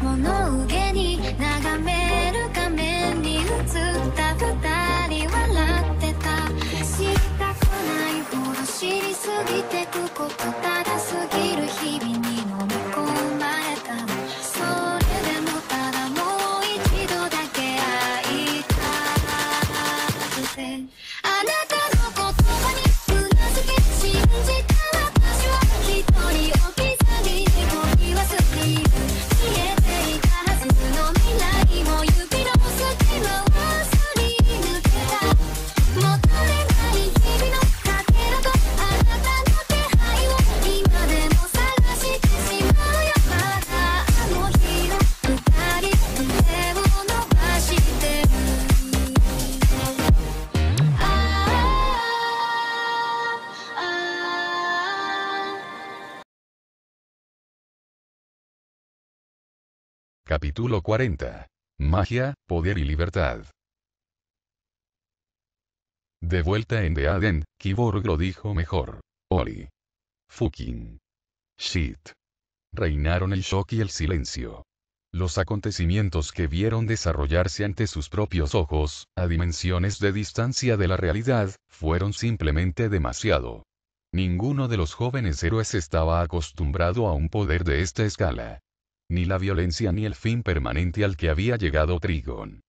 物憂に眺める画面に映った二人笑ってたしたくないほど知りすぎてくことだ Capítulo 40. Magia, poder y libertad. De vuelta en The Aden, Kiborg lo dijo mejor. Oli. Fucking. Shit. Reinaron el shock y el silencio. Los acontecimientos que vieron desarrollarse ante sus propios ojos, a dimensiones de distancia de la realidad, fueron simplemente demasiado. Ninguno de los jóvenes héroes estaba acostumbrado a un poder de esta escala ni la violencia ni el fin permanente al que había llegado Trigón.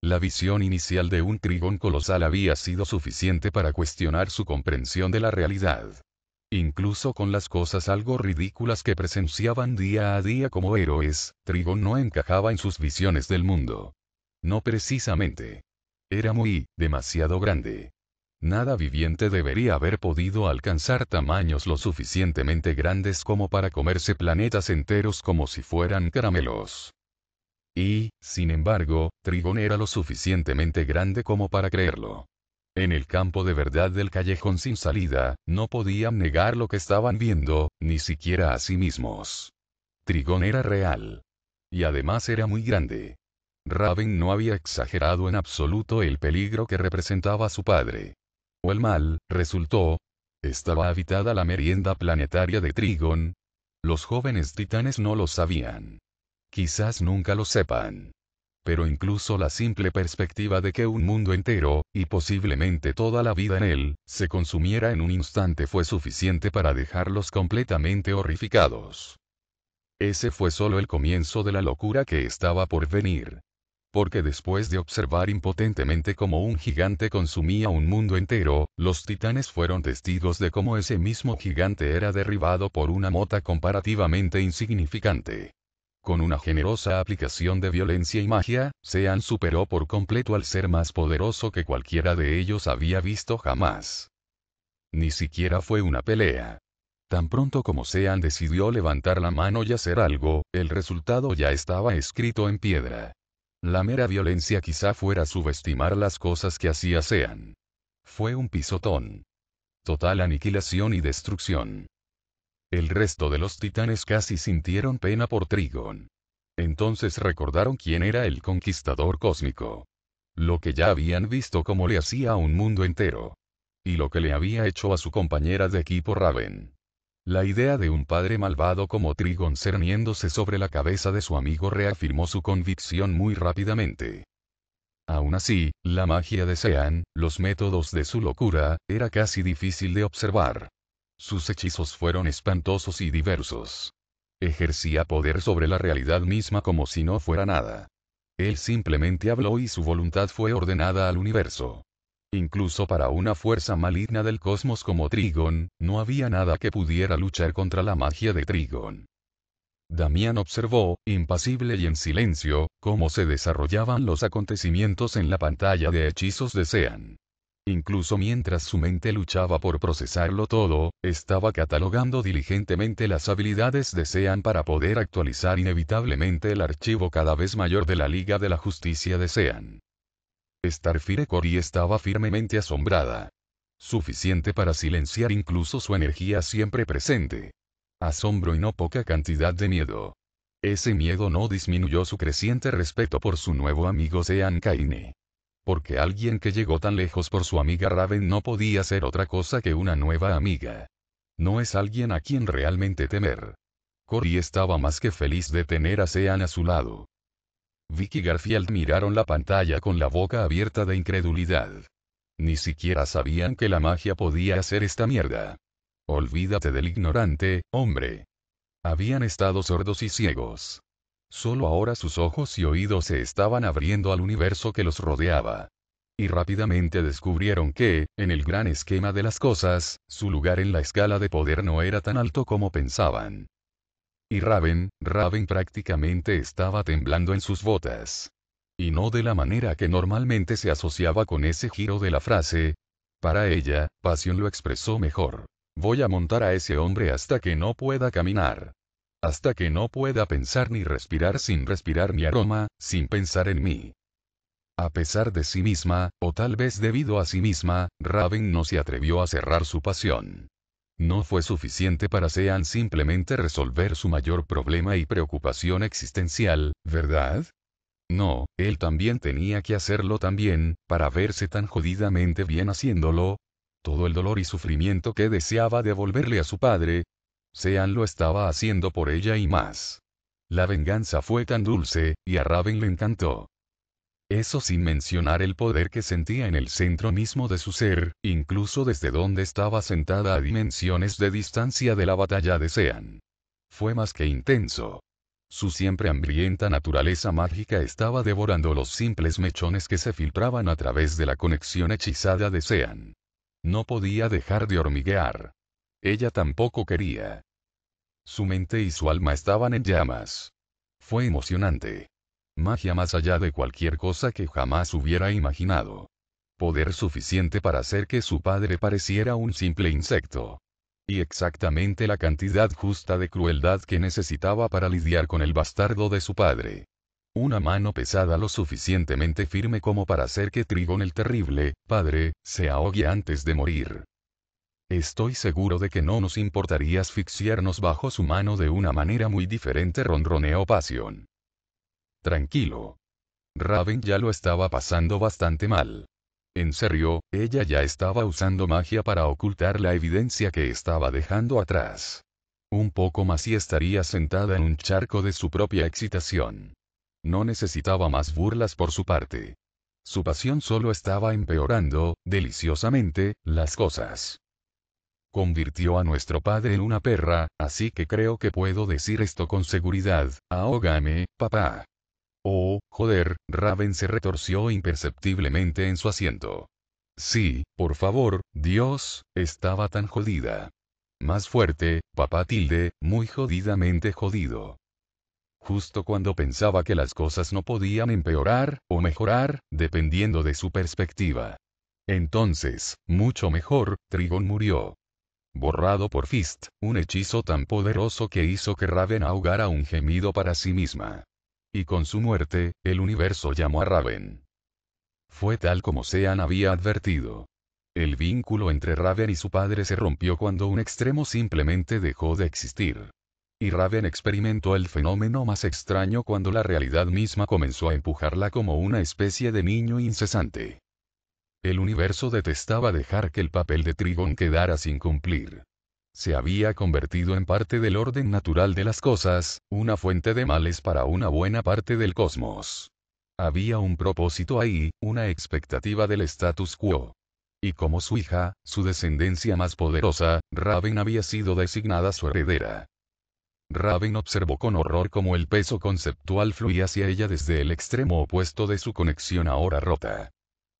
La visión inicial de un Trigón colosal había sido suficiente para cuestionar su comprensión de la realidad. Incluso con las cosas algo ridículas que presenciaban día a día como héroes, Trigón no encajaba en sus visiones del mundo. No precisamente. Era muy, demasiado grande nada viviente debería haber podido alcanzar tamaños lo suficientemente grandes como para comerse planetas enteros como si fueran caramelos. Y, sin embargo, Trigón era lo suficientemente grande como para creerlo. En el campo de verdad del callejón sin salida, no podían negar lo que estaban viendo, ni siquiera a sí mismos. Trigón era real. Y además era muy grande. Raven no había exagerado en absoluto el peligro que representaba su padre el mal, resultó, estaba habitada la merienda planetaria de Trigon. Los jóvenes titanes no lo sabían. Quizás nunca lo sepan. Pero incluso la simple perspectiva de que un mundo entero, y posiblemente toda la vida en él, se consumiera en un instante fue suficiente para dejarlos completamente horrificados. Ese fue solo el comienzo de la locura que estaba por venir porque después de observar impotentemente cómo un gigante consumía un mundo entero, los titanes fueron testigos de cómo ese mismo gigante era derribado por una mota comparativamente insignificante. Con una generosa aplicación de violencia y magia, Sean superó por completo al ser más poderoso que cualquiera de ellos había visto jamás. Ni siquiera fue una pelea. Tan pronto como Sean decidió levantar la mano y hacer algo, el resultado ya estaba escrito en piedra. La mera violencia quizá fuera subestimar las cosas que hacía sean. Fue un pisotón. Total aniquilación y destrucción. El resto de los titanes casi sintieron pena por Trigon. Entonces recordaron quién era el conquistador cósmico. Lo que ya habían visto como le hacía a un mundo entero. Y lo que le había hecho a su compañera de equipo Raven. La idea de un padre malvado como Trigon cerniéndose sobre la cabeza de su amigo reafirmó su convicción muy rápidamente. Aún así, la magia de Sean, los métodos de su locura, era casi difícil de observar. Sus hechizos fueron espantosos y diversos. Ejercía poder sobre la realidad misma como si no fuera nada. Él simplemente habló y su voluntad fue ordenada al universo. Incluso para una fuerza maligna del cosmos como Trigon, no había nada que pudiera luchar contra la magia de Trigon. Damián observó, impasible y en silencio, cómo se desarrollaban los acontecimientos en la pantalla de hechizos de Sean. Incluso mientras su mente luchaba por procesarlo todo, estaba catalogando diligentemente las habilidades de Sean para poder actualizar inevitablemente el archivo cada vez mayor de la Liga de la Justicia de Sean. Starfire Cory estaba firmemente asombrada. Suficiente para silenciar incluso su energía siempre presente. Asombro y no poca cantidad de miedo. Ese miedo no disminuyó su creciente respeto por su nuevo amigo Sean Kaine. Porque alguien que llegó tan lejos por su amiga Raven no podía ser otra cosa que una nueva amiga. No es alguien a quien realmente temer. Cory estaba más que feliz de tener a Sean a su lado. Vicky Garfield miraron la pantalla con la boca abierta de incredulidad. Ni siquiera sabían que la magia podía hacer esta mierda. Olvídate del ignorante, hombre. Habían estado sordos y ciegos. Solo ahora sus ojos y oídos se estaban abriendo al universo que los rodeaba. Y rápidamente descubrieron que, en el gran esquema de las cosas, su lugar en la escala de poder no era tan alto como pensaban. Y Raven, Raven prácticamente estaba temblando en sus botas. Y no de la manera que normalmente se asociaba con ese giro de la frase. Para ella, Pasión lo expresó mejor. Voy a montar a ese hombre hasta que no pueda caminar. Hasta que no pueda pensar ni respirar sin respirar mi aroma, sin pensar en mí. A pesar de sí misma, o tal vez debido a sí misma, Raven no se atrevió a cerrar su pasión. No fue suficiente para Sean simplemente resolver su mayor problema y preocupación existencial, ¿verdad? No, él también tenía que hacerlo también, para verse tan jodidamente bien haciéndolo. Todo el dolor y sufrimiento que deseaba devolverle a su padre, Sean lo estaba haciendo por ella y más. La venganza fue tan dulce, y a Raven le encantó. Eso sin mencionar el poder que sentía en el centro mismo de su ser, incluso desde donde estaba sentada a dimensiones de distancia de la batalla de Sean. Fue más que intenso. Su siempre hambrienta naturaleza mágica estaba devorando los simples mechones que se filtraban a través de la conexión hechizada de Sean. No podía dejar de hormiguear. Ella tampoco quería. Su mente y su alma estaban en llamas. Fue emocionante. Magia más allá de cualquier cosa que jamás hubiera imaginado. Poder suficiente para hacer que su padre pareciera un simple insecto. Y exactamente la cantidad justa de crueldad que necesitaba para lidiar con el bastardo de su padre. Una mano pesada lo suficientemente firme como para hacer que Trigon el terrible, padre, se ahogue antes de morir. Estoy seguro de que no nos importaría asfixiarnos bajo su mano de una manera muy diferente, ronroneó pasión tranquilo. Raven ya lo estaba pasando bastante mal. En serio, ella ya estaba usando magia para ocultar la evidencia que estaba dejando atrás. Un poco más y estaría sentada en un charco de su propia excitación. No necesitaba más burlas por su parte. Su pasión solo estaba empeorando, deliciosamente, las cosas. Convirtió a nuestro padre en una perra, así que creo que puedo decir esto con seguridad, ahógame, papá. Oh, joder, Raven se retorció imperceptiblemente en su asiento. Sí, por favor, Dios, estaba tan jodida. Más fuerte, papá tilde, muy jodidamente jodido. Justo cuando pensaba que las cosas no podían empeorar, o mejorar, dependiendo de su perspectiva. Entonces, mucho mejor, Trigon murió. Borrado por Fist, un hechizo tan poderoso que hizo que Raven ahogara un gemido para sí misma y con su muerte, el universo llamó a Raven. Fue tal como Sean había advertido. El vínculo entre Raven y su padre se rompió cuando un extremo simplemente dejó de existir. Y Raven experimentó el fenómeno más extraño cuando la realidad misma comenzó a empujarla como una especie de niño incesante. El universo detestaba dejar que el papel de Trigon quedara sin cumplir se había convertido en parte del orden natural de las cosas, una fuente de males para una buena parte del cosmos. Había un propósito ahí, una expectativa del status quo. Y como su hija, su descendencia más poderosa, Raven había sido designada su heredera. Raven observó con horror cómo el peso conceptual fluía hacia ella desde el extremo opuesto de su conexión ahora rota.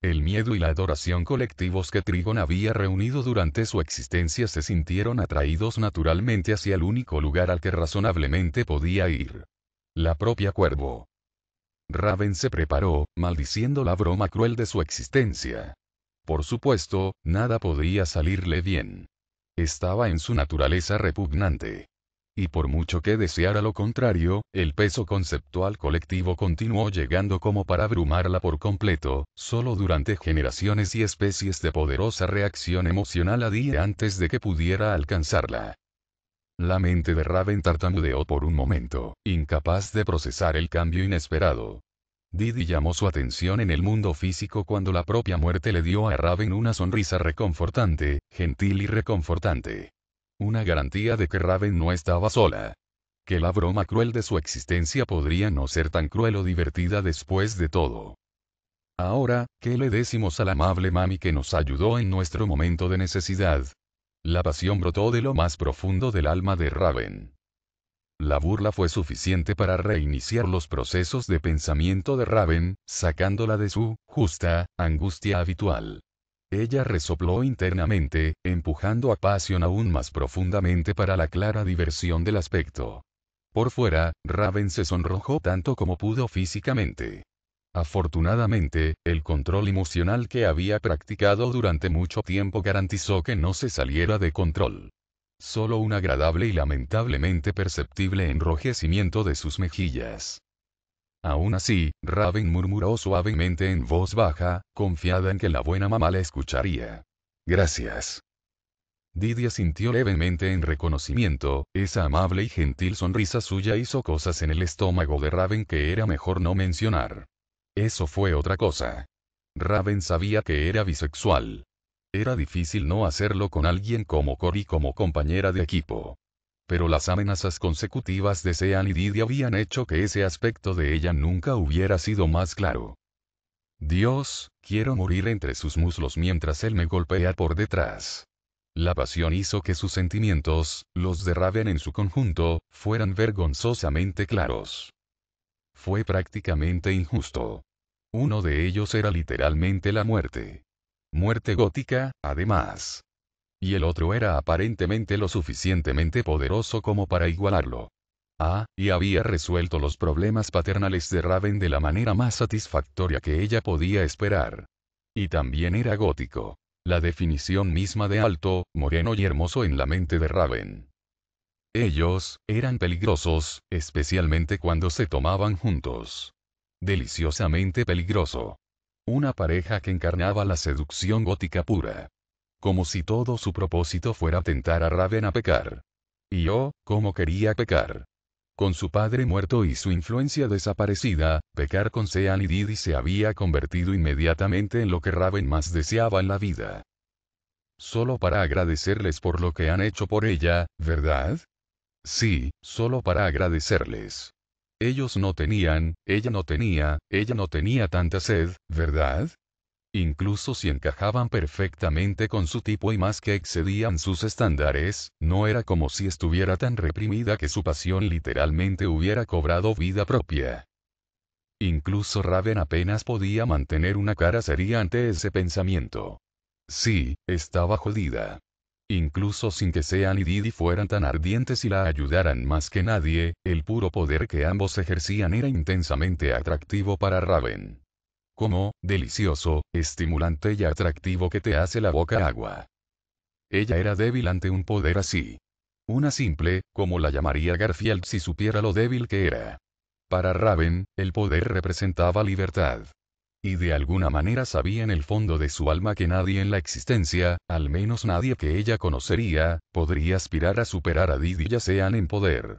El miedo y la adoración colectivos que Trigon había reunido durante su existencia se sintieron atraídos naturalmente hacia el único lugar al que razonablemente podía ir. La propia cuervo. Raven se preparó, maldiciendo la broma cruel de su existencia. Por supuesto, nada podía salirle bien. Estaba en su naturaleza repugnante y por mucho que deseara lo contrario, el peso conceptual colectivo continuó llegando como para abrumarla por completo, solo durante generaciones y especies de poderosa reacción emocional a día antes de que pudiera alcanzarla. La mente de Raven tartamudeó por un momento, incapaz de procesar el cambio inesperado. Didi llamó su atención en el mundo físico cuando la propia muerte le dio a Raven una sonrisa reconfortante, gentil y reconfortante una garantía de que Raven no estaba sola. Que la broma cruel de su existencia podría no ser tan cruel o divertida después de todo. Ahora, ¿qué le decimos a la amable mami que nos ayudó en nuestro momento de necesidad? La pasión brotó de lo más profundo del alma de Raven. La burla fue suficiente para reiniciar los procesos de pensamiento de Raven, sacándola de su justa angustia habitual. Ella resopló internamente, empujando a Passion aún más profundamente para la clara diversión del aspecto. Por fuera, Raven se sonrojó tanto como pudo físicamente. Afortunadamente, el control emocional que había practicado durante mucho tiempo garantizó que no se saliera de control. Solo un agradable y lamentablemente perceptible enrojecimiento de sus mejillas. Aún así, Raven murmuró suavemente en voz baja, confiada en que la buena mamá la escucharía. Gracias. Didia sintió levemente en reconocimiento, esa amable y gentil sonrisa suya hizo cosas en el estómago de Raven que era mejor no mencionar. Eso fue otra cosa. Raven sabía que era bisexual. Era difícil no hacerlo con alguien como Cory como compañera de equipo pero las amenazas consecutivas de Sean y Didi habían hecho que ese aspecto de ella nunca hubiera sido más claro. Dios, quiero morir entre sus muslos mientras él me golpea por detrás. La pasión hizo que sus sentimientos, los de Raven en su conjunto, fueran vergonzosamente claros. Fue prácticamente injusto. Uno de ellos era literalmente la muerte. Muerte gótica, además y el otro era aparentemente lo suficientemente poderoso como para igualarlo. Ah, y había resuelto los problemas paternales de Raven de la manera más satisfactoria que ella podía esperar. Y también era gótico. La definición misma de alto, moreno y hermoso en la mente de Raven. Ellos, eran peligrosos, especialmente cuando se tomaban juntos. Deliciosamente peligroso. Una pareja que encarnaba la seducción gótica pura como si todo su propósito fuera tentar a Raven a pecar. Y yo, ¿cómo quería pecar? Con su padre muerto y su influencia desaparecida, pecar con Sean y Didi se había convertido inmediatamente en lo que Raven más deseaba en la vida. Solo para agradecerles por lo que han hecho por ella, ¿verdad? Sí, solo para agradecerles. Ellos no tenían, ella no tenía, ella no tenía tanta sed, ¿verdad? incluso si encajaban perfectamente con su tipo y más que excedían sus estándares, no era como si estuviera tan reprimida que su pasión literalmente hubiera cobrado vida propia. Incluso Raven apenas podía mantener una cara seria ante ese pensamiento. Sí, estaba jodida. Incluso sin que Sean y Didi fueran tan ardientes y la ayudaran más que nadie, el puro poder que ambos ejercían era intensamente atractivo para Raven como, delicioso, estimulante y atractivo que te hace la boca agua. Ella era débil ante un poder así. Una simple, como la llamaría Garfield si supiera lo débil que era. Para Raven, el poder representaba libertad. Y de alguna manera sabía en el fondo de su alma que nadie en la existencia, al menos nadie que ella conocería, podría aspirar a superar a Didi ya sean en poder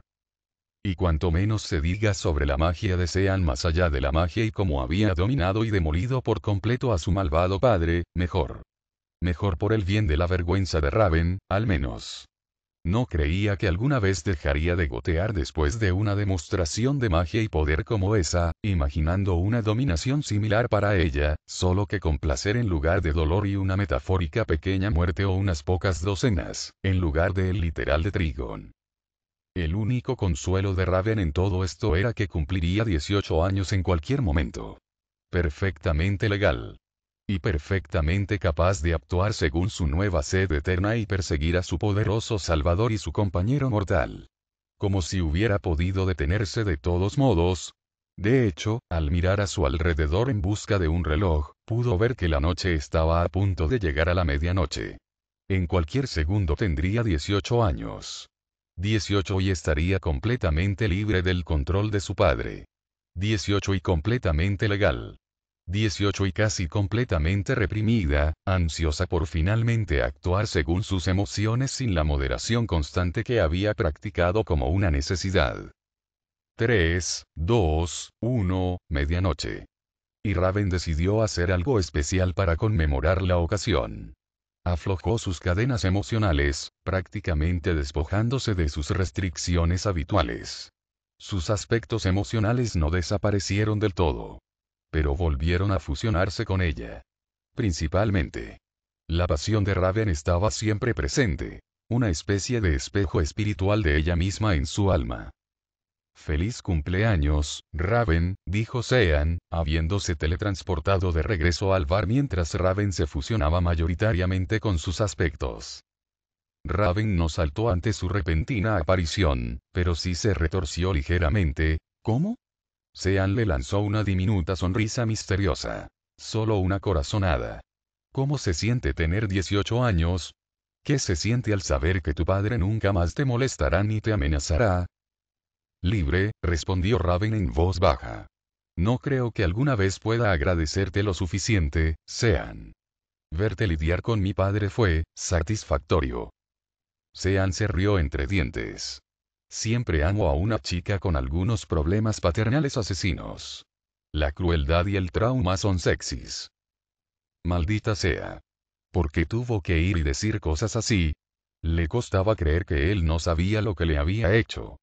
y cuanto menos se diga sobre la magia desean más allá de la magia y como había dominado y demolido por completo a su malvado padre, mejor. Mejor por el bien de la vergüenza de Raven, al menos. No creía que alguna vez dejaría de gotear después de una demostración de magia y poder como esa, imaginando una dominación similar para ella, solo que con placer en lugar de dolor y una metafórica pequeña muerte o unas pocas docenas, en lugar del literal de Trigon. El único consuelo de Raven en todo esto era que cumpliría 18 años en cualquier momento. Perfectamente legal. Y perfectamente capaz de actuar según su nueva sed eterna y perseguir a su poderoso salvador y su compañero mortal. Como si hubiera podido detenerse de todos modos, de hecho, al mirar a su alrededor en busca de un reloj, pudo ver que la noche estaba a punto de llegar a la medianoche. En cualquier segundo tendría 18 años. 18 y estaría completamente libre del control de su padre. 18 y completamente legal. 18 y casi completamente reprimida, ansiosa por finalmente actuar según sus emociones sin la moderación constante que había practicado como una necesidad. 3, 2, 1, medianoche. Y Raven decidió hacer algo especial para conmemorar la ocasión aflojó sus cadenas emocionales, prácticamente despojándose de sus restricciones habituales. Sus aspectos emocionales no desaparecieron del todo. Pero volvieron a fusionarse con ella. Principalmente. La pasión de Raven estaba siempre presente. Una especie de espejo espiritual de ella misma en su alma. Feliz cumpleaños, Raven, dijo Sean, habiéndose teletransportado de regreso al bar mientras Raven se fusionaba mayoritariamente con sus aspectos. Raven no saltó ante su repentina aparición, pero sí se retorció ligeramente. ¿Cómo? Sean le lanzó una diminuta sonrisa misteriosa. Solo una corazonada. ¿Cómo se siente tener 18 años? ¿Qué se siente al saber que tu padre nunca más te molestará ni te amenazará, Libre, respondió Raven en voz baja. No creo que alguna vez pueda agradecerte lo suficiente, Sean. Verte lidiar con mi padre fue satisfactorio. Sean se rió entre dientes. Siempre amo a una chica con algunos problemas paternales asesinos. La crueldad y el trauma son sexys. Maldita sea. ¿Por qué tuvo que ir y decir cosas así? Le costaba creer que él no sabía lo que le había hecho.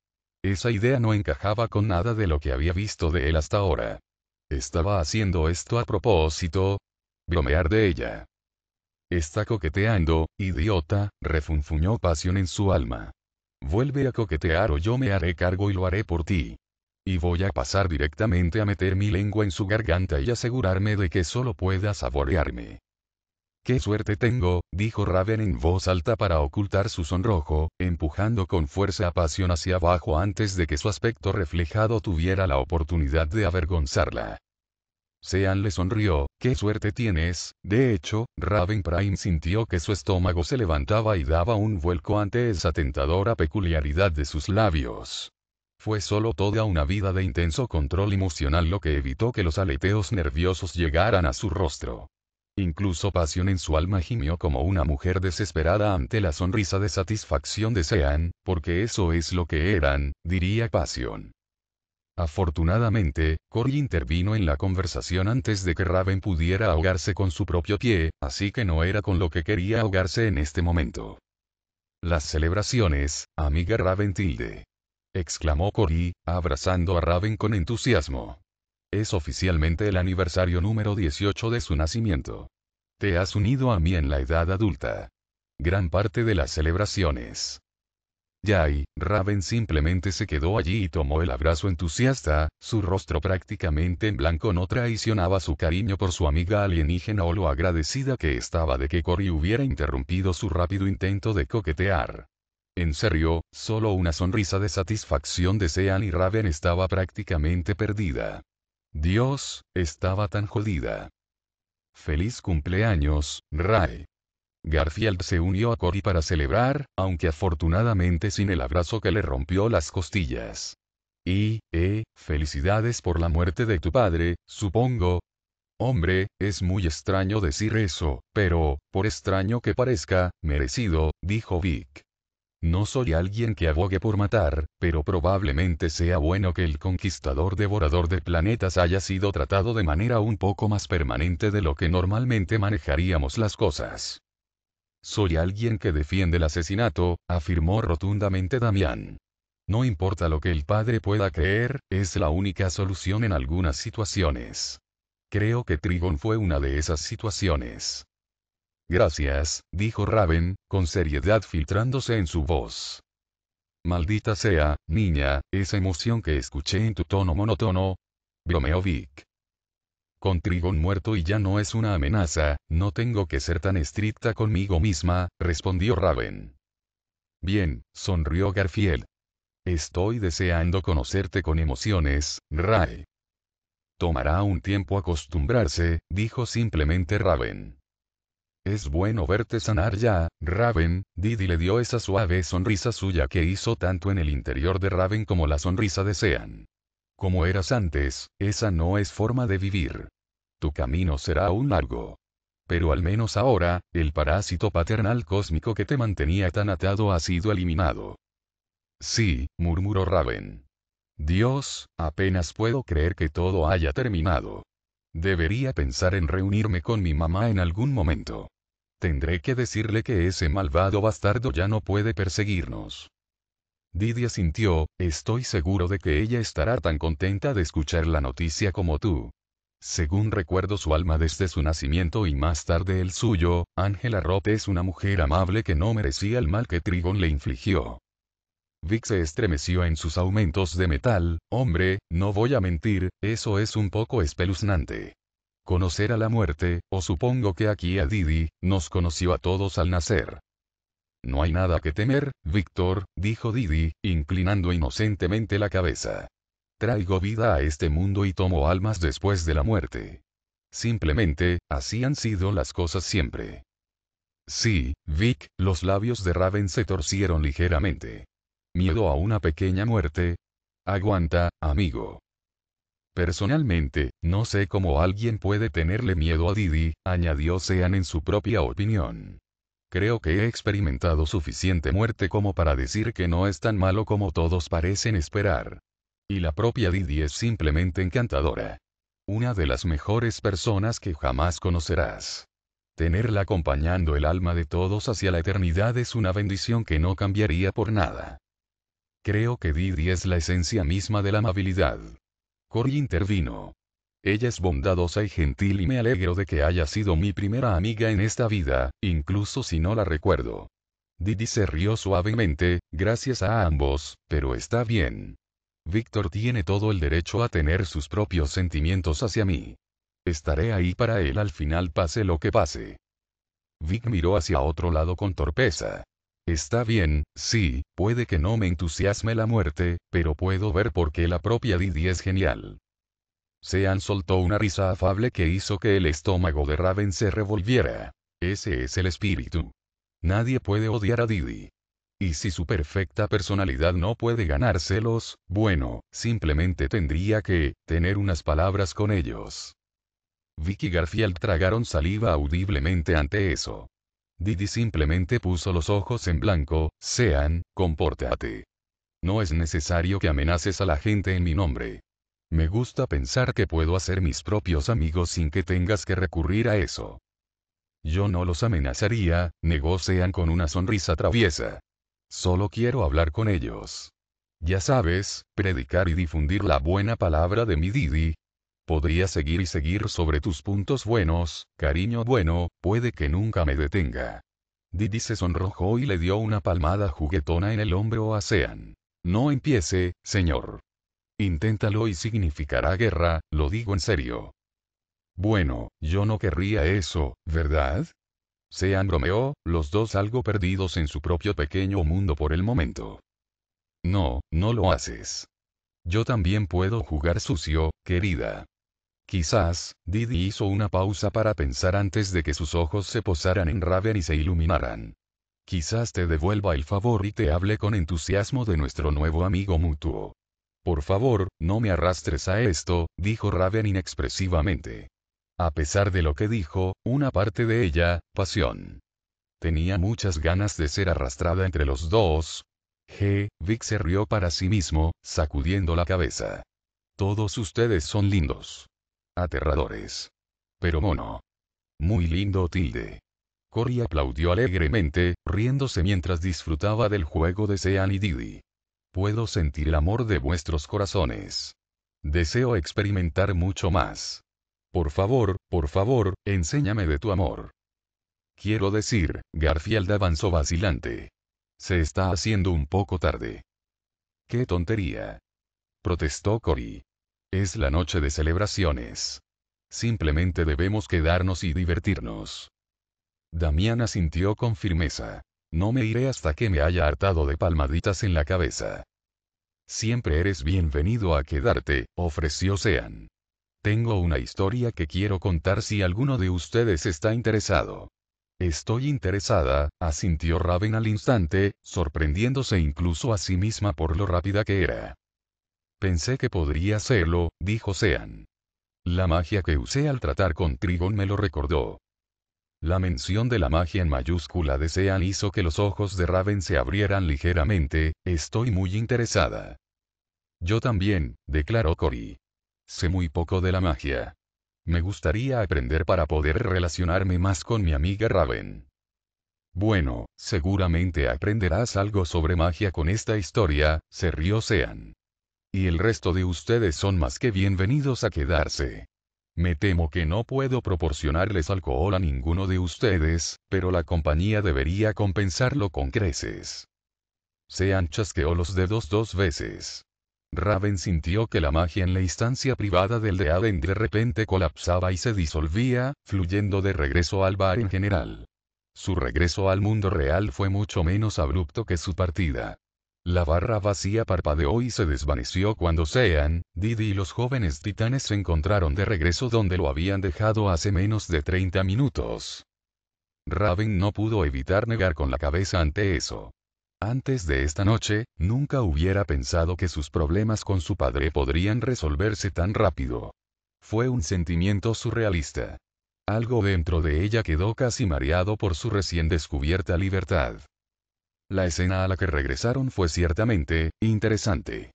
Esa idea no encajaba con nada de lo que había visto de él hasta ahora. Estaba haciendo esto a propósito. Bromear de ella. Está coqueteando, idiota, refunfuñó pasión en su alma. Vuelve a coquetear o yo me haré cargo y lo haré por ti. Y voy a pasar directamente a meter mi lengua en su garganta y asegurarme de que solo pueda saborearme. ¡Qué suerte tengo! dijo Raven en voz alta para ocultar su sonrojo, empujando con fuerza a Pasión hacia abajo antes de que su aspecto reflejado tuviera la oportunidad de avergonzarla. Sean le sonrió, qué suerte tienes, de hecho, Raven Prime sintió que su estómago se levantaba y daba un vuelco ante esa tentadora peculiaridad de sus labios. Fue solo toda una vida de intenso control emocional lo que evitó que los aleteos nerviosos llegaran a su rostro. Incluso pasión en su alma gimió como una mujer desesperada ante la sonrisa de satisfacción de Sean, porque eso es lo que eran, diría pasión. Afortunadamente, Cory intervino en la conversación antes de que Raven pudiera ahogarse con su propio pie, así que no era con lo que quería ahogarse en este momento. Las celebraciones, amiga Raven tilde. exclamó Cory, abrazando a Raven con entusiasmo. Es oficialmente el aniversario número 18 de su nacimiento. Te has unido a mí en la edad adulta. Gran parte de las celebraciones. Yay, Raven simplemente se quedó allí y tomó el abrazo entusiasta, su rostro prácticamente en blanco no traicionaba su cariño por su amiga alienígena o lo agradecida que estaba de que Cory hubiera interrumpido su rápido intento de coquetear. En serio, solo una sonrisa de satisfacción de Sean y Raven estaba prácticamente perdida. Dios, estaba tan jodida. Feliz cumpleaños, Ray. Garfield se unió a Cory para celebrar, aunque afortunadamente sin el abrazo que le rompió las costillas. Y, eh, felicidades por la muerte de tu padre, supongo. Hombre, es muy extraño decir eso, pero, por extraño que parezca, merecido, dijo Vic. No soy alguien que abogue por matar, pero probablemente sea bueno que el conquistador devorador de planetas haya sido tratado de manera un poco más permanente de lo que normalmente manejaríamos las cosas. Soy alguien que defiende el asesinato, afirmó rotundamente Damián. No importa lo que el padre pueda creer, es la única solución en algunas situaciones. Creo que Trigon fue una de esas situaciones. Gracias, dijo Raven, con seriedad filtrándose en su voz. Maldita sea, niña, esa emoción que escuché en tu tono monótono. Bromeó Vic. Con Trigón muerto y ya no es una amenaza, no tengo que ser tan estricta conmigo misma, respondió Raven. Bien, sonrió Garfield. Estoy deseando conocerte con emociones, Ray. Tomará un tiempo acostumbrarse, dijo simplemente Raven. Es bueno verte sanar ya, Raven, Didi le dio esa suave sonrisa suya que hizo tanto en el interior de Raven como la sonrisa desean. Como eras antes, esa no es forma de vivir. Tu camino será aún largo. Pero al menos ahora, el parásito paternal cósmico que te mantenía tan atado ha sido eliminado. Sí, murmuró Raven. Dios, apenas puedo creer que todo haya terminado. Debería pensar en reunirme con mi mamá en algún momento. Tendré que decirle que ese malvado bastardo ya no puede perseguirnos. Didia sintió, estoy seguro de que ella estará tan contenta de escuchar la noticia como tú. Según recuerdo su alma desde su nacimiento y más tarde el suyo, Ángela Roth es una mujer amable que no merecía el mal que Trigon le infligió. Vic se estremeció en sus aumentos de metal, hombre, no voy a mentir, eso es un poco espeluznante conocer a la muerte, o supongo que aquí a Didi, nos conoció a todos al nacer. No hay nada que temer, Víctor, dijo Didi, inclinando inocentemente la cabeza. Traigo vida a este mundo y tomo almas después de la muerte. Simplemente, así han sido las cosas siempre. Sí, Vic, los labios de Raven se torcieron ligeramente. Miedo a una pequeña muerte. Aguanta, amigo. Personalmente, no sé cómo alguien puede tenerle miedo a Didi, añadió Sean en su propia opinión. Creo que he experimentado suficiente muerte como para decir que no es tan malo como todos parecen esperar. Y la propia Didi es simplemente encantadora. Una de las mejores personas que jamás conocerás. Tenerla acompañando el alma de todos hacia la eternidad es una bendición que no cambiaría por nada. Creo que Didi es la esencia misma de la amabilidad. Cory intervino. Ella es bondadosa y gentil y me alegro de que haya sido mi primera amiga en esta vida, incluso si no la recuerdo. Didi se rió suavemente, gracias a ambos, pero está bien. Víctor tiene todo el derecho a tener sus propios sentimientos hacia mí. Estaré ahí para él al final pase lo que pase. Vic miró hacia otro lado con torpeza. Está bien, sí, puede que no me entusiasme la muerte, pero puedo ver por qué la propia Didi es genial. Sean soltó una risa afable que hizo que el estómago de Raven se revolviera. Ese es el espíritu. Nadie puede odiar a Didi. Y si su perfecta personalidad no puede ganárselos, bueno, simplemente tendría que tener unas palabras con ellos. Vicky Garfield tragaron saliva audiblemente ante eso. Didi simplemente puso los ojos en blanco, Sean, compórtate. No es necesario que amenaces a la gente en mi nombre. Me gusta pensar que puedo hacer mis propios amigos sin que tengas que recurrir a eso. Yo no los amenazaría, negó Sean con una sonrisa traviesa. Solo quiero hablar con ellos. Ya sabes, predicar y difundir la buena palabra de mi Didi, Podría seguir y seguir sobre tus puntos buenos, cariño bueno, puede que nunca me detenga. Didi se sonrojó y le dio una palmada juguetona en el hombro a Sean. No empiece, señor. Inténtalo y significará guerra, lo digo en serio. Bueno, yo no querría eso, ¿verdad? Sean bromeó, los dos algo perdidos en su propio pequeño mundo por el momento. No, no lo haces. Yo también puedo jugar sucio, querida. Quizás, Didi hizo una pausa para pensar antes de que sus ojos se posaran en Raven y se iluminaran. Quizás te devuelva el favor y te hable con entusiasmo de nuestro nuevo amigo mutuo. Por favor, no me arrastres a esto, dijo Raven inexpresivamente. A pesar de lo que dijo, una parte de ella, pasión. Tenía muchas ganas de ser arrastrada entre los dos. G. Vic se rió para sí mismo, sacudiendo la cabeza. Todos ustedes son lindos. Aterradores. Pero mono. Muy lindo tilde. Cory aplaudió alegremente, riéndose mientras disfrutaba del juego de Sean y Didi. Puedo sentir el amor de vuestros corazones. Deseo experimentar mucho más. Por favor, por favor, enséñame de tu amor. Quiero decir, Garfield avanzó vacilante. Se está haciendo un poco tarde. ¡Qué tontería! protestó Cory. Es la noche de celebraciones. Simplemente debemos quedarnos y divertirnos. Damián asintió con firmeza. No me iré hasta que me haya hartado de palmaditas en la cabeza. Siempre eres bienvenido a quedarte, ofreció Sean. Tengo una historia que quiero contar si alguno de ustedes está interesado. Estoy interesada, asintió Raven al instante, sorprendiéndose incluso a sí misma por lo rápida que era. Pensé que podría hacerlo, dijo Sean. La magia que usé al tratar con Trigon me lo recordó. La mención de la magia en mayúscula de Sean hizo que los ojos de Raven se abrieran ligeramente, estoy muy interesada. Yo también, declaró Cori. Sé muy poco de la magia. Me gustaría aprender para poder relacionarme más con mi amiga Raven. Bueno, seguramente aprenderás algo sobre magia con esta historia, se rió Sean y el resto de ustedes son más que bienvenidos a quedarse. Me temo que no puedo proporcionarles alcohol a ninguno de ustedes, pero la compañía debería compensarlo con creces. Sean chasqueó los dedos dos veces. Raven sintió que la magia en la instancia privada del de Aden de repente colapsaba y se disolvía, fluyendo de regreso al bar en general. Su regreso al mundo real fue mucho menos abrupto que su partida. La barra vacía parpadeó y se desvaneció cuando Sean, Didi y los jóvenes titanes se encontraron de regreso donde lo habían dejado hace menos de 30 minutos. Raven no pudo evitar negar con la cabeza ante eso. Antes de esta noche, nunca hubiera pensado que sus problemas con su padre podrían resolverse tan rápido. Fue un sentimiento surrealista. Algo dentro de ella quedó casi mareado por su recién descubierta libertad. La escena a la que regresaron fue ciertamente interesante.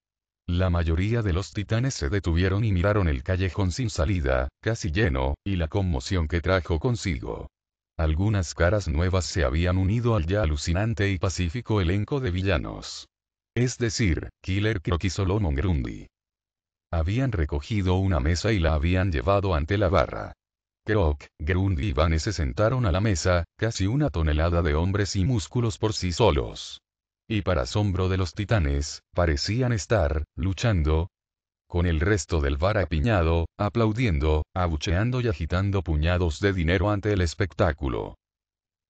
La mayoría de los titanes se detuvieron y miraron el callejón sin salida, casi lleno, y la conmoción que trajo consigo. Algunas caras nuevas se habían unido al ya alucinante y pacífico elenco de villanos. Es decir, Killer Croc y Solomon Grundy. Habían recogido una mesa y la habían llevado ante la barra. Krok, Grundy y Vane se sentaron a la mesa, casi una tonelada de hombres y músculos por sí solos. Y para asombro de los titanes, parecían estar, luchando, con el resto del bar apiñado, aplaudiendo, abucheando y agitando puñados de dinero ante el espectáculo.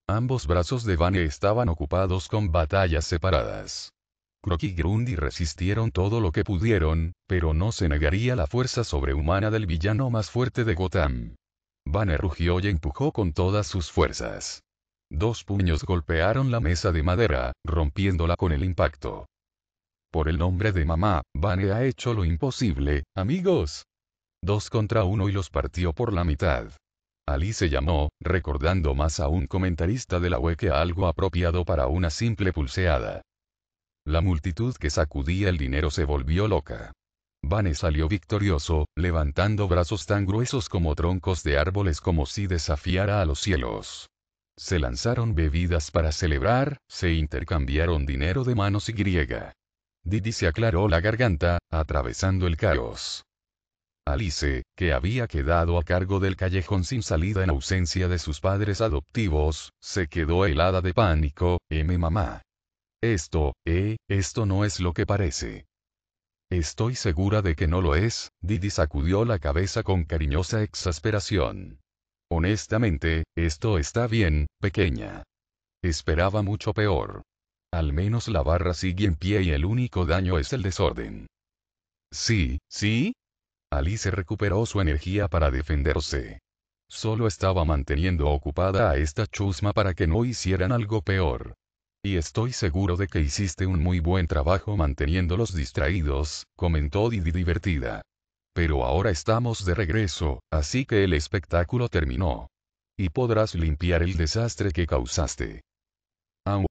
Ambos brazos de Vane estaban ocupados con batallas separadas. Croc y Grundy resistieron todo lo que pudieron, pero no se negaría la fuerza sobrehumana del villano más fuerte de Gotham. Banner rugió y empujó con todas sus fuerzas. Dos puños golpearon la mesa de madera, rompiéndola con el impacto. Por el nombre de mamá, Banner ha hecho lo imposible, amigos. Dos contra uno y los partió por la mitad. Ali se llamó, recordando más a un comentarista de la web que a algo apropiado para una simple pulseada. La multitud que sacudía el dinero se volvió loca. Vane salió victorioso, levantando brazos tan gruesos como troncos de árboles como si desafiara a los cielos. Se lanzaron bebidas para celebrar, se intercambiaron dinero de manos y griega. Didi se aclaró la garganta, atravesando el caos. Alice, que había quedado a cargo del callejón sin salida en ausencia de sus padres adoptivos, se quedó helada de pánico, M mamá. Esto, eh, esto no es lo que parece. Estoy segura de que no lo es, Didi sacudió la cabeza con cariñosa exasperación. Honestamente, esto está bien, pequeña. Esperaba mucho peor. Al menos la barra sigue en pie y el único daño es el desorden. Sí, sí. Alice recuperó su energía para defenderse. Solo estaba manteniendo ocupada a esta chusma para que no hicieran algo peor. Y estoy seguro de que hiciste un muy buen trabajo manteniéndolos distraídos, comentó Didi divertida. Pero ahora estamos de regreso, así que el espectáculo terminó. Y podrás limpiar el desastre que causaste. Ah,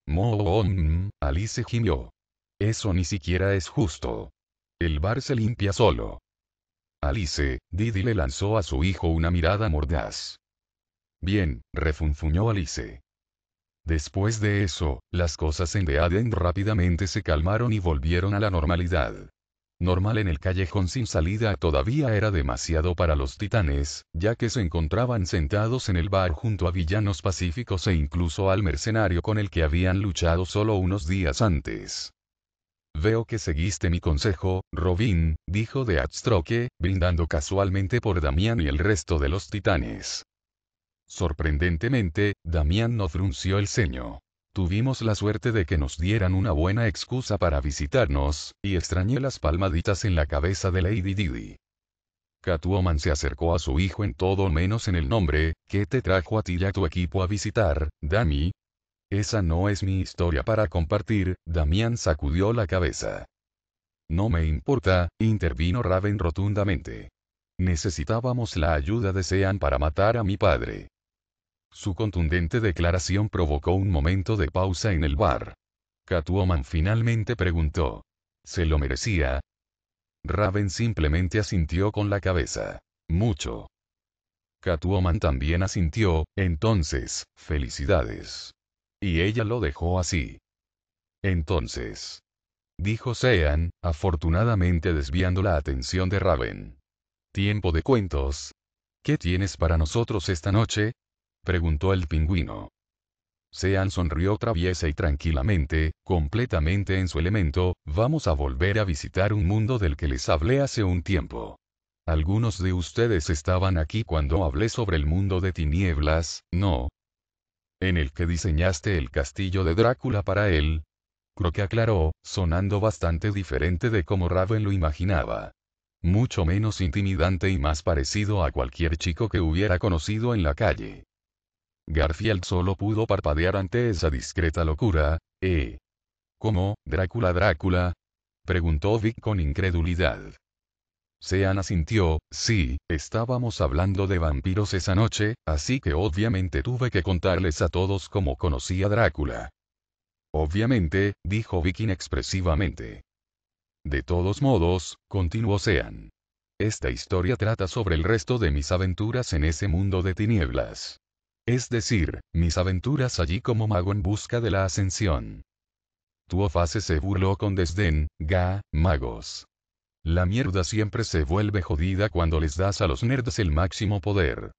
Alice gimió. Eso ni siquiera es justo. El bar se limpia solo. Alice, Didi le lanzó a su hijo una mirada mordaz. Bien, refunfuñó Alice. Después de eso, las cosas en Aden rápidamente se calmaron y volvieron a la normalidad. Normal en el callejón sin salida todavía era demasiado para los titanes, ya que se encontraban sentados en el bar junto a villanos pacíficos e incluso al mercenario con el que habían luchado solo unos días antes. Veo que seguiste mi consejo, Robin, dijo de Atstroke, brindando casualmente por Damián y el resto de los titanes. Sorprendentemente, Damián no frunció el ceño. Tuvimos la suerte de que nos dieran una buena excusa para visitarnos, y extrañé las palmaditas en la cabeza de Lady Didi. Catwoman se acercó a su hijo en todo menos en el nombre, ¿qué te trajo a ti y a tu equipo a visitar, Dami? Esa no es mi historia para compartir, Damián sacudió la cabeza. No me importa, intervino Raven rotundamente. Necesitábamos la ayuda de Sean para matar a mi padre. Su contundente declaración provocó un momento de pausa en el bar. Catwoman finalmente preguntó. ¿Se lo merecía? Raven simplemente asintió con la cabeza. Mucho. Catwoman también asintió, entonces, felicidades. Y ella lo dejó así. Entonces. Dijo Sean, afortunadamente desviando la atención de Raven. Tiempo de cuentos. ¿Qué tienes para nosotros esta noche? preguntó el pingüino. Sean sonrió traviesa y tranquilamente, completamente en su elemento, vamos a volver a visitar un mundo del que les hablé hace un tiempo. Algunos de ustedes estaban aquí cuando hablé sobre el mundo de tinieblas, ¿no? En el que diseñaste el castillo de Drácula para él. Croque aclaró, sonando bastante diferente de como Raven lo imaginaba mucho menos intimidante y más parecido a cualquier chico que hubiera conocido en la calle. Garfield solo pudo parpadear ante esa discreta locura, ¿eh? ¿Cómo, Drácula Drácula? preguntó Vic con incredulidad. Sean asintió, sí, estábamos hablando de vampiros esa noche, así que obviamente tuve que contarles a todos cómo conocí a Drácula. Obviamente, dijo Vic inexpresivamente. De todos modos, continuó Sean. Esta historia trata sobre el resto de mis aventuras en ese mundo de tinieblas es decir, mis aventuras allí como mago en busca de la ascensión. Tuofase se burló con desdén, ga, magos. La mierda siempre se vuelve jodida cuando les das a los nerds el máximo poder.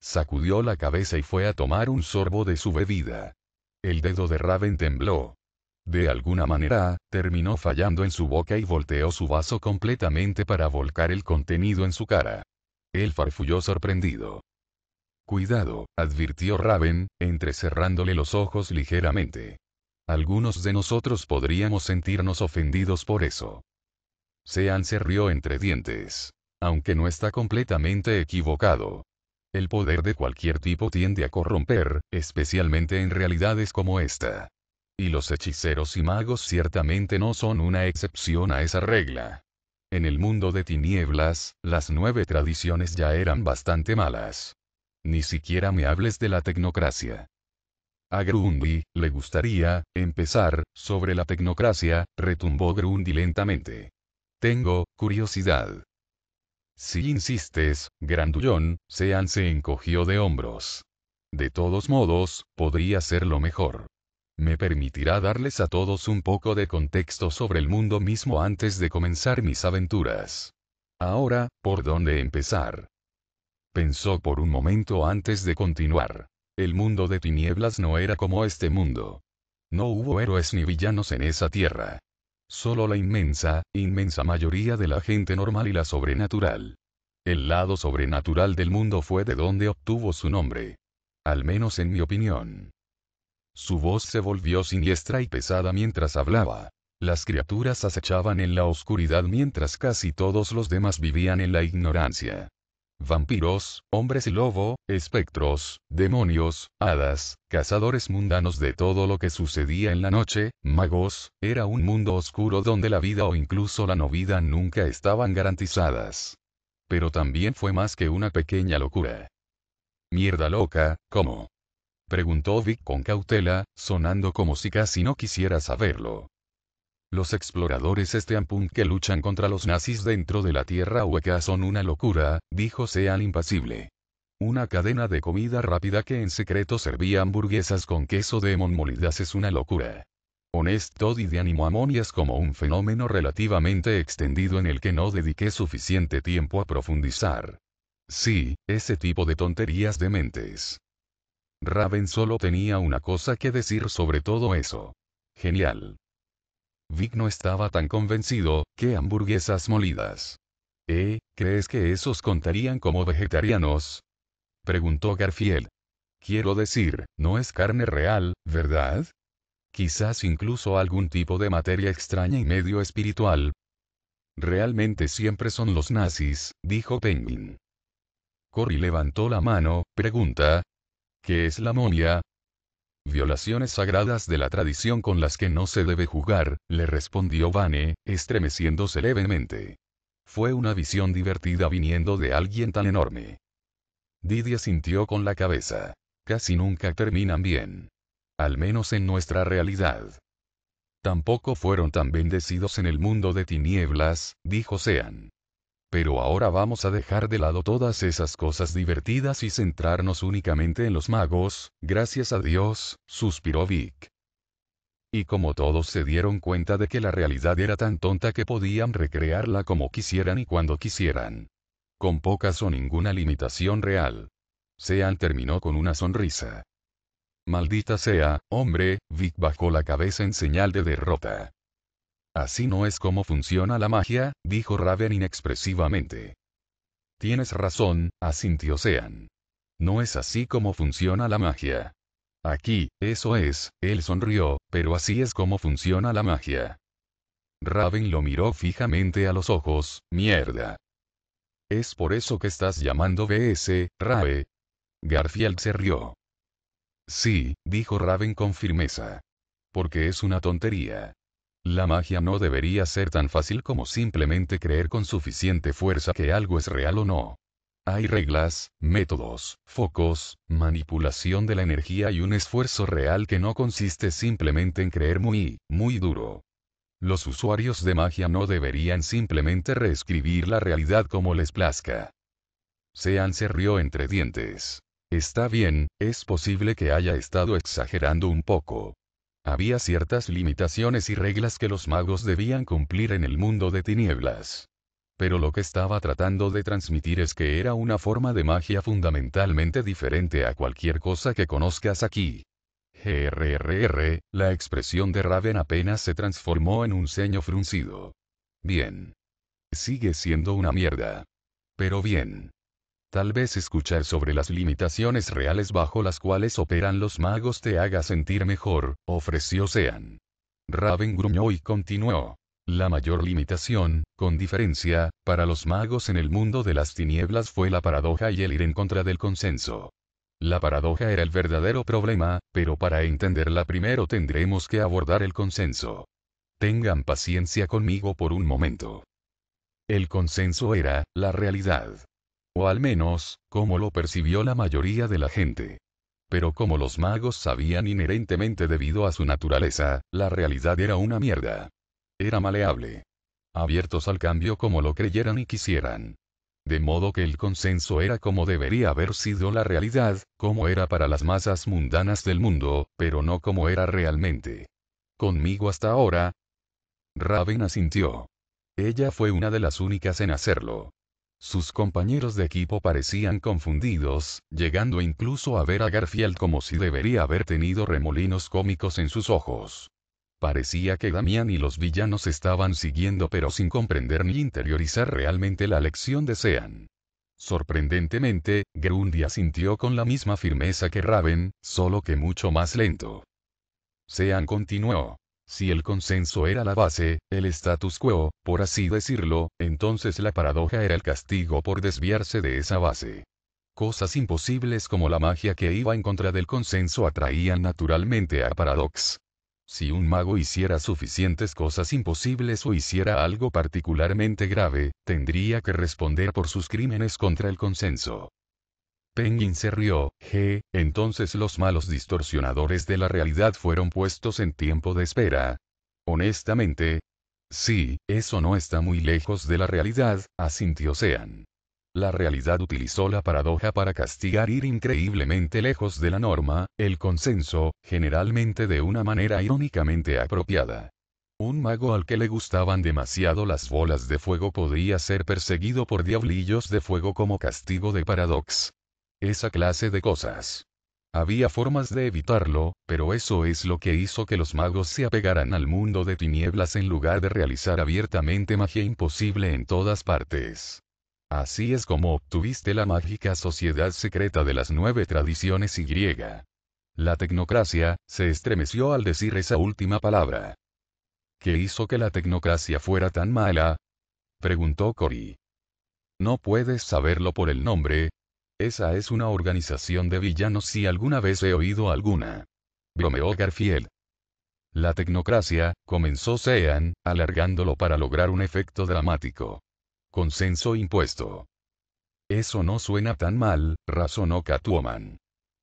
Sacudió la cabeza y fue a tomar un sorbo de su bebida. El dedo de Raven tembló. De alguna manera, terminó fallando en su boca y volteó su vaso completamente para volcar el contenido en su cara. Él farfulló sorprendido. Cuidado, advirtió Raven, entrecerrándole los ojos ligeramente. Algunos de nosotros podríamos sentirnos ofendidos por eso. Sean se rió entre dientes. Aunque no está completamente equivocado. El poder de cualquier tipo tiende a corromper, especialmente en realidades como esta. Y los hechiceros y magos ciertamente no son una excepción a esa regla. En el mundo de tinieblas, las nueve tradiciones ya eran bastante malas. Ni siquiera me hables de la tecnocracia. A Grundy, le gustaría, empezar, sobre la tecnocracia, retumbó Grundy lentamente. Tengo, curiosidad. Si insistes, grandullón, Sean se encogió de hombros. De todos modos, podría ser lo mejor. Me permitirá darles a todos un poco de contexto sobre el mundo mismo antes de comenzar mis aventuras. Ahora, ¿por dónde empezar? pensó por un momento antes de continuar. El mundo de tinieblas no era como este mundo. No hubo héroes ni villanos en esa tierra. Solo la inmensa, inmensa mayoría de la gente normal y la sobrenatural. El lado sobrenatural del mundo fue de donde obtuvo su nombre. Al menos en mi opinión. Su voz se volvió siniestra y pesada mientras hablaba. Las criaturas acechaban en la oscuridad mientras casi todos los demás vivían en la ignorancia vampiros, hombres y lobo, espectros, demonios, hadas, cazadores mundanos de todo lo que sucedía en la noche, magos, era un mundo oscuro donde la vida o incluso la no vida nunca estaban garantizadas. Pero también fue más que una pequeña locura. Mierda loca, ¿cómo? Preguntó Vic con cautela, sonando como si casi no quisiera saberlo. Los exploradores Steampunk que luchan contra los nazis dentro de la Tierra Hueca son una locura, dijo Sean impasible. Una cadena de comida rápida que en secreto servía hamburguesas con queso de molidas es una locura. Honesto y de ánimo amonias como un fenómeno relativamente extendido en el que no dediqué suficiente tiempo a profundizar. Sí, ese tipo de tonterías de mentes. Raven solo tenía una cosa que decir sobre todo eso. Genial. Vic no estaba tan convencido, que hamburguesas molidas. ¿Eh? ¿Crees que esos contarían como vegetarianos? Preguntó Garfield. Quiero decir, no es carne real, ¿verdad? Quizás incluso algún tipo de materia extraña y medio espiritual. Realmente siempre son los nazis, dijo Penguin. Cory levantó la mano, pregunta. ¿Qué es la momia? violaciones sagradas de la tradición con las que no se debe jugar, le respondió Vane, estremeciéndose levemente. Fue una visión divertida viniendo de alguien tan enorme. Didia sintió con la cabeza. Casi nunca terminan bien. Al menos en nuestra realidad. Tampoco fueron tan bendecidos en el mundo de tinieblas, dijo Sean. Pero ahora vamos a dejar de lado todas esas cosas divertidas y centrarnos únicamente en los magos, gracias a Dios, suspiró Vic. Y como todos se dieron cuenta de que la realidad era tan tonta que podían recrearla como quisieran y cuando quisieran. Con pocas o ninguna limitación real. Sean terminó con una sonrisa. Maldita sea, hombre, Vic bajó la cabeza en señal de derrota. Así no es como funciona la magia, dijo Raven inexpresivamente. Tienes razón, asintió Sean. No es así como funciona la magia. Aquí, eso es, él sonrió, pero así es como funciona la magia. Raven lo miró fijamente a los ojos, mierda. Es por eso que estás llamando BS, Rabe. Garfield se rió. Sí, dijo Raven con firmeza. Porque es una tontería. La magia no debería ser tan fácil como simplemente creer con suficiente fuerza que algo es real o no. Hay reglas, métodos, focos, manipulación de la energía y un esfuerzo real que no consiste simplemente en creer muy, muy duro. Los usuarios de magia no deberían simplemente reescribir la realidad como les plazca. Sean se rió entre dientes. Está bien, es posible que haya estado exagerando un poco. Había ciertas limitaciones y reglas que los magos debían cumplir en el mundo de tinieblas. Pero lo que estaba tratando de transmitir es que era una forma de magia fundamentalmente diferente a cualquier cosa que conozcas aquí. GRRR, la expresión de Raven apenas se transformó en un ceño fruncido. Bien. Sigue siendo una mierda. Pero bien. Tal vez escuchar sobre las limitaciones reales bajo las cuales operan los magos te haga sentir mejor, ofreció Sean. Raven gruñó y continuó. La mayor limitación, con diferencia, para los magos en el mundo de las tinieblas fue la paradoja y el ir en contra del consenso. La paradoja era el verdadero problema, pero para entenderla primero tendremos que abordar el consenso. Tengan paciencia conmigo por un momento. El consenso era, la realidad o al menos, como lo percibió la mayoría de la gente. Pero como los magos sabían inherentemente debido a su naturaleza, la realidad era una mierda. Era maleable. Abiertos al cambio como lo creyeran y quisieran. De modo que el consenso era como debería haber sido la realidad, como era para las masas mundanas del mundo, pero no como era realmente. ¿Conmigo hasta ahora? Raven asintió. Ella fue una de las únicas en hacerlo. Sus compañeros de equipo parecían confundidos, llegando incluso a ver a Garfield como si debería haber tenido remolinos cómicos en sus ojos. Parecía que Damián y los villanos estaban siguiendo pero sin comprender ni interiorizar realmente la lección de Sean. Sorprendentemente, Grundy asintió con la misma firmeza que Raven, solo que mucho más lento. Sean continuó. Si el consenso era la base, el status quo, por así decirlo, entonces la paradoja era el castigo por desviarse de esa base. Cosas imposibles como la magia que iba en contra del consenso atraían naturalmente a Paradox. Si un mago hiciera suficientes cosas imposibles o hiciera algo particularmente grave, tendría que responder por sus crímenes contra el consenso. Penguin se rió, je, entonces los malos distorsionadores de la realidad fueron puestos en tiempo de espera. Honestamente. Sí, eso no está muy lejos de la realidad, asintió Sean. La realidad utilizó la paradoja para castigar ir increíblemente lejos de la norma, el consenso, generalmente de una manera irónicamente apropiada. Un mago al que le gustaban demasiado las bolas de fuego podía ser perseguido por diablillos de fuego como castigo de paradox esa clase de cosas. Había formas de evitarlo, pero eso es lo que hizo que los magos se apegaran al mundo de tinieblas en lugar de realizar abiertamente magia imposible en todas partes. Así es como obtuviste la mágica sociedad secreta de las nueve tradiciones y griega. La tecnocracia, se estremeció al decir esa última palabra. ¿Qué hizo que la tecnocracia fuera tan mala? preguntó Cory. No puedes saberlo por el nombre, esa es una organización de villanos si alguna vez he oído alguna. Bromeó Garfield. La tecnocracia, comenzó Sean, alargándolo para lograr un efecto dramático. Consenso impuesto. Eso no suena tan mal, razonó Catwoman.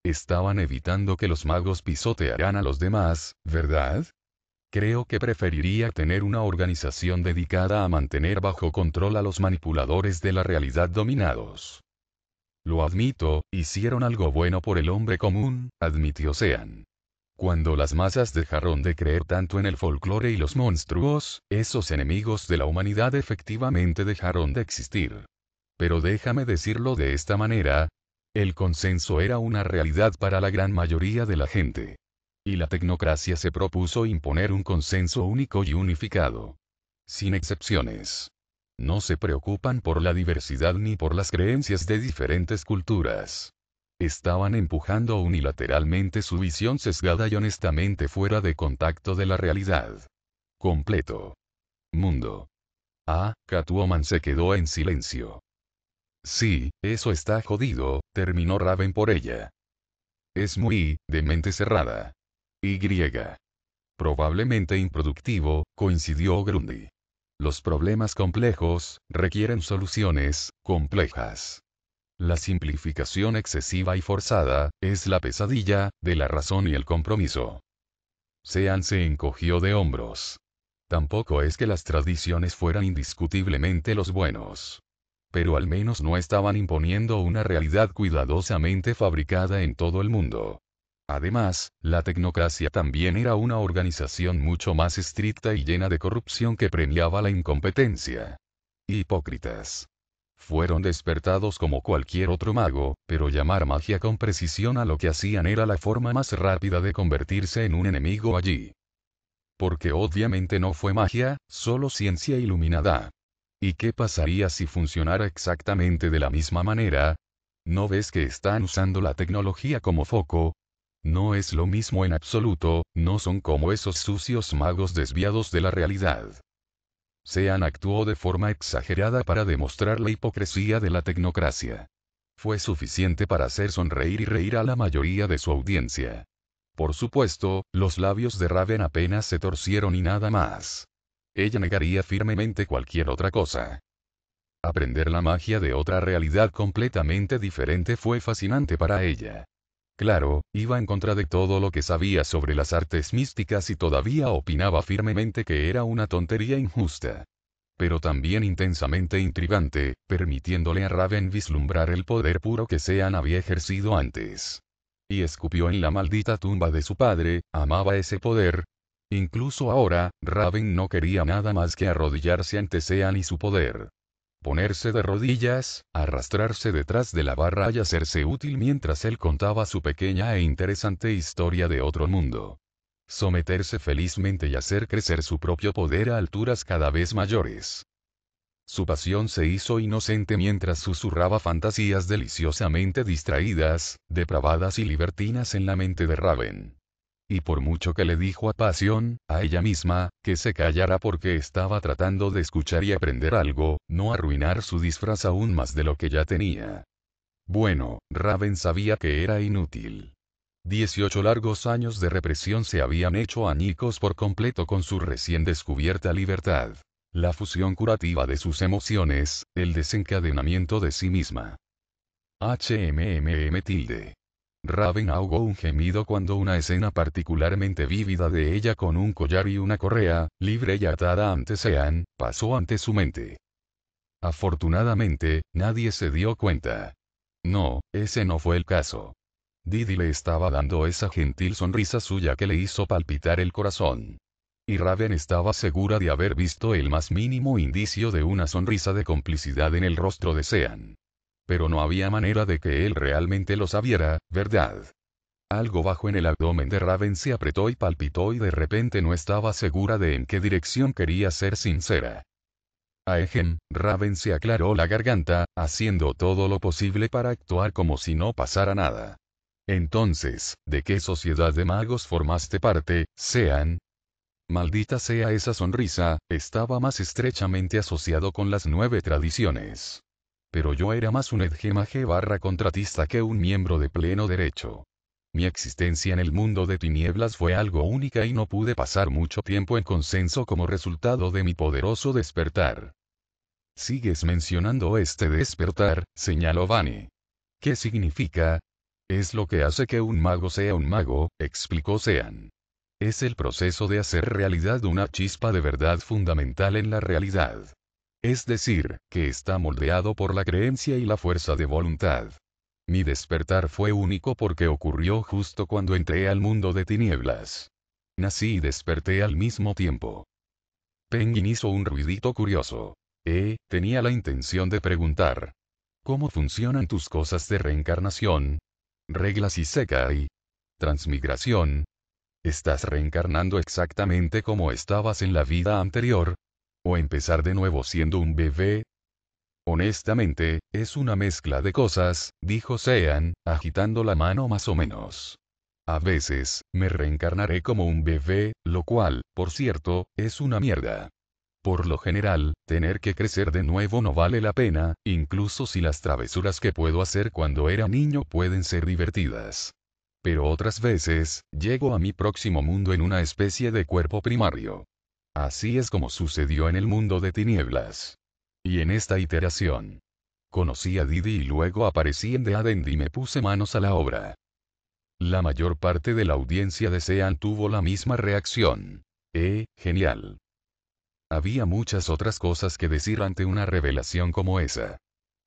Estaban evitando que los magos pisotearan a los demás, ¿verdad? Creo que preferiría tener una organización dedicada a mantener bajo control a los manipuladores de la realidad dominados. Lo admito, hicieron algo bueno por el hombre común, admitió Sean. Cuando las masas dejaron de creer tanto en el folclore y los monstruos, esos enemigos de la humanidad efectivamente dejaron de existir. Pero déjame decirlo de esta manera, el consenso era una realidad para la gran mayoría de la gente. Y la tecnocracia se propuso imponer un consenso único y unificado. Sin excepciones. No se preocupan por la diversidad ni por las creencias de diferentes culturas. Estaban empujando unilateralmente su visión sesgada y honestamente fuera de contacto de la realidad. Completo. Mundo. Ah, Catwoman se quedó en silencio. Sí, eso está jodido, terminó Raven por ella. Es muy, de mente cerrada. Y. Probablemente improductivo, coincidió Grundy. Los problemas complejos requieren soluciones complejas. La simplificación excesiva y forzada es la pesadilla de la razón y el compromiso. Sean se encogió de hombros. Tampoco es que las tradiciones fueran indiscutiblemente los buenos. Pero al menos no estaban imponiendo una realidad cuidadosamente fabricada en todo el mundo. Además, la tecnocracia también era una organización mucho más estricta y llena de corrupción que premiaba la incompetencia. Hipócritas. Fueron despertados como cualquier otro mago, pero llamar magia con precisión a lo que hacían era la forma más rápida de convertirse en un enemigo allí. Porque obviamente no fue magia, solo ciencia iluminada. ¿Y qué pasaría si funcionara exactamente de la misma manera? ¿No ves que están usando la tecnología como foco, no es lo mismo en absoluto, no son como esos sucios magos desviados de la realidad. Sean actuó de forma exagerada para demostrar la hipocresía de la tecnocracia. Fue suficiente para hacer sonreír y reír a la mayoría de su audiencia. Por supuesto, los labios de Raven apenas se torcieron y nada más. Ella negaría firmemente cualquier otra cosa. Aprender la magia de otra realidad completamente diferente fue fascinante para ella. Claro, iba en contra de todo lo que sabía sobre las artes místicas y todavía opinaba firmemente que era una tontería injusta. Pero también intensamente intrigante, permitiéndole a Raven vislumbrar el poder puro que Sean había ejercido antes. Y escupió en la maldita tumba de su padre, amaba ese poder. Incluso ahora, Raven no quería nada más que arrodillarse ante Sean y su poder ponerse de rodillas, arrastrarse detrás de la barra y hacerse útil mientras él contaba su pequeña e interesante historia de otro mundo. Someterse felizmente y hacer crecer su propio poder a alturas cada vez mayores. Su pasión se hizo inocente mientras susurraba fantasías deliciosamente distraídas, depravadas y libertinas en la mente de Raven y por mucho que le dijo a Pasión, a ella misma, que se callara porque estaba tratando de escuchar y aprender algo, no arruinar su disfraz aún más de lo que ya tenía. Bueno, Raven sabía que era inútil. Dieciocho largos años de represión se habían hecho añicos por completo con su recién descubierta libertad. La fusión curativa de sus emociones, el desencadenamiento de sí misma. HMMM tilde. Raven ahogó un gemido cuando una escena particularmente vívida de ella con un collar y una correa, libre y atada ante Sean, pasó ante su mente. Afortunadamente, nadie se dio cuenta. No, ese no fue el caso. Didi le estaba dando esa gentil sonrisa suya que le hizo palpitar el corazón. Y Raven estaba segura de haber visto el más mínimo indicio de una sonrisa de complicidad en el rostro de Sean pero no había manera de que él realmente lo sabiera, ¿verdad? Algo bajo en el abdomen de Raven se apretó y palpitó y de repente no estaba segura de en qué dirección quería ser sincera. A Ejen, Raven se aclaró la garganta, haciendo todo lo posible para actuar como si no pasara nada. Entonces, ¿de qué sociedad de magos formaste parte, sean? Maldita sea esa sonrisa, estaba más estrechamente asociado con las nueve tradiciones pero yo era más un G barra contratista que un miembro de pleno derecho. Mi existencia en el mundo de tinieblas fue algo única y no pude pasar mucho tiempo en consenso como resultado de mi poderoso despertar. Sigues mencionando este despertar, señaló Vane. ¿Qué significa? Es lo que hace que un mago sea un mago, explicó Sean. Es el proceso de hacer realidad una chispa de verdad fundamental en la realidad es decir, que está moldeado por la creencia y la fuerza de voluntad. Mi despertar fue único porque ocurrió justo cuando entré al mundo de tinieblas. Nací y desperté al mismo tiempo. Penguin hizo un ruidito curioso. Eh, tenía la intención de preguntar. ¿Cómo funcionan tus cosas de reencarnación? Reglas y seca y... Transmigración. Estás reencarnando exactamente como estabas en la vida anterior, o empezar de nuevo siendo un bebé? Honestamente, es una mezcla de cosas, dijo Sean, agitando la mano más o menos. A veces, me reencarnaré como un bebé, lo cual, por cierto, es una mierda. Por lo general, tener que crecer de nuevo no vale la pena, incluso si las travesuras que puedo hacer cuando era niño pueden ser divertidas. Pero otras veces, llego a mi próximo mundo en una especie de cuerpo primario. Así es como sucedió en el mundo de tinieblas. Y en esta iteración. Conocí a Didi y luego aparecí en The Adend y me puse manos a la obra. La mayor parte de la audiencia de Sean tuvo la misma reacción. Eh, genial. Había muchas otras cosas que decir ante una revelación como esa.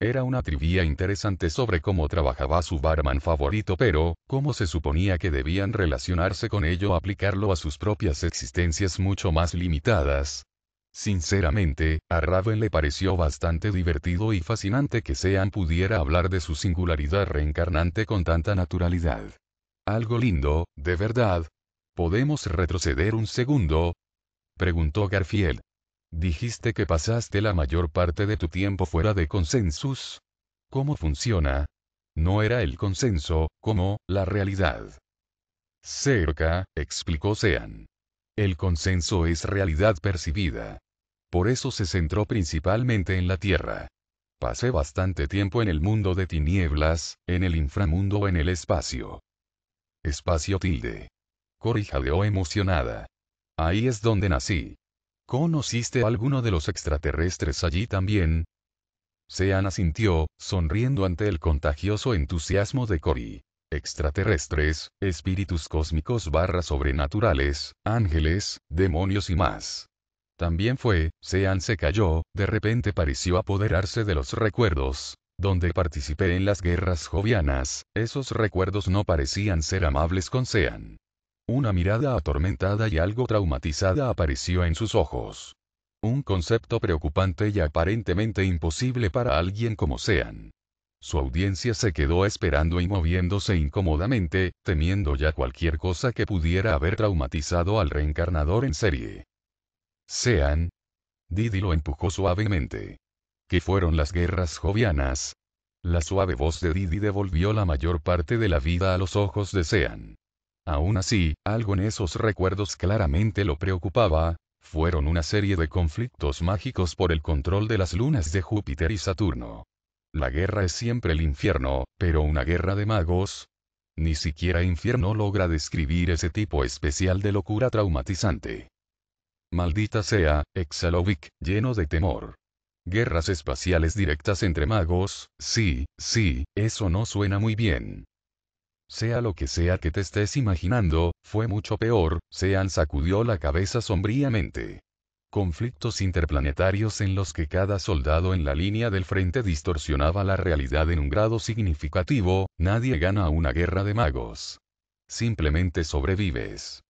Era una trivia interesante sobre cómo trabajaba su barman favorito, pero, ¿cómo se suponía que debían relacionarse con ello, o aplicarlo a sus propias existencias mucho más limitadas. Sinceramente, a Raven le pareció bastante divertido y fascinante que Sean pudiera hablar de su singularidad reencarnante con tanta naturalidad. Algo lindo, de verdad. ¿Podemos retroceder un segundo? preguntó Garfield. Dijiste que pasaste la mayor parte de tu tiempo fuera de consensus. ¿Cómo funciona? No era el consenso, como, la realidad. Cerca, explicó Sean. El consenso es realidad percibida. Por eso se centró principalmente en la Tierra. Pasé bastante tiempo en el mundo de tinieblas, en el inframundo o en el espacio. Espacio tilde. Corrijadeo emocionada. Ahí es donde nací. ¿Conociste a alguno de los extraterrestres allí también? Sean asintió, sonriendo ante el contagioso entusiasmo de Cory. Extraterrestres, espíritus cósmicos barra sobrenaturales, ángeles, demonios y más. También fue, Sean se cayó, de repente pareció apoderarse de los recuerdos. Donde participé en las guerras jovianas, esos recuerdos no parecían ser amables con Sean. Una mirada atormentada y algo traumatizada apareció en sus ojos. Un concepto preocupante y aparentemente imposible para alguien como Sean. Su audiencia se quedó esperando y moviéndose incómodamente, temiendo ya cualquier cosa que pudiera haber traumatizado al reencarnador en serie. Sean. Didi lo empujó suavemente. ¿Qué fueron las guerras jovianas? La suave voz de Didi devolvió la mayor parte de la vida a los ojos de Sean. Aún así, algo en esos recuerdos claramente lo preocupaba, fueron una serie de conflictos mágicos por el control de las lunas de Júpiter y Saturno. La guerra es siempre el infierno, pero una guerra de magos. Ni siquiera infierno logra describir ese tipo especial de locura traumatizante. Maldita sea, Exalovic, lleno de temor. Guerras espaciales directas entre magos, sí, sí, eso no suena muy bien. Sea lo que sea que te estés imaginando, fue mucho peor, Sean sacudió la cabeza sombríamente. Conflictos interplanetarios en los que cada soldado en la línea del frente distorsionaba la realidad en un grado significativo, nadie gana una guerra de magos. Simplemente sobrevives.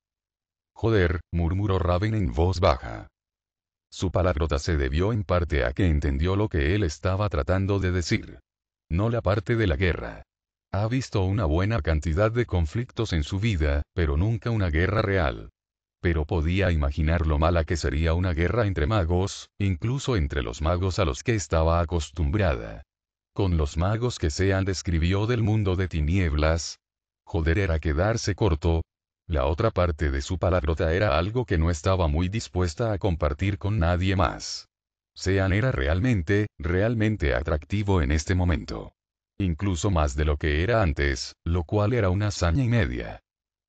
Joder, murmuró Raven en voz baja. Su palabrota se debió en parte a que entendió lo que él estaba tratando de decir. No la parte de la guerra. Ha visto una buena cantidad de conflictos en su vida, pero nunca una guerra real. Pero podía imaginar lo mala que sería una guerra entre magos, incluso entre los magos a los que estaba acostumbrada. Con los magos que Sean describió del mundo de tinieblas. Joder era quedarse corto, la otra parte de su palabrota era algo que no estaba muy dispuesta a compartir con nadie más. Sean era realmente, realmente atractivo en este momento incluso más de lo que era antes, lo cual era una hazaña y media.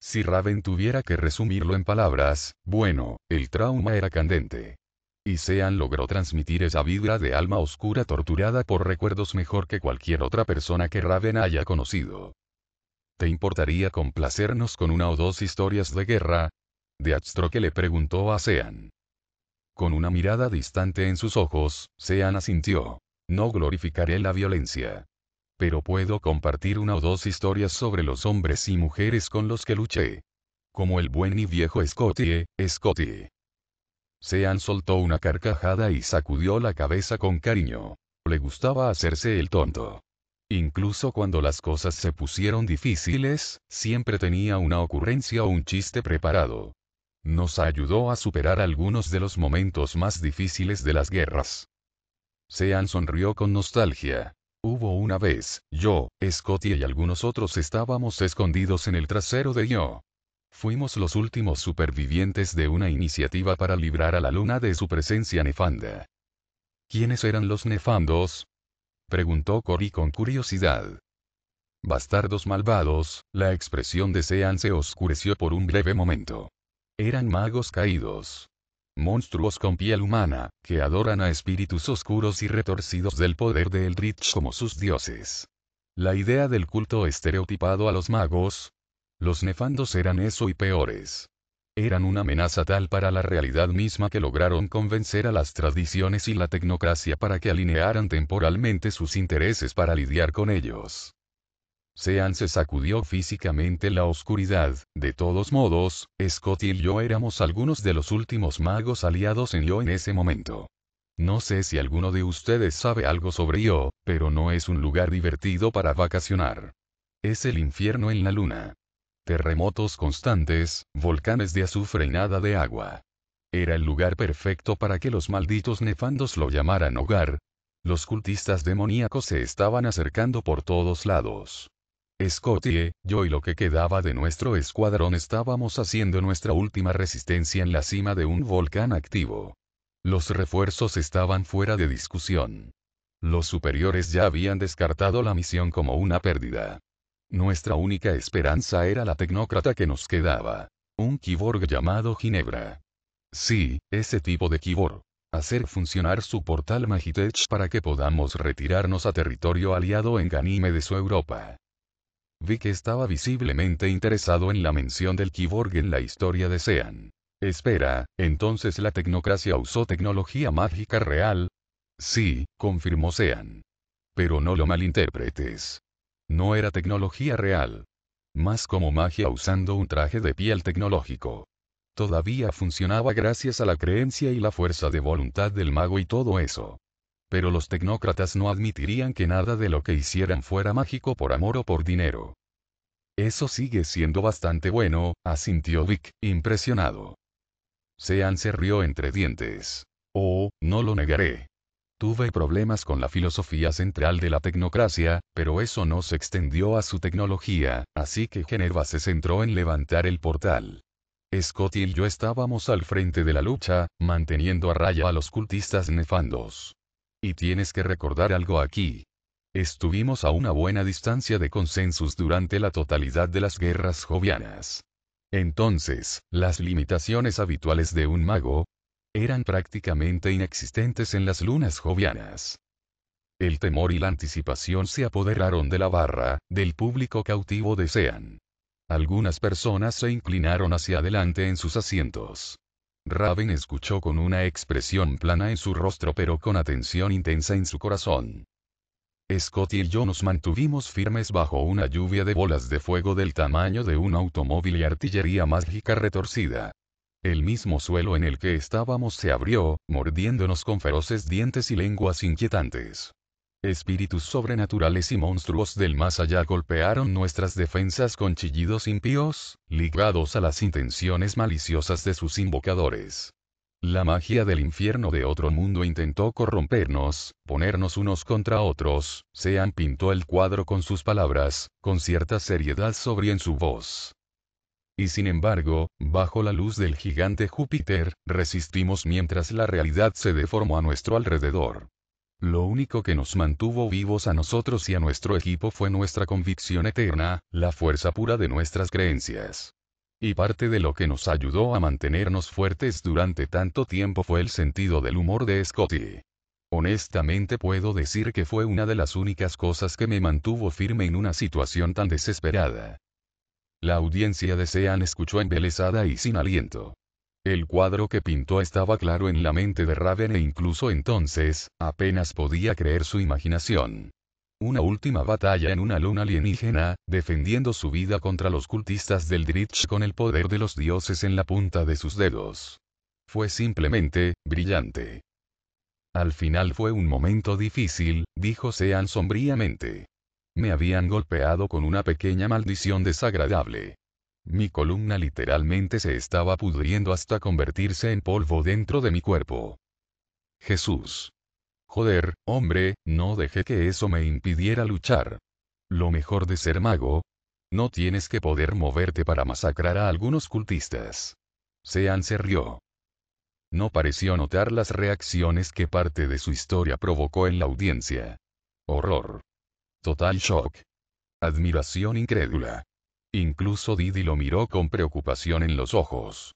Si Raven tuviera que resumirlo en palabras, bueno, el trauma era candente. Y Sean logró transmitir esa vibra de alma oscura torturada por recuerdos mejor que cualquier otra persona que Raven haya conocido. ¿Te importaría complacernos con una o dos historias de guerra? De que le preguntó a Sean. Con una mirada distante en sus ojos, Sean asintió. No glorificaré la violencia pero puedo compartir una o dos historias sobre los hombres y mujeres con los que luché. Como el buen y viejo Scottie, Scottie. Sean soltó una carcajada y sacudió la cabeza con cariño. Le gustaba hacerse el tonto. Incluso cuando las cosas se pusieron difíciles, siempre tenía una ocurrencia o un chiste preparado. Nos ayudó a superar algunos de los momentos más difíciles de las guerras. Sean sonrió con nostalgia. Hubo una vez, yo, Scotty y algunos otros estábamos escondidos en el trasero de yo. Fuimos los últimos supervivientes de una iniciativa para librar a la luna de su presencia nefanda. ¿Quiénes eran los nefandos? preguntó Cory con curiosidad. Bastardos malvados, la expresión de Sean se oscureció por un breve momento. Eran magos caídos, monstruos con piel humana, que adoran a espíritus oscuros y retorcidos del poder de Eldritch como sus dioses. La idea del culto estereotipado a los magos. Los nefandos eran eso y peores. Eran una amenaza tal para la realidad misma que lograron convencer a las tradiciones y la tecnocracia para que alinearan temporalmente sus intereses para lidiar con ellos. Sean se sacudió físicamente la oscuridad. De todos modos, Scott y yo éramos algunos de los últimos magos aliados en yo en ese momento. No sé si alguno de ustedes sabe algo sobre yo, pero no es un lugar divertido para vacacionar. Es el infierno en la luna. Terremotos constantes, volcanes de azufre y nada de agua. Era el lugar perfecto para que los malditos nefandos lo llamaran hogar. Los cultistas demoníacos se estaban acercando por todos lados. Scottie, yo y lo que quedaba de nuestro escuadrón estábamos haciendo nuestra última resistencia en la cima de un volcán activo. Los refuerzos estaban fuera de discusión. Los superiores ya habían descartado la misión como una pérdida. Nuestra única esperanza era la tecnócrata que nos quedaba. Un kiborg llamado Ginebra. Sí, ese tipo de kiborg hacer funcionar su portal Magitech para que podamos retirarnos a territorio aliado en de su Europa. Vi que estaba visiblemente interesado en la mención del Kiborg en la historia de Sean. Espera, entonces la tecnocracia usó tecnología mágica real. Sí, confirmó Sean. Pero no lo malinterpretes. No era tecnología real. Más como magia usando un traje de piel tecnológico. Todavía funcionaba gracias a la creencia y la fuerza de voluntad del mago y todo eso pero los tecnócratas no admitirían que nada de lo que hicieran fuera mágico por amor o por dinero. Eso sigue siendo bastante bueno, asintió Vic, impresionado. Sean se rió entre dientes. Oh, no lo negaré. Tuve problemas con la filosofía central de la tecnocracia, pero eso no se extendió a su tecnología, así que Geneva se centró en levantar el portal. Scott y yo estábamos al frente de la lucha, manteniendo a raya a los cultistas nefandos. Y tienes que recordar algo aquí. Estuvimos a una buena distancia de consensus durante la totalidad de las guerras jovianas. Entonces, las limitaciones habituales de un mago, eran prácticamente inexistentes en las lunas jovianas. El temor y la anticipación se apoderaron de la barra, del público cautivo de Sean. Algunas personas se inclinaron hacia adelante en sus asientos. Raven escuchó con una expresión plana en su rostro pero con atención intensa en su corazón. Scott y yo nos mantuvimos firmes bajo una lluvia de bolas de fuego del tamaño de un automóvil y artillería mágica retorcida. El mismo suelo en el que estábamos se abrió, mordiéndonos con feroces dientes y lenguas inquietantes espíritus sobrenaturales y monstruos del más allá golpearon nuestras defensas con chillidos impíos, ligados a las intenciones maliciosas de sus invocadores. La magia del infierno de otro mundo intentó corrompernos, ponernos unos contra otros, Sean pintó el cuadro con sus palabras, con cierta seriedad sobre en su voz. Y sin embargo, bajo la luz del gigante Júpiter, resistimos mientras la realidad se deformó a nuestro alrededor. Lo único que nos mantuvo vivos a nosotros y a nuestro equipo fue nuestra convicción eterna, la fuerza pura de nuestras creencias. Y parte de lo que nos ayudó a mantenernos fuertes durante tanto tiempo fue el sentido del humor de Scotty. Honestamente puedo decir que fue una de las únicas cosas que me mantuvo firme en una situación tan desesperada. La audiencia de Sean escuchó embelesada y sin aliento. El cuadro que pintó estaba claro en la mente de Raven e incluso entonces, apenas podía creer su imaginación. Una última batalla en una luna alienígena, defendiendo su vida contra los cultistas del Dritch con el poder de los dioses en la punta de sus dedos. Fue simplemente, brillante. Al final fue un momento difícil, dijo Sean sombríamente. Me habían golpeado con una pequeña maldición desagradable. Mi columna literalmente se estaba pudriendo hasta convertirse en polvo dentro de mi cuerpo. Jesús. Joder, hombre, no dejé que eso me impidiera luchar. Lo mejor de ser mago. No tienes que poder moverte para masacrar a algunos cultistas. Sean se rió. No pareció notar las reacciones que parte de su historia provocó en la audiencia. Horror. Total shock. Admiración incrédula. Incluso Didi lo miró con preocupación en los ojos.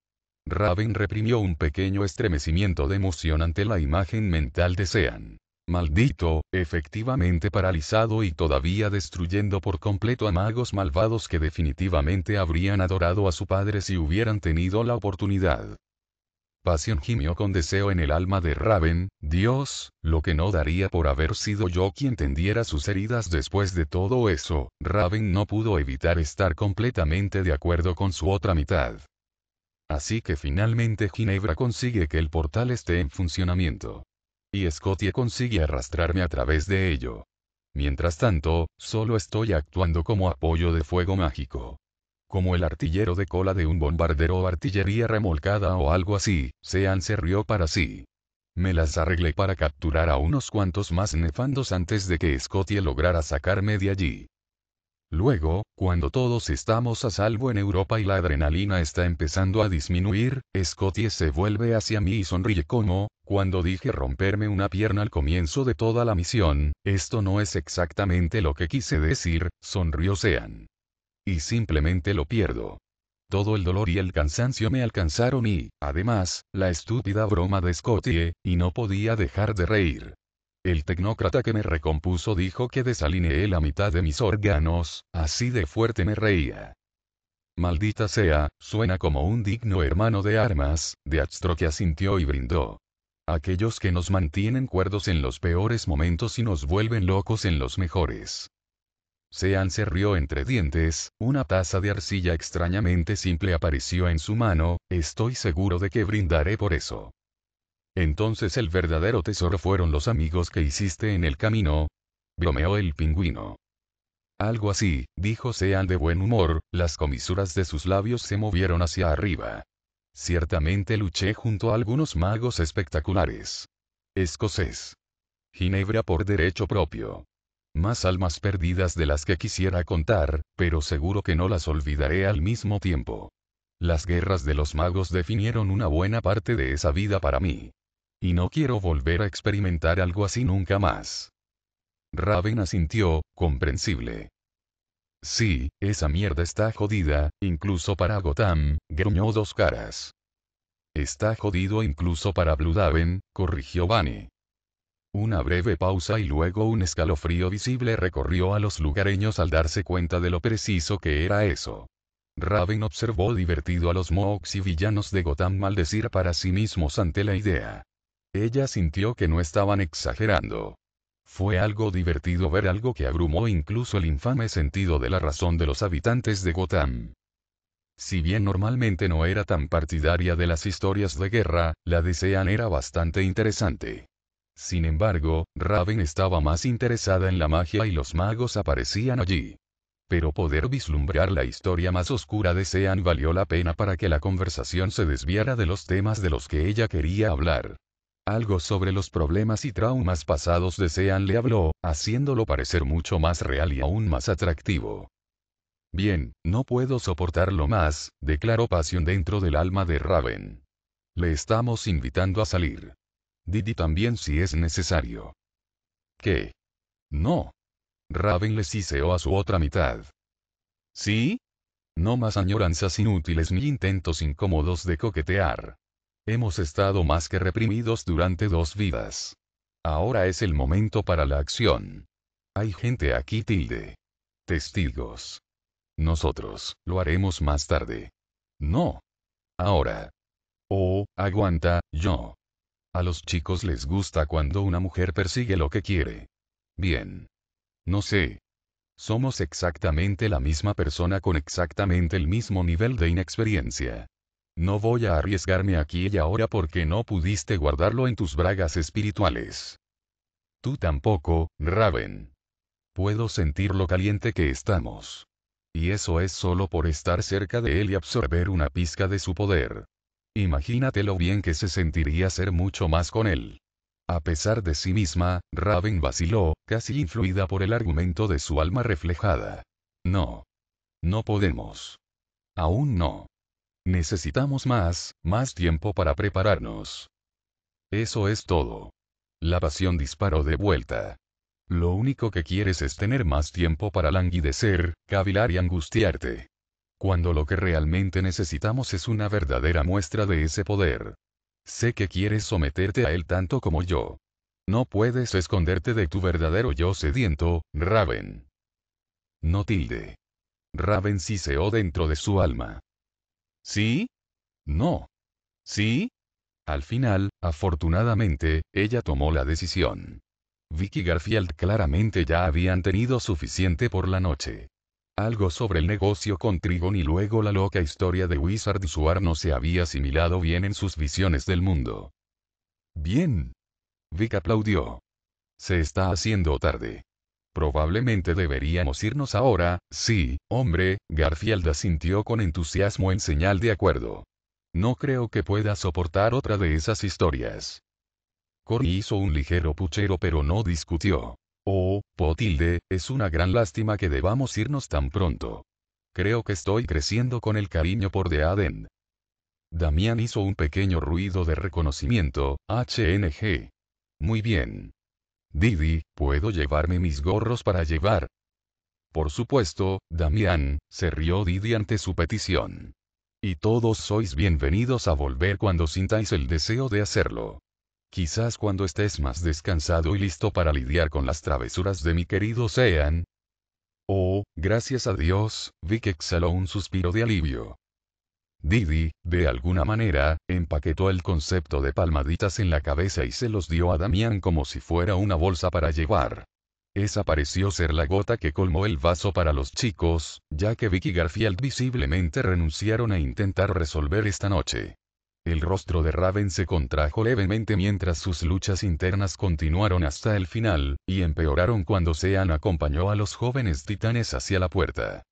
Raven reprimió un pequeño estremecimiento de emoción ante la imagen mental de Sean. Maldito, efectivamente paralizado y todavía destruyendo por completo a magos malvados que definitivamente habrían adorado a su padre si hubieran tenido la oportunidad. Pasión gimió con deseo en el alma de Raven, Dios, lo que no daría por haber sido yo quien tendiera sus heridas después de todo eso, Raven no pudo evitar estar completamente de acuerdo con su otra mitad. Así que finalmente Ginebra consigue que el portal esté en funcionamiento. Y Scottie consigue arrastrarme a través de ello. Mientras tanto, solo estoy actuando como apoyo de fuego mágico como el artillero de cola de un bombardero o artillería remolcada o algo así, Sean se rió para sí. Me las arreglé para capturar a unos cuantos más nefandos antes de que Scottie lograra sacarme de allí. Luego, cuando todos estamos a salvo en Europa y la adrenalina está empezando a disminuir, Scottie se vuelve hacia mí y sonríe como, cuando dije romperme una pierna al comienzo de toda la misión, esto no es exactamente lo que quise decir, sonrió Sean y simplemente lo pierdo. Todo el dolor y el cansancio me alcanzaron y, además, la estúpida broma de Scottie, eh, y no podía dejar de reír. El tecnócrata que me recompuso dijo que desalineé la mitad de mis órganos, así de fuerte me reía. Maldita sea, suena como un digno hermano de armas, de Astro que asintió y brindó. Aquellos que nos mantienen cuerdos en los peores momentos y nos vuelven locos en los mejores. Sean se rió entre dientes, una taza de arcilla extrañamente simple apareció en su mano, estoy seguro de que brindaré por eso. Entonces el verdadero tesoro fueron los amigos que hiciste en el camino. Bromeó el pingüino. Algo así, dijo Sean de buen humor, las comisuras de sus labios se movieron hacia arriba. Ciertamente luché junto a algunos magos espectaculares. Escocés. Ginebra por derecho propio más almas perdidas de las que quisiera contar, pero seguro que no las olvidaré al mismo tiempo. Las guerras de los magos definieron una buena parte de esa vida para mí. Y no quiero volver a experimentar algo así nunca más. Raven asintió, comprensible. Sí, esa mierda está jodida, incluso para Gotham, gruñó dos caras. Está jodido incluso para Bloodaven, corrigió Bunny. Una breve pausa y luego un escalofrío visible recorrió a los lugareños al darse cuenta de lo preciso que era eso. Raven observó divertido a los Mohawks y villanos de Gotham maldecir para sí mismos ante la idea. Ella sintió que no estaban exagerando. Fue algo divertido ver algo que abrumó incluso el infame sentido de la razón de los habitantes de Gotham. Si bien normalmente no era tan partidaria de las historias de guerra, la de era bastante interesante. Sin embargo, Raven estaba más interesada en la magia y los magos aparecían allí. Pero poder vislumbrar la historia más oscura de Sean valió la pena para que la conversación se desviara de los temas de los que ella quería hablar. Algo sobre los problemas y traumas pasados de Sean le habló, haciéndolo parecer mucho más real y aún más atractivo. Bien, no puedo soportarlo más, declaró pasión dentro del alma de Raven. Le estamos invitando a salir. Didi también si es necesario. ¿Qué? No. Raven les o a su otra mitad. ¿Sí? No más añoranzas inútiles ni intentos incómodos de coquetear. Hemos estado más que reprimidos durante dos vidas. Ahora es el momento para la acción. Hay gente aquí tilde. Testigos. Nosotros, lo haremos más tarde. No. Ahora. Oh, aguanta, yo. A los chicos les gusta cuando una mujer persigue lo que quiere. Bien. No sé. Somos exactamente la misma persona con exactamente el mismo nivel de inexperiencia. No voy a arriesgarme aquí y ahora porque no pudiste guardarlo en tus bragas espirituales. Tú tampoco, Raven. Puedo sentir lo caliente que estamos. Y eso es solo por estar cerca de él y absorber una pizca de su poder. Imagínate lo bien que se sentiría ser mucho más con él. A pesar de sí misma, Raven vaciló, casi influida por el argumento de su alma reflejada. No. No podemos. Aún no. Necesitamos más, más tiempo para prepararnos. Eso es todo. La pasión disparó de vuelta. Lo único que quieres es tener más tiempo para languidecer, cavilar y angustiarte cuando lo que realmente necesitamos es una verdadera muestra de ese poder. Sé que quieres someterte a él tanto como yo. No puedes esconderte de tu verdadero yo sediento, Raven. No tilde. Raven siseó dentro de su alma. ¿Sí? No. ¿Sí? Al final, afortunadamente, ella tomó la decisión. Vicky Garfield claramente ya habían tenido suficiente por la noche algo sobre el negocio con Trigon y luego la loca historia de Wizard Suar no se había asimilado bien en sus visiones del mundo. Bien. Vic aplaudió. Se está haciendo tarde. Probablemente deberíamos irnos ahora, sí, hombre, Garfield asintió con entusiasmo en señal de acuerdo. No creo que pueda soportar otra de esas historias. Cory hizo un ligero puchero pero no discutió. Oh, Potilde, es una gran lástima que debamos irnos tan pronto. Creo que estoy creciendo con el cariño por The Aden. Damián hizo un pequeño ruido de reconocimiento, HNG. Muy bien. Didi, ¿puedo llevarme mis gorros para llevar? Por supuesto, Damián, se rió Didi ante su petición. Y todos sois bienvenidos a volver cuando sintáis el deseo de hacerlo. Quizás cuando estés más descansado y listo para lidiar con las travesuras de mi querido Sean. Oh, gracias a Dios, Vic exhaló un suspiro de alivio. Didi, de alguna manera, empaquetó el concepto de palmaditas en la cabeza y se los dio a Damián como si fuera una bolsa para llevar. Esa pareció ser la gota que colmó el vaso para los chicos, ya que Vicky y Garfield visiblemente renunciaron a intentar resolver esta noche. El rostro de Raven se contrajo levemente mientras sus luchas internas continuaron hasta el final, y empeoraron cuando Sean acompañó a los jóvenes titanes hacia la puerta.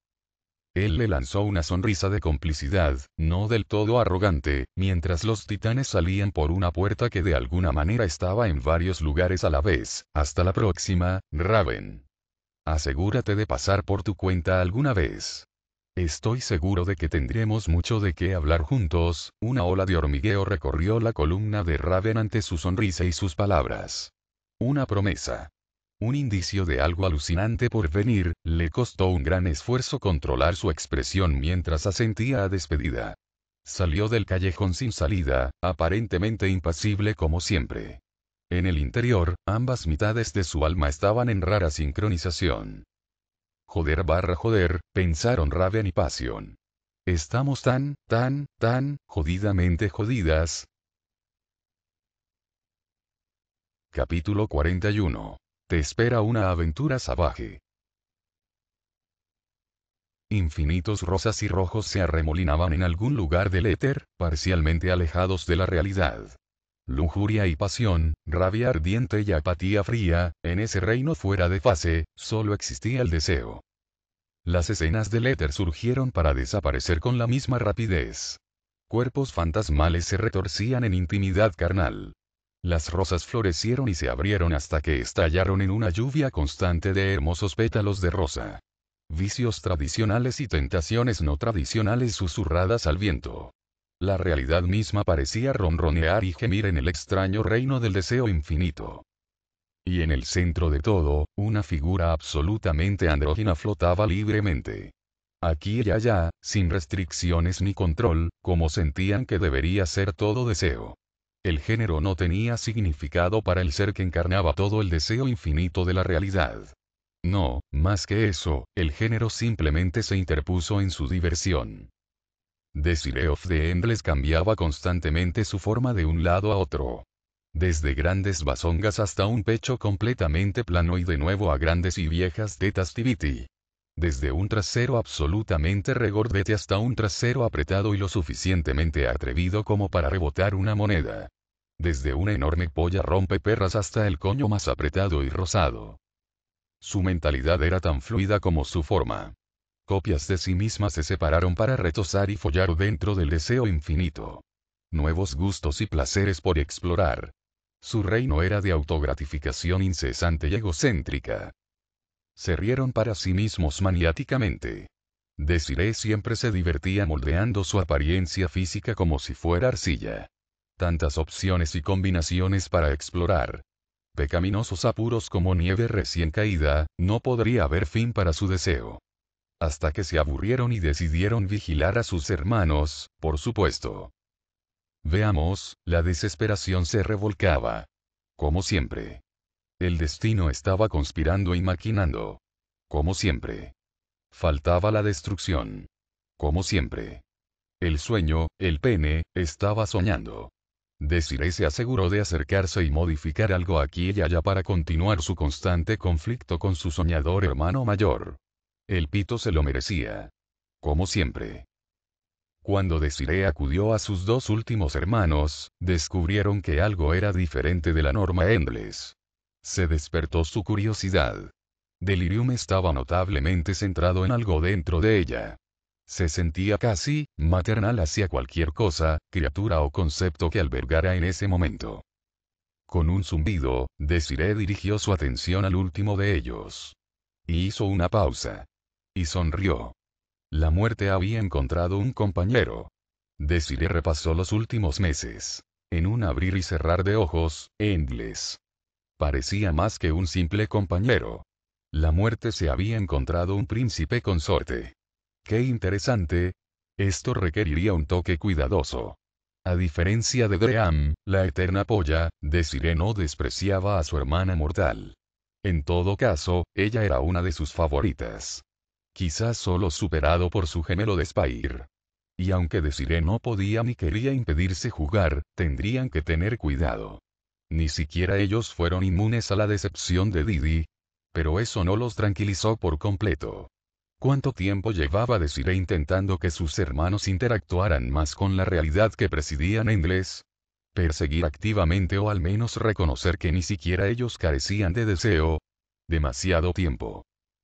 Él le lanzó una sonrisa de complicidad, no del todo arrogante, mientras los titanes salían por una puerta que de alguna manera estaba en varios lugares a la vez. Hasta la próxima, Raven. Asegúrate de pasar por tu cuenta alguna vez. Estoy seguro de que tendremos mucho de qué hablar juntos, una ola de hormigueo recorrió la columna de Raven ante su sonrisa y sus palabras. Una promesa. Un indicio de algo alucinante por venir, le costó un gran esfuerzo controlar su expresión mientras asentía a despedida. Salió del callejón sin salida, aparentemente impasible como siempre. En el interior, ambas mitades de su alma estaban en rara sincronización joder barra joder, pensaron Raven y pasión. Estamos tan, tan, tan, jodidamente jodidas. Capítulo 41. Te espera una aventura salvaje. Infinitos rosas y rojos se arremolinaban en algún lugar del éter, parcialmente alejados de la realidad lujuria y pasión, rabia ardiente y apatía fría, en ese reino fuera de fase, solo existía el deseo. Las escenas del éter surgieron para desaparecer con la misma rapidez. Cuerpos fantasmales se retorcían en intimidad carnal. Las rosas florecieron y se abrieron hasta que estallaron en una lluvia constante de hermosos pétalos de rosa. Vicios tradicionales y tentaciones no tradicionales susurradas al viento. La realidad misma parecía ronronear y gemir en el extraño reino del deseo infinito. Y en el centro de todo, una figura absolutamente andrógina flotaba libremente. Aquí y allá, sin restricciones ni control, como sentían que debería ser todo deseo. El género no tenía significado para el ser que encarnaba todo el deseo infinito de la realidad. No, más que eso, el género simplemente se interpuso en su diversión. Desiree of the Endless cambiaba constantemente su forma de un lado a otro. Desde grandes bazongas hasta un pecho completamente plano y de nuevo a grandes y viejas tetas tibiti. Desde un trasero absolutamente regordete hasta un trasero apretado y lo suficientemente atrevido como para rebotar una moneda. Desde una enorme polla rompe perras hasta el coño más apretado y rosado. Su mentalidad era tan fluida como su forma. Copias de sí mismas se separaron para retosar y follar dentro del deseo infinito. Nuevos gustos y placeres por explorar. Su reino era de autogratificación incesante y egocéntrica. Se rieron para sí mismos maniáticamente. Desiree siempre se divertía moldeando su apariencia física como si fuera arcilla. Tantas opciones y combinaciones para explorar. Pecaminosos apuros como nieve recién caída, no podría haber fin para su deseo hasta que se aburrieron y decidieron vigilar a sus hermanos, por supuesto. Veamos, la desesperación se revolcaba. Como siempre. El destino estaba conspirando y maquinando. Como siempre. Faltaba la destrucción. Como siempre. El sueño, el pene, estaba soñando. Desiree se aseguró de acercarse y modificar algo aquí y allá para continuar su constante conflicto con su soñador hermano mayor. El pito se lo merecía. Como siempre. Cuando Desiree acudió a sus dos últimos hermanos, descubrieron que algo era diferente de la norma Endless. Se despertó su curiosidad. Delirium estaba notablemente centrado en algo dentro de ella. Se sentía casi maternal hacia cualquier cosa, criatura o concepto que albergara en ese momento. Con un zumbido, Desiree dirigió su atención al último de ellos. hizo una pausa y sonrió. La muerte había encontrado un compañero. Desiree repasó los últimos meses. En un abrir y cerrar de ojos, Endless. Parecía más que un simple compañero. La muerte se había encontrado un príncipe consorte. Qué interesante. Esto requeriría un toque cuidadoso. A diferencia de Dream, la eterna polla, Desiree no despreciaba a su hermana mortal. En todo caso, ella era una de sus favoritas quizás solo superado por su gemelo Despair. Y aunque Desiree no podía ni quería impedirse jugar, tendrían que tener cuidado. Ni siquiera ellos fueron inmunes a la decepción de Didi. Pero eso no los tranquilizó por completo. ¿Cuánto tiempo llevaba Desiree intentando que sus hermanos interactuaran más con la realidad que presidían inglés, Perseguir activamente o al menos reconocer que ni siquiera ellos carecían de deseo. Demasiado tiempo.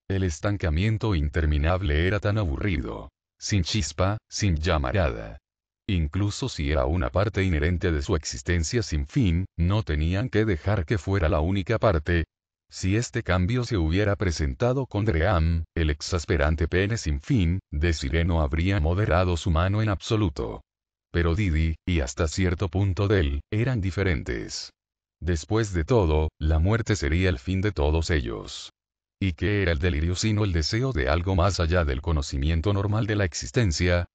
El estancamiento interminable era tan aburrido. Sin chispa, sin llamarada. Incluso si era una parte inherente de su existencia sin fin, no tenían que dejar que fuera la única parte. Si este cambio se hubiera presentado con Dream, el exasperante pene sin fin, de sireno habría moderado su mano en absoluto. Pero Didi, y hasta cierto punto él, eran diferentes. Después de todo, la muerte sería el fin de todos ellos y qué era el delirio sino el deseo de algo más allá del conocimiento normal de la existencia.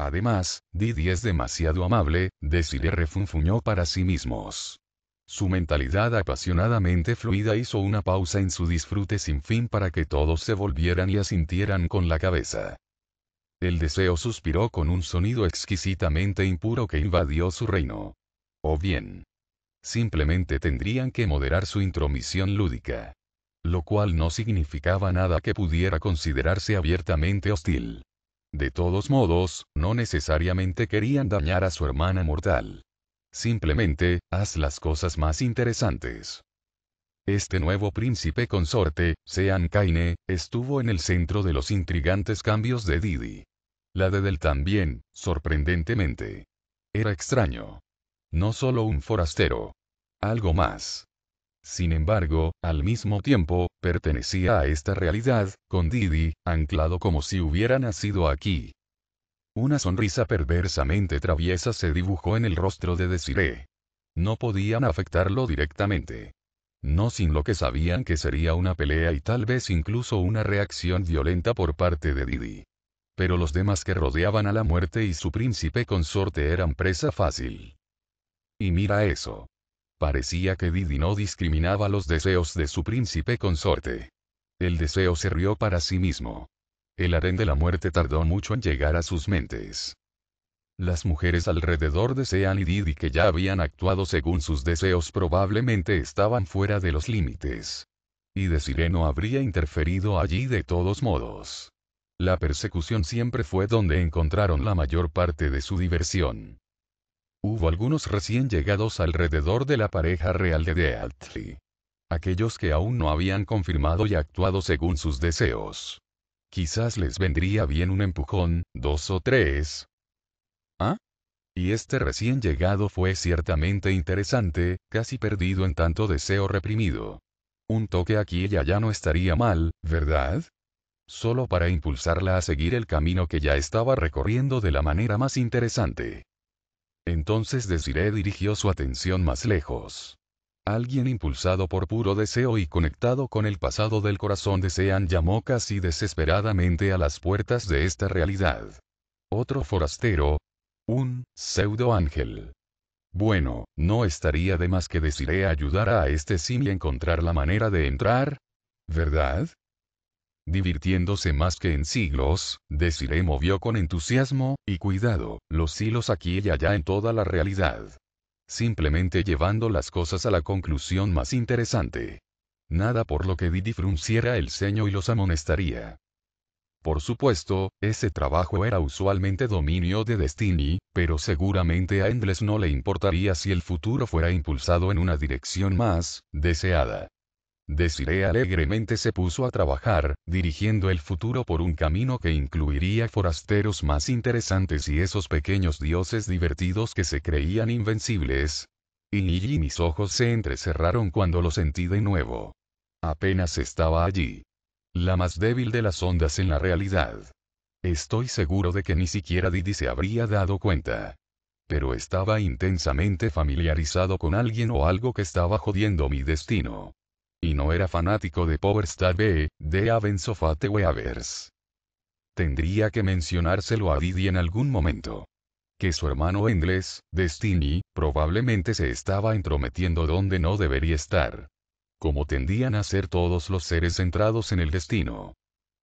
Además, Didi es demasiado amable, Desiree refunfuñó para sí mismos. Su mentalidad apasionadamente fluida hizo una pausa en su disfrute sin fin para que todos se volvieran y asintieran con la cabeza. El deseo suspiró con un sonido exquisitamente impuro que invadió su reino. O bien, simplemente tendrían que moderar su intromisión lúdica lo cual no significaba nada que pudiera considerarse abiertamente hostil. De todos modos, no necesariamente querían dañar a su hermana mortal. Simplemente, haz las cosas más interesantes. Este nuevo príncipe consorte, Sean Kaine, estuvo en el centro de los intrigantes cambios de Didi. La de Del también, sorprendentemente. Era extraño. No solo un forastero. Algo más. Sin embargo, al mismo tiempo, pertenecía a esta realidad, con Didi, anclado como si hubiera nacido aquí. Una sonrisa perversamente traviesa se dibujó en el rostro de Desiree. No podían afectarlo directamente. No sin lo que sabían que sería una pelea y tal vez incluso una reacción violenta por parte de Didi. Pero los demás que rodeaban a la muerte y su príncipe consorte eran presa fácil. Y mira eso. Parecía que Didi no discriminaba los deseos de su príncipe consorte. El deseo se rió para sí mismo. El harén de la muerte tardó mucho en llegar a sus mentes. Las mujeres alrededor de Sean y Didi que ya habían actuado según sus deseos probablemente estaban fuera de los límites. Y de no habría interferido allí de todos modos. La persecución siempre fue donde encontraron la mayor parte de su diversión. Hubo algunos recién llegados alrededor de la pareja real de Deatli. Aquellos que aún no habían confirmado y actuado según sus deseos. Quizás les vendría bien un empujón, dos o tres. ¿Ah? Y este recién llegado fue ciertamente interesante, casi perdido en tanto deseo reprimido. Un toque aquí ella ya no estaría mal, ¿verdad? Solo para impulsarla a seguir el camino que ya estaba recorriendo de la manera más interesante. Entonces Desiree dirigió su atención más lejos. Alguien impulsado por puro deseo y conectado con el pasado del corazón de Sean llamó casi desesperadamente a las puertas de esta realidad. Otro forastero. Un pseudo ángel. Bueno, ¿no estaría de más que Desiree ayudara a este simio a encontrar la manera de entrar? ¿Verdad? divirtiéndose más que en siglos, Desiree movió con entusiasmo, y cuidado, los hilos aquí y allá en toda la realidad. Simplemente llevando las cosas a la conclusión más interesante. Nada por lo que Didi frunciera el ceño y los amonestaría. Por supuesto, ese trabajo era usualmente dominio de Destiny, pero seguramente a Endless no le importaría si el futuro fuera impulsado en una dirección más deseada. Desiree alegremente se puso a trabajar, dirigiendo el futuro por un camino que incluiría forasteros más interesantes y esos pequeños dioses divertidos que se creían invencibles. Y, mis ojos se entrecerraron cuando lo sentí de nuevo. Apenas estaba allí. La más débil de las ondas en la realidad. Estoy seguro de que ni siquiera Didi se habría dado cuenta pero estaba intensamente familiarizado con alguien o algo que estaba jodiendo mi destino no era fanático de Power Star B, de Avens of Weavers. Tendría que mencionárselo a Didi en algún momento. Que su hermano inglés, Destiny, probablemente se estaba entrometiendo donde no debería estar. Como tendían a ser todos los seres centrados en el destino.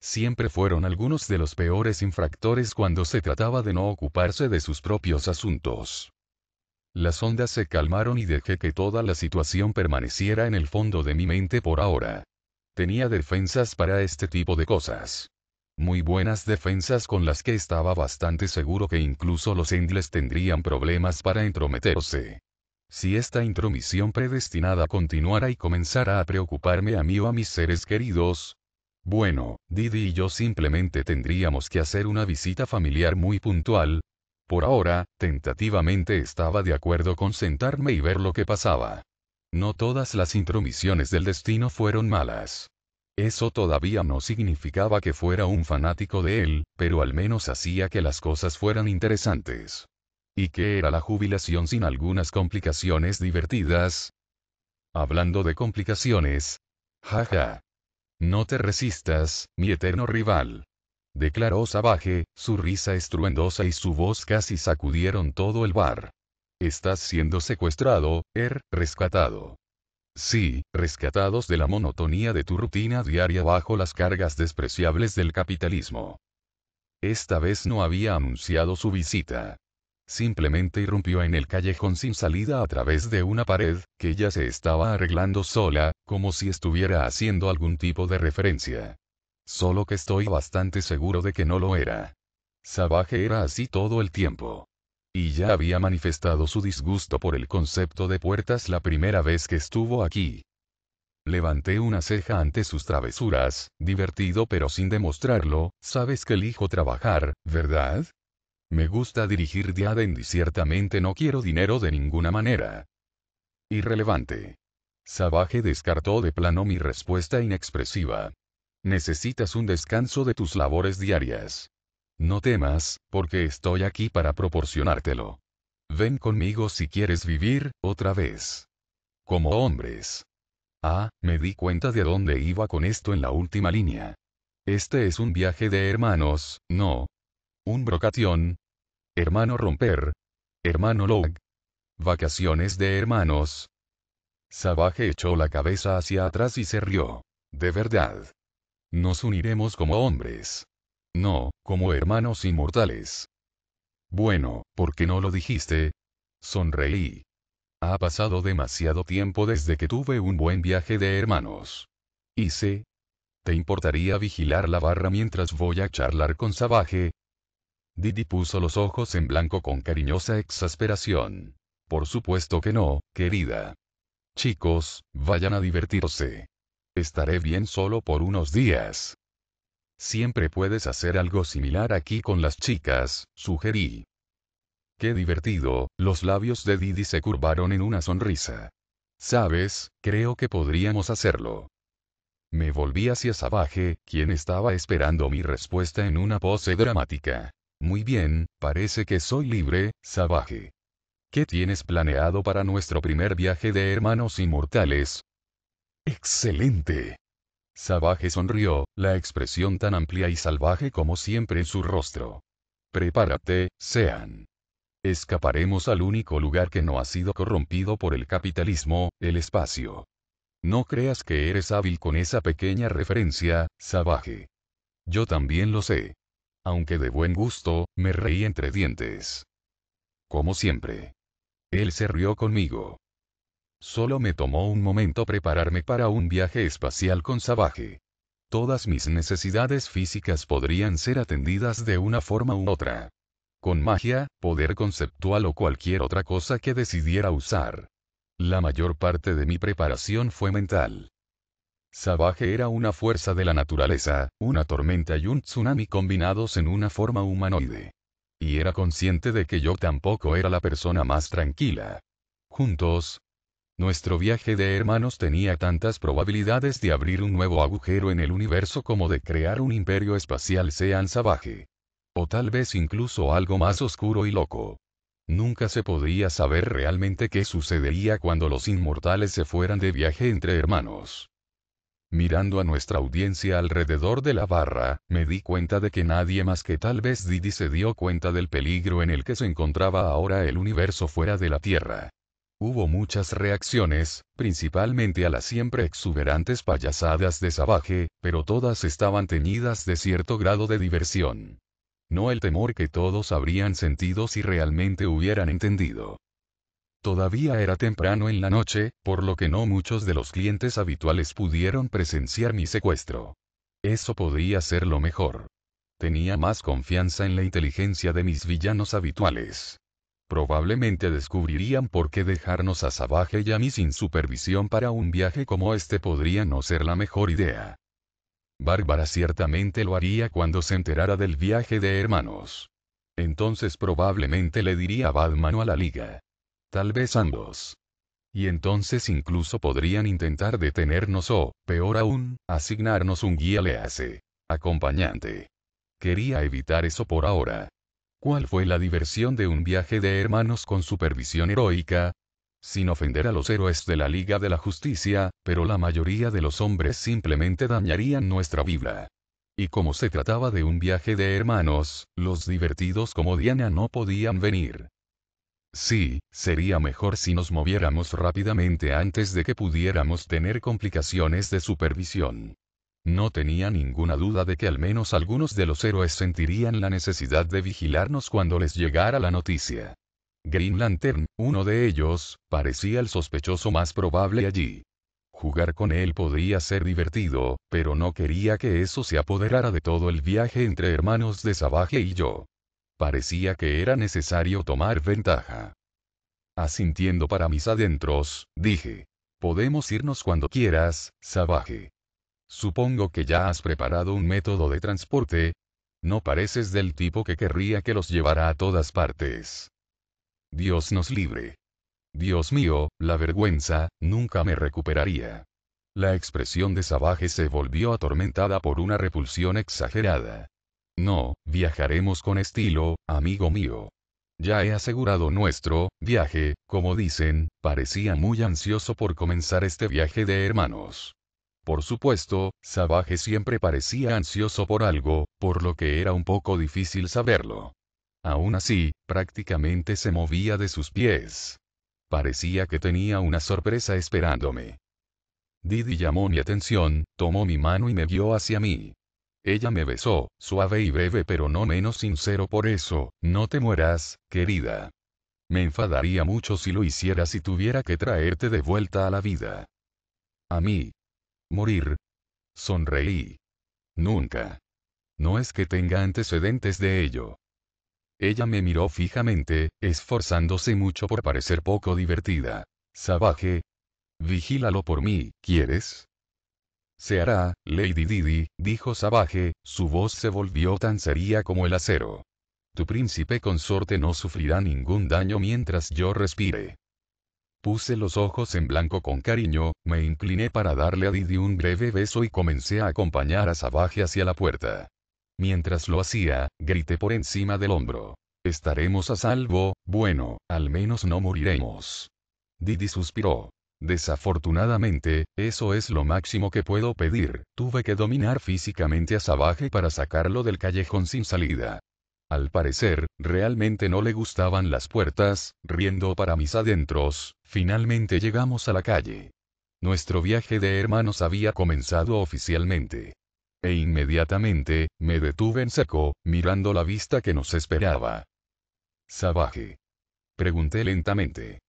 Siempre fueron algunos de los peores infractores cuando se trataba de no ocuparse de sus propios asuntos. Las ondas se calmaron y dejé que toda la situación permaneciera en el fondo de mi mente por ahora. Tenía defensas para este tipo de cosas. Muy buenas defensas con las que estaba bastante seguro que incluso los Endles tendrían problemas para entrometerse. Si esta intromisión predestinada continuara y comenzara a preocuparme a mí o a mis seres queridos, bueno, Didi y yo simplemente tendríamos que hacer una visita familiar muy puntual, por ahora, tentativamente estaba de acuerdo con sentarme y ver lo que pasaba. No todas las intromisiones del destino fueron malas. Eso todavía no significaba que fuera un fanático de él, pero al menos hacía que las cosas fueran interesantes. ¿Y qué era la jubilación sin algunas complicaciones divertidas? Hablando de complicaciones. Jaja. No te resistas, mi eterno rival declaró Sabaje, su risa estruendosa y su voz casi sacudieron todo el bar. Estás siendo secuestrado, Er, rescatado. Sí, rescatados de la monotonía de tu rutina diaria bajo las cargas despreciables del capitalismo. Esta vez no había anunciado su visita. Simplemente irrumpió en el callejón sin salida a través de una pared, que ya se estaba arreglando sola, como si estuviera haciendo algún tipo de referencia solo que estoy bastante seguro de que no lo era. Sabaje era así todo el tiempo. Y ya había manifestado su disgusto por el concepto de puertas la primera vez que estuvo aquí. Levanté una ceja ante sus travesuras, divertido pero sin demostrarlo, sabes que elijo trabajar, ¿verdad? Me gusta dirigir Diaden y ciertamente no quiero dinero de ninguna manera. Irrelevante. Sabaje descartó de plano mi respuesta inexpresiva. Necesitas un descanso de tus labores diarias. No temas, porque estoy aquí para proporcionártelo. Ven conmigo si quieres vivir, otra vez. Como hombres. Ah, me di cuenta de dónde iba con esto en la última línea. Este es un viaje de hermanos, no. Un brocatión. Hermano romper. Hermano log. Vacaciones de hermanos. Sabaje echó la cabeza hacia atrás y se rió. De verdad. Nos uniremos como hombres. No, como hermanos inmortales. Bueno, ¿por qué no lo dijiste? Sonreí. Ha pasado demasiado tiempo desde que tuve un buen viaje de hermanos. Hice. ¿Te importaría vigilar la barra mientras voy a charlar con Sabaje? Didi puso los ojos en blanco con cariñosa exasperación. Por supuesto que no, querida. Chicos, vayan a divertirse. Estaré bien solo por unos días. Siempre puedes hacer algo similar aquí con las chicas, sugerí. Qué divertido, los labios de Didi se curvaron en una sonrisa. Sabes, creo que podríamos hacerlo. Me volví hacia Sabaje, quien estaba esperando mi respuesta en una pose dramática. Muy bien, parece que soy libre, Sabaje. ¿Qué tienes planeado para nuestro primer viaje de hermanos inmortales? ¡Excelente! Sabaje sonrió, la expresión tan amplia y salvaje como siempre en su rostro. Prepárate, Sean. Escaparemos al único lugar que no ha sido corrompido por el capitalismo, el espacio. No creas que eres hábil con esa pequeña referencia, Sabaje. Yo también lo sé. Aunque de buen gusto, me reí entre dientes. Como siempre. Él se rió conmigo. Solo me tomó un momento prepararme para un viaje espacial con Savage. Todas mis necesidades físicas podrían ser atendidas de una forma u otra. Con magia, poder conceptual o cualquier otra cosa que decidiera usar. La mayor parte de mi preparación fue mental. Savage era una fuerza de la naturaleza, una tormenta y un tsunami combinados en una forma humanoide. Y era consciente de que yo tampoco era la persona más tranquila. Juntos, nuestro viaje de hermanos tenía tantas probabilidades de abrir un nuevo agujero en el universo como de crear un imperio espacial sean salvaje. O tal vez incluso algo más oscuro y loco. Nunca se podía saber realmente qué sucedería cuando los inmortales se fueran de viaje entre hermanos. Mirando a nuestra audiencia alrededor de la barra, me di cuenta de que nadie más que tal vez Didi se dio cuenta del peligro en el que se encontraba ahora el universo fuera de la Tierra. Hubo muchas reacciones, principalmente a las siempre exuberantes payasadas de Savage, pero todas estaban teñidas de cierto grado de diversión. No el temor que todos habrían sentido si realmente hubieran entendido. Todavía era temprano en la noche, por lo que no muchos de los clientes habituales pudieron presenciar mi secuestro. Eso podía ser lo mejor. Tenía más confianza en la inteligencia de mis villanos habituales probablemente descubrirían por qué dejarnos a Savage y a mí sin supervisión para un viaje como este podría no ser la mejor idea. Bárbara ciertamente lo haría cuando se enterara del viaje de hermanos. Entonces probablemente le diría a Batman o a la Liga. Tal vez ambos. Y entonces incluso podrían intentar detenernos o, peor aún, asignarnos un guía le hace. Acompañante. Quería evitar eso por ahora, ¿Cuál fue la diversión de un viaje de hermanos con supervisión heroica? Sin ofender a los héroes de la Liga de la Justicia, pero la mayoría de los hombres simplemente dañarían nuestra Biblia. Y como se trataba de un viaje de hermanos, los divertidos como Diana no podían venir. Sí, sería mejor si nos moviéramos rápidamente antes de que pudiéramos tener complicaciones de supervisión. No tenía ninguna duda de que al menos algunos de los héroes sentirían la necesidad de vigilarnos cuando les llegara la noticia. Green Lantern, uno de ellos, parecía el sospechoso más probable allí. Jugar con él podría ser divertido, pero no quería que eso se apoderara de todo el viaje entre hermanos de Savage y yo. Parecía que era necesario tomar ventaja. Asintiendo para mis adentros, dije. Podemos irnos cuando quieras, Savage. Supongo que ya has preparado un método de transporte. No pareces del tipo que querría que los llevara a todas partes. Dios nos libre. Dios mío, la vergüenza, nunca me recuperaría. La expresión de Sabaje se volvió atormentada por una repulsión exagerada. No, viajaremos con estilo, amigo mío. Ya he asegurado nuestro viaje, como dicen, parecía muy ansioso por comenzar este viaje de hermanos. Por supuesto, Sabaje siempre parecía ansioso por algo, por lo que era un poco difícil saberlo. Aún así, prácticamente se movía de sus pies. Parecía que tenía una sorpresa esperándome. Didi llamó mi atención, tomó mi mano y me vio hacia mí. Ella me besó, suave y breve pero no menos sincero por eso, no te mueras, querida. Me enfadaría mucho si lo hicieras y tuviera que traerte de vuelta a la vida. A mí, morir. Sonreí. Nunca. No es que tenga antecedentes de ello. Ella me miró fijamente, esforzándose mucho por parecer poco divertida. Sabaje. Vigílalo por mí, ¿quieres? Se hará, Lady Didi, dijo Sabaje, su voz se volvió tan seria como el acero. Tu príncipe consorte no sufrirá ningún daño mientras yo respire. Puse los ojos en blanco con cariño, me incliné para darle a Didi un breve beso y comencé a acompañar a Sabaje hacia la puerta. Mientras lo hacía, grité por encima del hombro. Estaremos a salvo, bueno, al menos no moriremos. Didi suspiró. Desafortunadamente, eso es lo máximo que puedo pedir, tuve que dominar físicamente a Sabaje para sacarlo del callejón sin salida. Al parecer, realmente no le gustaban las puertas, riendo para mis adentros, finalmente llegamos a la calle. Nuestro viaje de hermanos había comenzado oficialmente. E inmediatamente, me detuve en seco, mirando la vista que nos esperaba. Sabaje. Pregunté lentamente.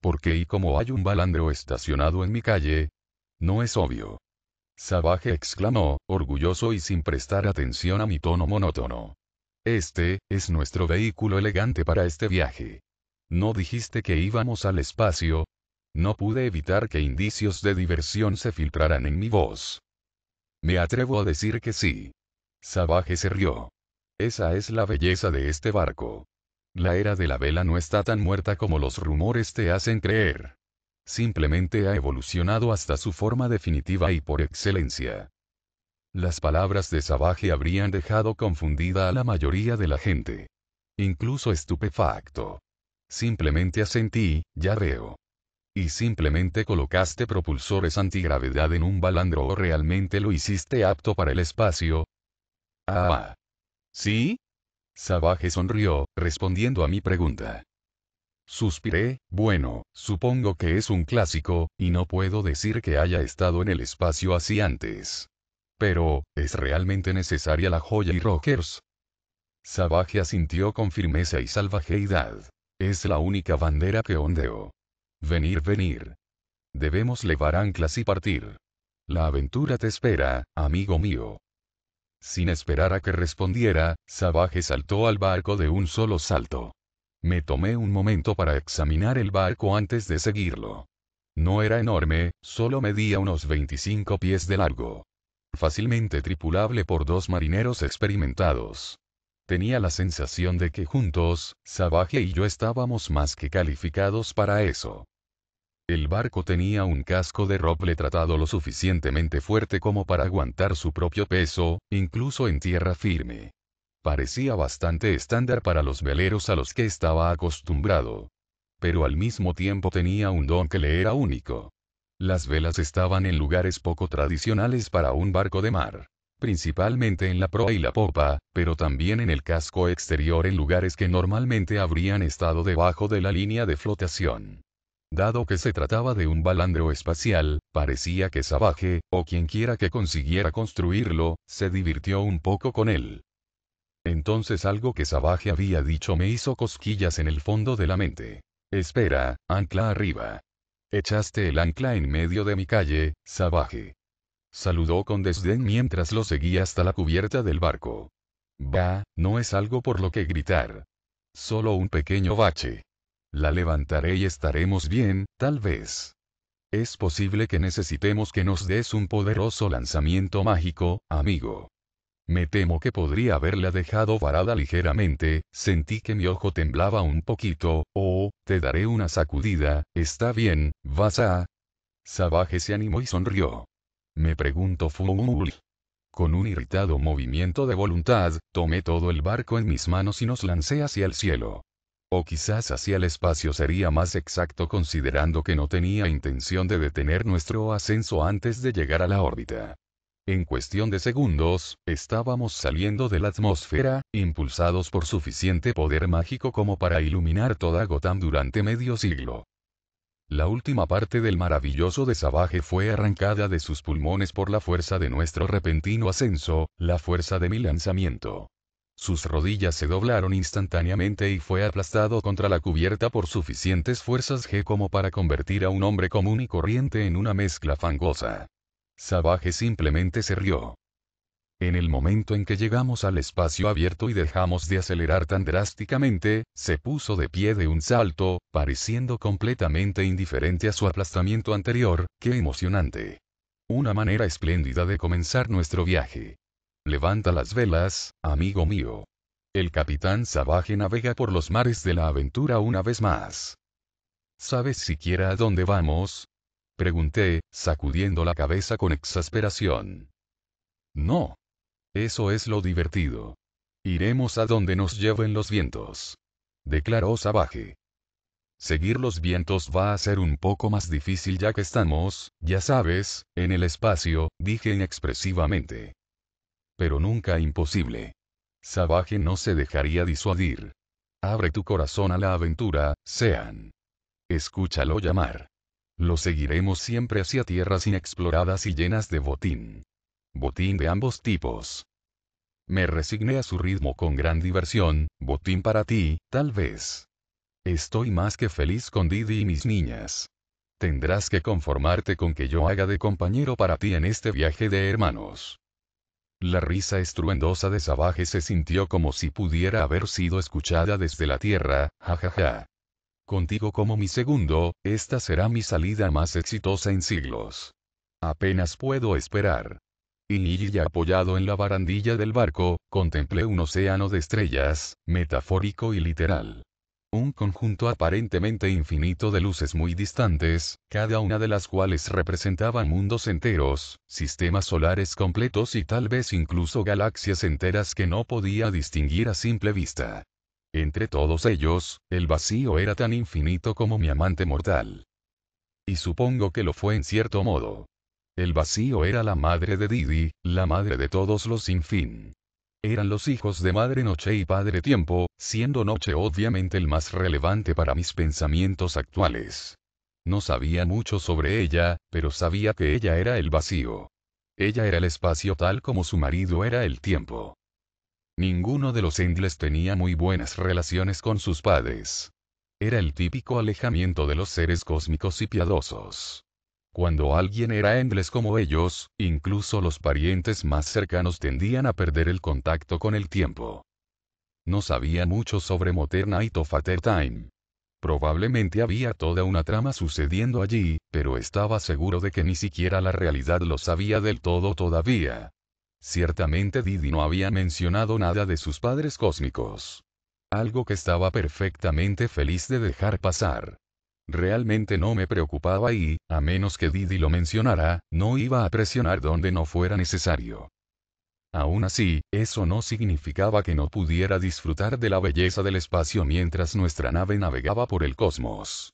¿Por qué y cómo hay un balandro estacionado en mi calle? No es obvio. Sabaje exclamó, orgulloso y sin prestar atención a mi tono monótono. Este, es nuestro vehículo elegante para este viaje. ¿No dijiste que íbamos al espacio? No pude evitar que indicios de diversión se filtraran en mi voz. Me atrevo a decir que sí. Sabaje se rió. Esa es la belleza de este barco. La era de la vela no está tan muerta como los rumores te hacen creer. Simplemente ha evolucionado hasta su forma definitiva y por excelencia. Las palabras de Savage habrían dejado confundida a la mayoría de la gente. Incluso estupefacto. Simplemente asentí, ya veo. Y simplemente colocaste propulsores antigravedad en un balandro o realmente lo hiciste apto para el espacio. Ah. ¿Sí? Savage sonrió, respondiendo a mi pregunta. Suspiré, bueno, supongo que es un clásico, y no puedo decir que haya estado en el espacio así antes. Pero, ¿es realmente necesaria la joya y Rockers? Sabaje asintió con firmeza y salvajeidad. Es la única bandera que ondeo. Venir, venir. Debemos levar anclas y partir. La aventura te espera, amigo mío. Sin esperar a que respondiera, Sabaje saltó al barco de un solo salto. Me tomé un momento para examinar el barco antes de seguirlo. No era enorme, solo medía unos 25 pies de largo fácilmente tripulable por dos marineros experimentados. Tenía la sensación de que juntos, Savage y yo estábamos más que calificados para eso. El barco tenía un casco de roble tratado lo suficientemente fuerte como para aguantar su propio peso, incluso en tierra firme. Parecía bastante estándar para los veleros a los que estaba acostumbrado. Pero al mismo tiempo tenía un don que le era único. Las velas estaban en lugares poco tradicionales para un barco de mar principalmente en la proa y la popa, pero también en el casco exterior en lugares que normalmente habrían estado debajo de la línea de flotación. Dado que se trataba de un balandro espacial, parecía que Sabaje, o quienquiera que consiguiera construirlo, se divirtió un poco con él. Entonces algo que Sabaje había dicho me hizo cosquillas en el fondo de la mente. Espera, ancla arriba. Echaste el ancla en medio de mi calle, sabaje. Saludó con desdén mientras lo seguía hasta la cubierta del barco. Bah, no es algo por lo que gritar. Solo un pequeño bache. La levantaré y estaremos bien, tal vez. Es posible que necesitemos que nos des un poderoso lanzamiento mágico, amigo. Me temo que podría haberla dejado varada ligeramente, sentí que mi ojo temblaba un poquito, oh, te daré una sacudida, está bien, vas a... Sabaje se animó y sonrió. Me preguntó Fumul. Con un irritado movimiento de voluntad, tomé todo el barco en mis manos y nos lancé hacia el cielo. O quizás hacia el espacio sería más exacto considerando que no tenía intención de detener nuestro ascenso antes de llegar a la órbita. En cuestión de segundos, estábamos saliendo de la atmósfera, impulsados por suficiente poder mágico como para iluminar toda Gotham durante medio siglo. La última parte del maravilloso desabaje fue arrancada de sus pulmones por la fuerza de nuestro repentino ascenso, la fuerza de mi lanzamiento. Sus rodillas se doblaron instantáneamente y fue aplastado contra la cubierta por suficientes fuerzas G como para convertir a un hombre común y corriente en una mezcla fangosa. Sabaje simplemente se rió. En el momento en que llegamos al espacio abierto y dejamos de acelerar tan drásticamente, se puso de pie de un salto, pareciendo completamente indiferente a su aplastamiento anterior, qué emocionante. Una manera espléndida de comenzar nuestro viaje. Levanta las velas, amigo mío. El capitán Savage navega por los mares de la aventura una vez más. ¿Sabes siquiera a dónde vamos? Pregunté, sacudiendo la cabeza con exasperación. No. Eso es lo divertido. Iremos a donde nos lleven los vientos. Declaró Sabaje. Seguir los vientos va a ser un poco más difícil ya que estamos, ya sabes, en el espacio, dije inexpresivamente. Pero nunca imposible. Sabaje no se dejaría disuadir. Abre tu corazón a la aventura, sean. Escúchalo llamar. Lo seguiremos siempre hacia tierras inexploradas y llenas de botín. Botín de ambos tipos. Me resigné a su ritmo con gran diversión, botín para ti, tal vez. Estoy más que feliz con Didi y mis niñas. Tendrás que conformarte con que yo haga de compañero para ti en este viaje de hermanos. La risa estruendosa de Sabaje se sintió como si pudiera haber sido escuchada desde la tierra, jajaja. Ja, ja contigo como mi segundo, esta será mi salida más exitosa en siglos. Apenas puedo esperar. Y apoyado en la barandilla del barco, contemplé un océano de estrellas, metafórico y literal. Un conjunto aparentemente infinito de luces muy distantes, cada una de las cuales representaba mundos enteros, sistemas solares completos y tal vez incluso galaxias enteras que no podía distinguir a simple vista. Entre todos ellos, el vacío era tan infinito como mi amante mortal. Y supongo que lo fue en cierto modo. El vacío era la madre de Didi, la madre de todos los sin fin. Eran los hijos de madre noche y padre tiempo, siendo noche obviamente el más relevante para mis pensamientos actuales. No sabía mucho sobre ella, pero sabía que ella era el vacío. Ella era el espacio tal como su marido era el tiempo. Ninguno de los Endles tenía muy buenas relaciones con sus padres. Era el típico alejamiento de los seres cósmicos y piadosos. Cuando alguien era Endles como ellos, incluso los parientes más cercanos tendían a perder el contacto con el tiempo. No sabía mucho sobre Moterna y Tofater Time. Probablemente había toda una trama sucediendo allí, pero estaba seguro de que ni siquiera la realidad lo sabía del todo todavía. Ciertamente Didi no había mencionado nada de sus padres cósmicos. Algo que estaba perfectamente feliz de dejar pasar. Realmente no me preocupaba y, a menos que Didi lo mencionara, no iba a presionar donde no fuera necesario. Aún así, eso no significaba que no pudiera disfrutar de la belleza del espacio mientras nuestra nave navegaba por el cosmos.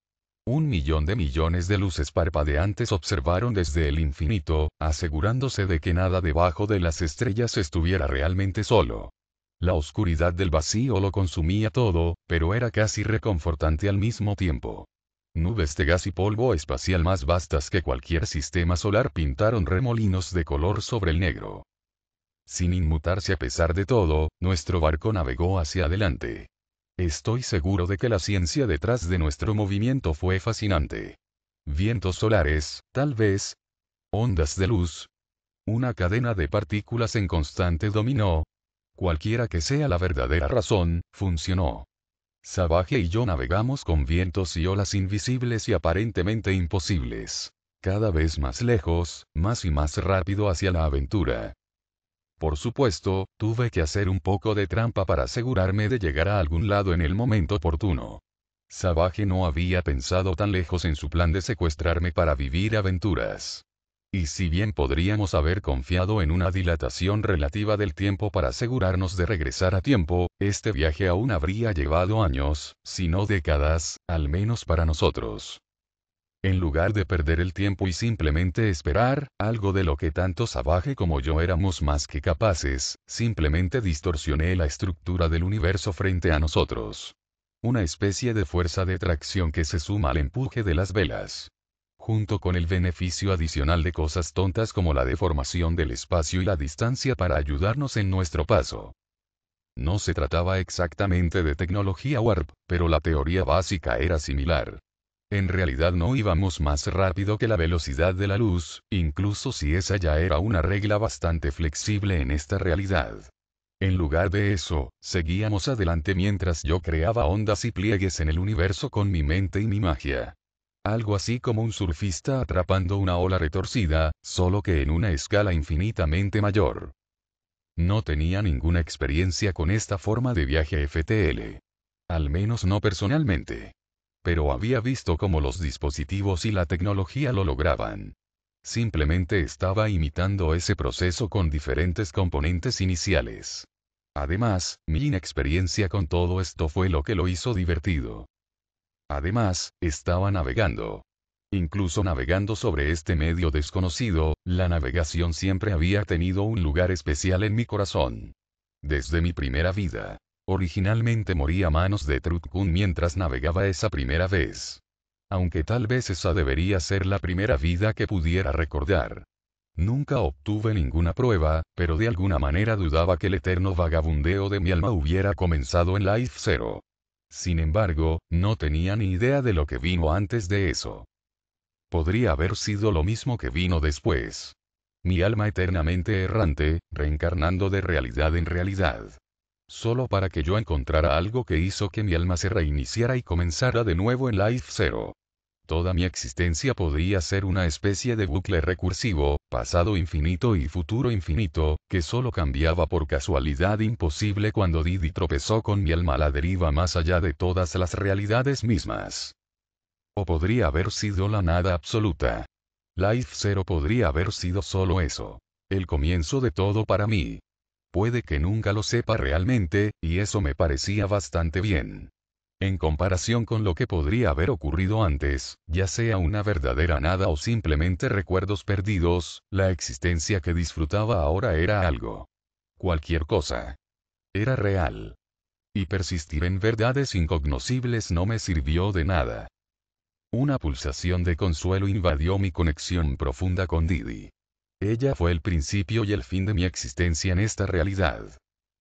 Un millón de millones de luces parpadeantes observaron desde el infinito, asegurándose de que nada debajo de las estrellas estuviera realmente solo. La oscuridad del vacío lo consumía todo, pero era casi reconfortante al mismo tiempo. Nubes de gas y polvo espacial más vastas que cualquier sistema solar pintaron remolinos de color sobre el negro. Sin inmutarse a pesar de todo, nuestro barco navegó hacia adelante. Estoy seguro de que la ciencia detrás de nuestro movimiento fue fascinante. Vientos solares, tal vez. Ondas de luz. Una cadena de partículas en constante dominó. Cualquiera que sea la verdadera razón, funcionó. Sabaje y yo navegamos con vientos y olas invisibles y aparentemente imposibles. Cada vez más lejos, más y más rápido hacia la aventura. Por supuesto, tuve que hacer un poco de trampa para asegurarme de llegar a algún lado en el momento oportuno. Savage no había pensado tan lejos en su plan de secuestrarme para vivir aventuras. Y si bien podríamos haber confiado en una dilatación relativa del tiempo para asegurarnos de regresar a tiempo, este viaje aún habría llevado años, si no décadas, al menos para nosotros en lugar de perder el tiempo y simplemente esperar, algo de lo que tanto sabaje como yo éramos más que capaces, simplemente distorsioné la estructura del universo frente a nosotros. Una especie de fuerza de tracción que se suma al empuje de las velas junto con el beneficio adicional de cosas tontas como la deformación del espacio y la distancia para ayudarnos en nuestro paso. No se trataba exactamente de tecnología warp, pero la teoría básica era similar. En realidad no íbamos más rápido que la velocidad de la luz, incluso si esa ya era una regla bastante flexible en esta realidad. En lugar de eso, seguíamos adelante mientras yo creaba ondas y pliegues en el universo con mi mente y mi magia. Algo así como un surfista atrapando una ola retorcida, solo que en una escala infinitamente mayor. No tenía ninguna experiencia con esta forma de viaje FTL. Al menos no personalmente pero había visto cómo los dispositivos y la tecnología lo lograban. Simplemente estaba imitando ese proceso con diferentes componentes iniciales. Además, mi inexperiencia con todo esto fue lo que lo hizo divertido. Además, estaba navegando. Incluso navegando sobre este medio desconocido, la navegación siempre había tenido un lugar especial en mi corazón. Desde mi primera vida. Originalmente moría a manos de Trutkun mientras navegaba esa primera vez. Aunque tal vez esa debería ser la primera vida que pudiera recordar. Nunca obtuve ninguna prueba, pero de alguna manera dudaba que el eterno vagabundeo de mi alma hubiera comenzado en Life Zero. Sin embargo, no tenía ni idea de lo que vino antes de eso. Podría haber sido lo mismo que vino después. Mi alma eternamente errante, reencarnando de realidad en realidad solo para que yo encontrara algo que hizo que mi alma se reiniciara y comenzara de nuevo en Life Zero. Toda mi existencia podría ser una especie de bucle recursivo, pasado infinito y futuro infinito, que solo cambiaba por casualidad imposible cuando Didi tropezó con mi alma a la deriva más allá de todas las realidades mismas. O podría haber sido la nada absoluta. Life Zero podría haber sido solo eso. El comienzo de todo para mí. Puede que nunca lo sepa realmente, y eso me parecía bastante bien. En comparación con lo que podría haber ocurrido antes, ya sea una verdadera nada o simplemente recuerdos perdidos, la existencia que disfrutaba ahora era algo. Cualquier cosa. Era real. Y persistir en verdades incognoscibles no me sirvió de nada. Una pulsación de consuelo invadió mi conexión profunda con Didi. Ella fue el principio y el fin de mi existencia en esta realidad.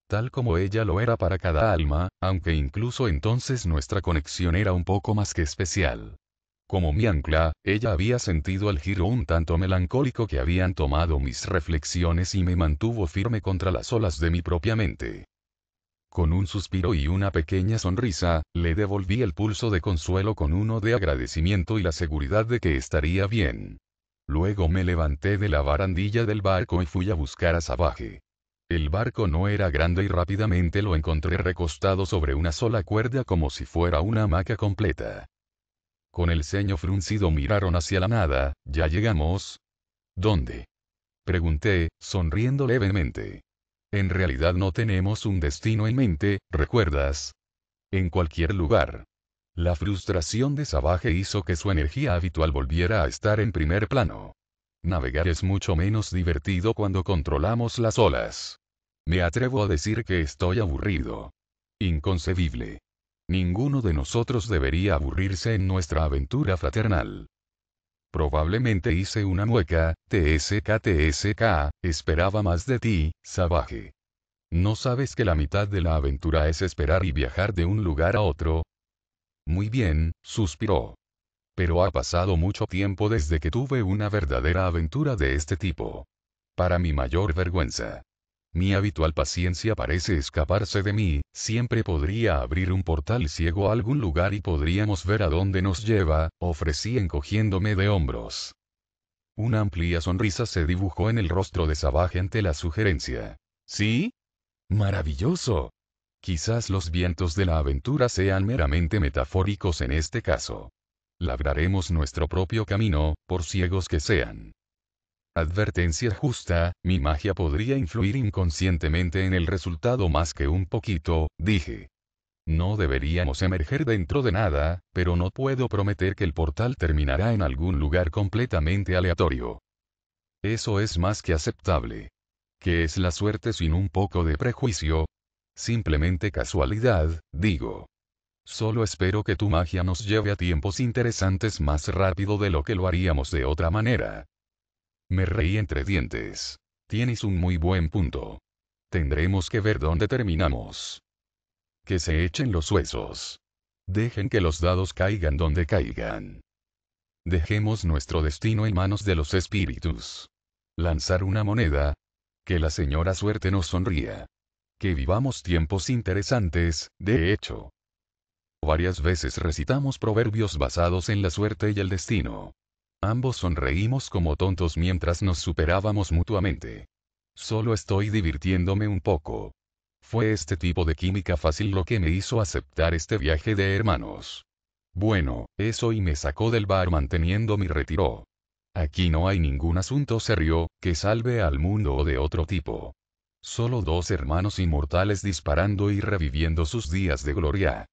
Tal como ella lo era para cada alma, aunque incluso entonces nuestra conexión era un poco más que especial. Como mi ancla, ella había sentido el giro un tanto melancólico que habían tomado mis reflexiones y me mantuvo firme contra las olas de mi propia mente. Con un suspiro y una pequeña sonrisa, le devolví el pulso de consuelo con uno de agradecimiento y la seguridad de que estaría bien. Luego me levanté de la barandilla del barco y fui a buscar a Sabaje. El barco no era grande y rápidamente lo encontré recostado sobre una sola cuerda como si fuera una hamaca completa. Con el ceño fruncido miraron hacia la nada, ya llegamos. ¿Dónde? Pregunté, sonriendo levemente. En realidad no tenemos un destino en mente, ¿recuerdas? En cualquier lugar. La frustración de Savage hizo que su energía habitual volviera a estar en primer plano. Navegar es mucho menos divertido cuando controlamos las olas. Me atrevo a decir que estoy aburrido. Inconcebible. Ninguno de nosotros debería aburrirse en nuestra aventura fraternal. Probablemente hice una mueca, TSK TSK, esperaba más de ti, Savage. ¿No sabes que la mitad de la aventura es esperar y viajar de un lugar a otro? Muy bien, suspiró. Pero ha pasado mucho tiempo desde que tuve una verdadera aventura de este tipo. Para mi mayor vergüenza. Mi habitual paciencia parece escaparse de mí, siempre podría abrir un portal ciego a algún lugar y podríamos ver a dónde nos lleva, ofrecí encogiéndome de hombros. Una amplia sonrisa se dibujó en el rostro de Savage ante la sugerencia. ¿Sí? Maravilloso. Quizás los vientos de la aventura sean meramente metafóricos en este caso. Labraremos nuestro propio camino, por ciegos que sean. Advertencia justa, mi magia podría influir inconscientemente en el resultado más que un poquito, dije. No deberíamos emerger dentro de nada, pero no puedo prometer que el portal terminará en algún lugar completamente aleatorio. Eso es más que aceptable. ¿Qué es la suerte sin un poco de prejuicio? simplemente casualidad, digo. Solo espero que tu magia nos lleve a tiempos interesantes más rápido de lo que lo haríamos de otra manera. Me reí entre dientes. Tienes un muy buen punto. Tendremos que ver dónde terminamos. Que se echen los huesos. Dejen que los dados caigan donde caigan. Dejemos nuestro destino en manos de los espíritus. Lanzar una moneda. Que la señora suerte nos sonría que vivamos tiempos interesantes, de hecho. Varias veces recitamos proverbios basados en la suerte y el destino. Ambos sonreímos como tontos mientras nos superábamos mutuamente. Solo estoy divirtiéndome un poco. Fue este tipo de química fácil lo que me hizo aceptar este viaje de hermanos. Bueno, eso y me sacó del bar manteniendo mi retiro. Aquí no hay ningún asunto serio, que salve al mundo o de otro tipo solo dos hermanos inmortales disparando y reviviendo sus días de gloria.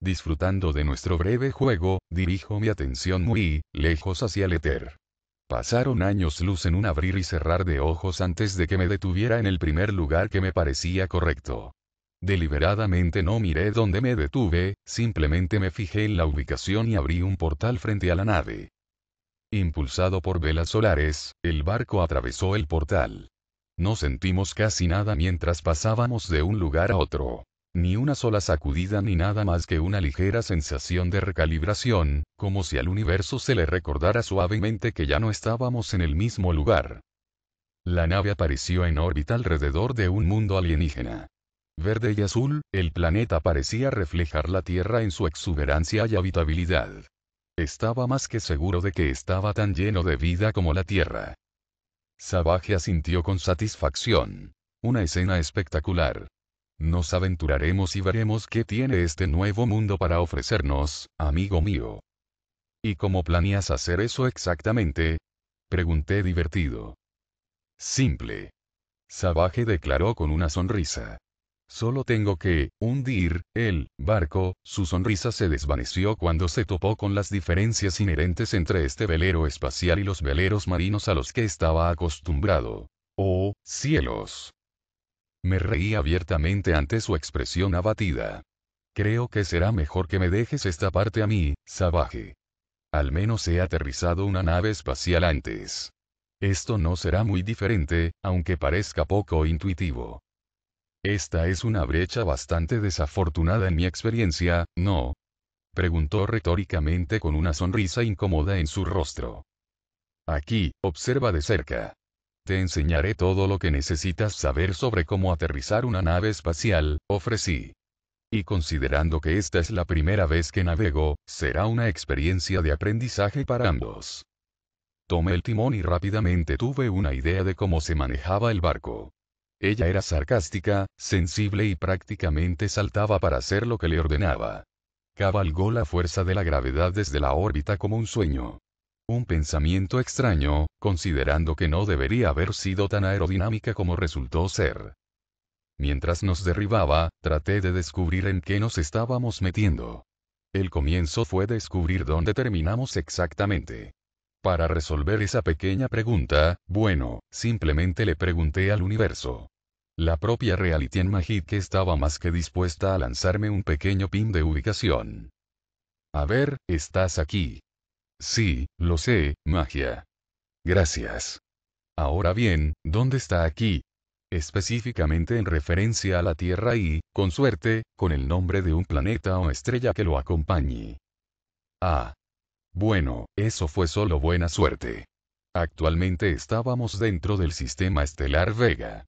Disfrutando de nuestro breve juego, dirijo mi atención muy lejos hacia el éter. Pasaron años luz en un abrir y cerrar de ojos antes de que me detuviera en el primer lugar que me parecía correcto. Deliberadamente no miré dónde me detuve, simplemente me fijé en la ubicación y abrí un portal frente a la nave. Impulsado por velas solares, el barco atravesó el portal. No sentimos casi nada mientras pasábamos de un lugar a otro. Ni una sola sacudida ni nada más que una ligera sensación de recalibración, como si al universo se le recordara suavemente que ya no estábamos en el mismo lugar. La nave apareció en órbita alrededor de un mundo alienígena. Verde y azul, el planeta parecía reflejar la Tierra en su exuberancia y habitabilidad. Estaba más que seguro de que estaba tan lleno de vida como la Tierra. Sabaje asintió con satisfacción. Una escena espectacular. Nos aventuraremos y veremos qué tiene este nuevo mundo para ofrecernos, amigo mío. ¿Y cómo planeas hacer eso exactamente? Pregunté divertido. Simple. Sabaje declaró con una sonrisa. Solo tengo que, hundir, el, barco, su sonrisa se desvaneció cuando se topó con las diferencias inherentes entre este velero espacial y los veleros marinos a los que estaba acostumbrado. ¡Oh, cielos! Me reí abiertamente ante su expresión abatida. Creo que será mejor que me dejes esta parte a mí, Sabaje. Al menos he aterrizado una nave espacial antes. Esto no será muy diferente, aunque parezca poco intuitivo. Esta es una brecha bastante desafortunada en mi experiencia, ¿no? Preguntó retóricamente con una sonrisa incómoda en su rostro. Aquí, observa de cerca. Te enseñaré todo lo que necesitas saber sobre cómo aterrizar una nave espacial, ofrecí. Y considerando que esta es la primera vez que navego, será una experiencia de aprendizaje para ambos. Tomé el timón y rápidamente tuve una idea de cómo se manejaba el barco. Ella era sarcástica, sensible y prácticamente saltaba para hacer lo que le ordenaba. Cabalgó la fuerza de la gravedad desde la órbita como un sueño. Un pensamiento extraño, considerando que no debería haber sido tan aerodinámica como resultó ser. Mientras nos derribaba, traté de descubrir en qué nos estábamos metiendo. El comienzo fue descubrir dónde terminamos exactamente. Para resolver esa pequeña pregunta, bueno, simplemente le pregunté al universo. La propia Reality en que estaba más que dispuesta a lanzarme un pequeño pin de ubicación. A ver, estás aquí. Sí, lo sé, magia. Gracias. Ahora bien, ¿dónde está aquí? Específicamente en referencia a la Tierra y, con suerte, con el nombre de un planeta o estrella que lo acompañe. Ah, bueno, eso fue solo buena suerte. Actualmente estábamos dentro del sistema estelar Vega.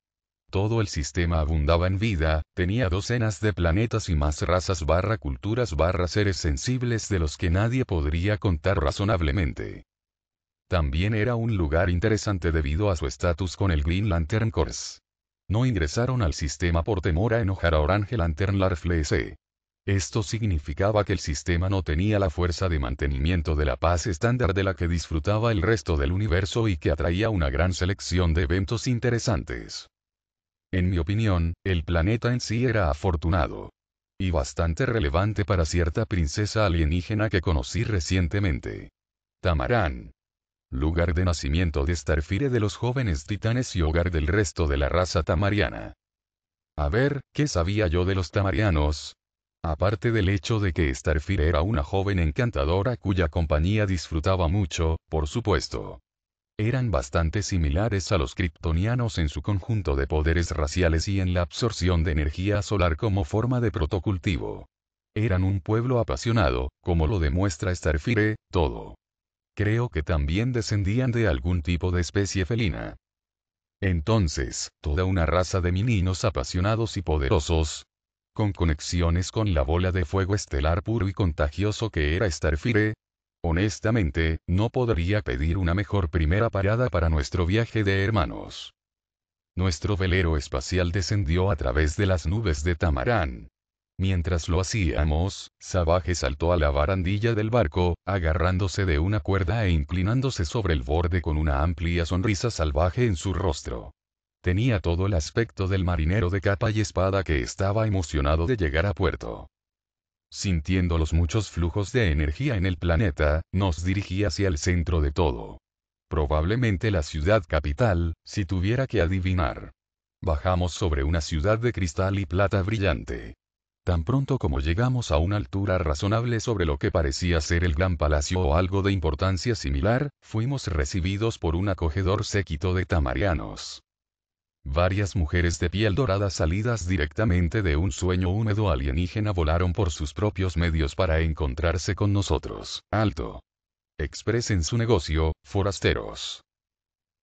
Todo el sistema abundaba en vida, tenía docenas de planetas y más razas barra culturas barra seres sensibles de los que nadie podría contar razonablemente. También era un lugar interesante debido a su estatus con el Green Lantern Corps. No ingresaron al sistema por temor a enojar a Orange Lantern Larfleece. Esto significaba que el sistema no tenía la fuerza de mantenimiento de la paz estándar de la que disfrutaba el resto del universo y que atraía una gran selección de eventos interesantes. En mi opinión, el planeta en sí era afortunado. Y bastante relevante para cierta princesa alienígena que conocí recientemente. Tamarán. Lugar de nacimiento de Starfire de los jóvenes titanes y hogar del resto de la raza tamariana. A ver, ¿qué sabía yo de los tamarianos? Aparte del hecho de que Starfire era una joven encantadora cuya compañía disfrutaba mucho, por supuesto. Eran bastante similares a los kryptonianos en su conjunto de poderes raciales y en la absorción de energía solar como forma de protocultivo. Eran un pueblo apasionado, como lo demuestra Starfire, todo. Creo que también descendían de algún tipo de especie felina. Entonces, toda una raza de meninos apasionados y poderosos, con conexiones con la bola de fuego estelar puro y contagioso que era Starfire? Honestamente, no podría pedir una mejor primera parada para nuestro viaje de hermanos. Nuestro velero espacial descendió a través de las nubes de Tamarán. Mientras lo hacíamos, Savage saltó a la barandilla del barco, agarrándose de una cuerda e inclinándose sobre el borde con una amplia sonrisa salvaje en su rostro. Tenía todo el aspecto del marinero de capa y espada que estaba emocionado de llegar a puerto. Sintiendo los muchos flujos de energía en el planeta, nos dirigía hacia el centro de todo. Probablemente la ciudad capital, si tuviera que adivinar. Bajamos sobre una ciudad de cristal y plata brillante. Tan pronto como llegamos a una altura razonable sobre lo que parecía ser el gran palacio o algo de importancia similar, fuimos recibidos por un acogedor séquito de tamarianos. Varias mujeres de piel dorada salidas directamente de un sueño húmedo alienígena volaron por sus propios medios para encontrarse con nosotros. Alto. Expresen su negocio, forasteros.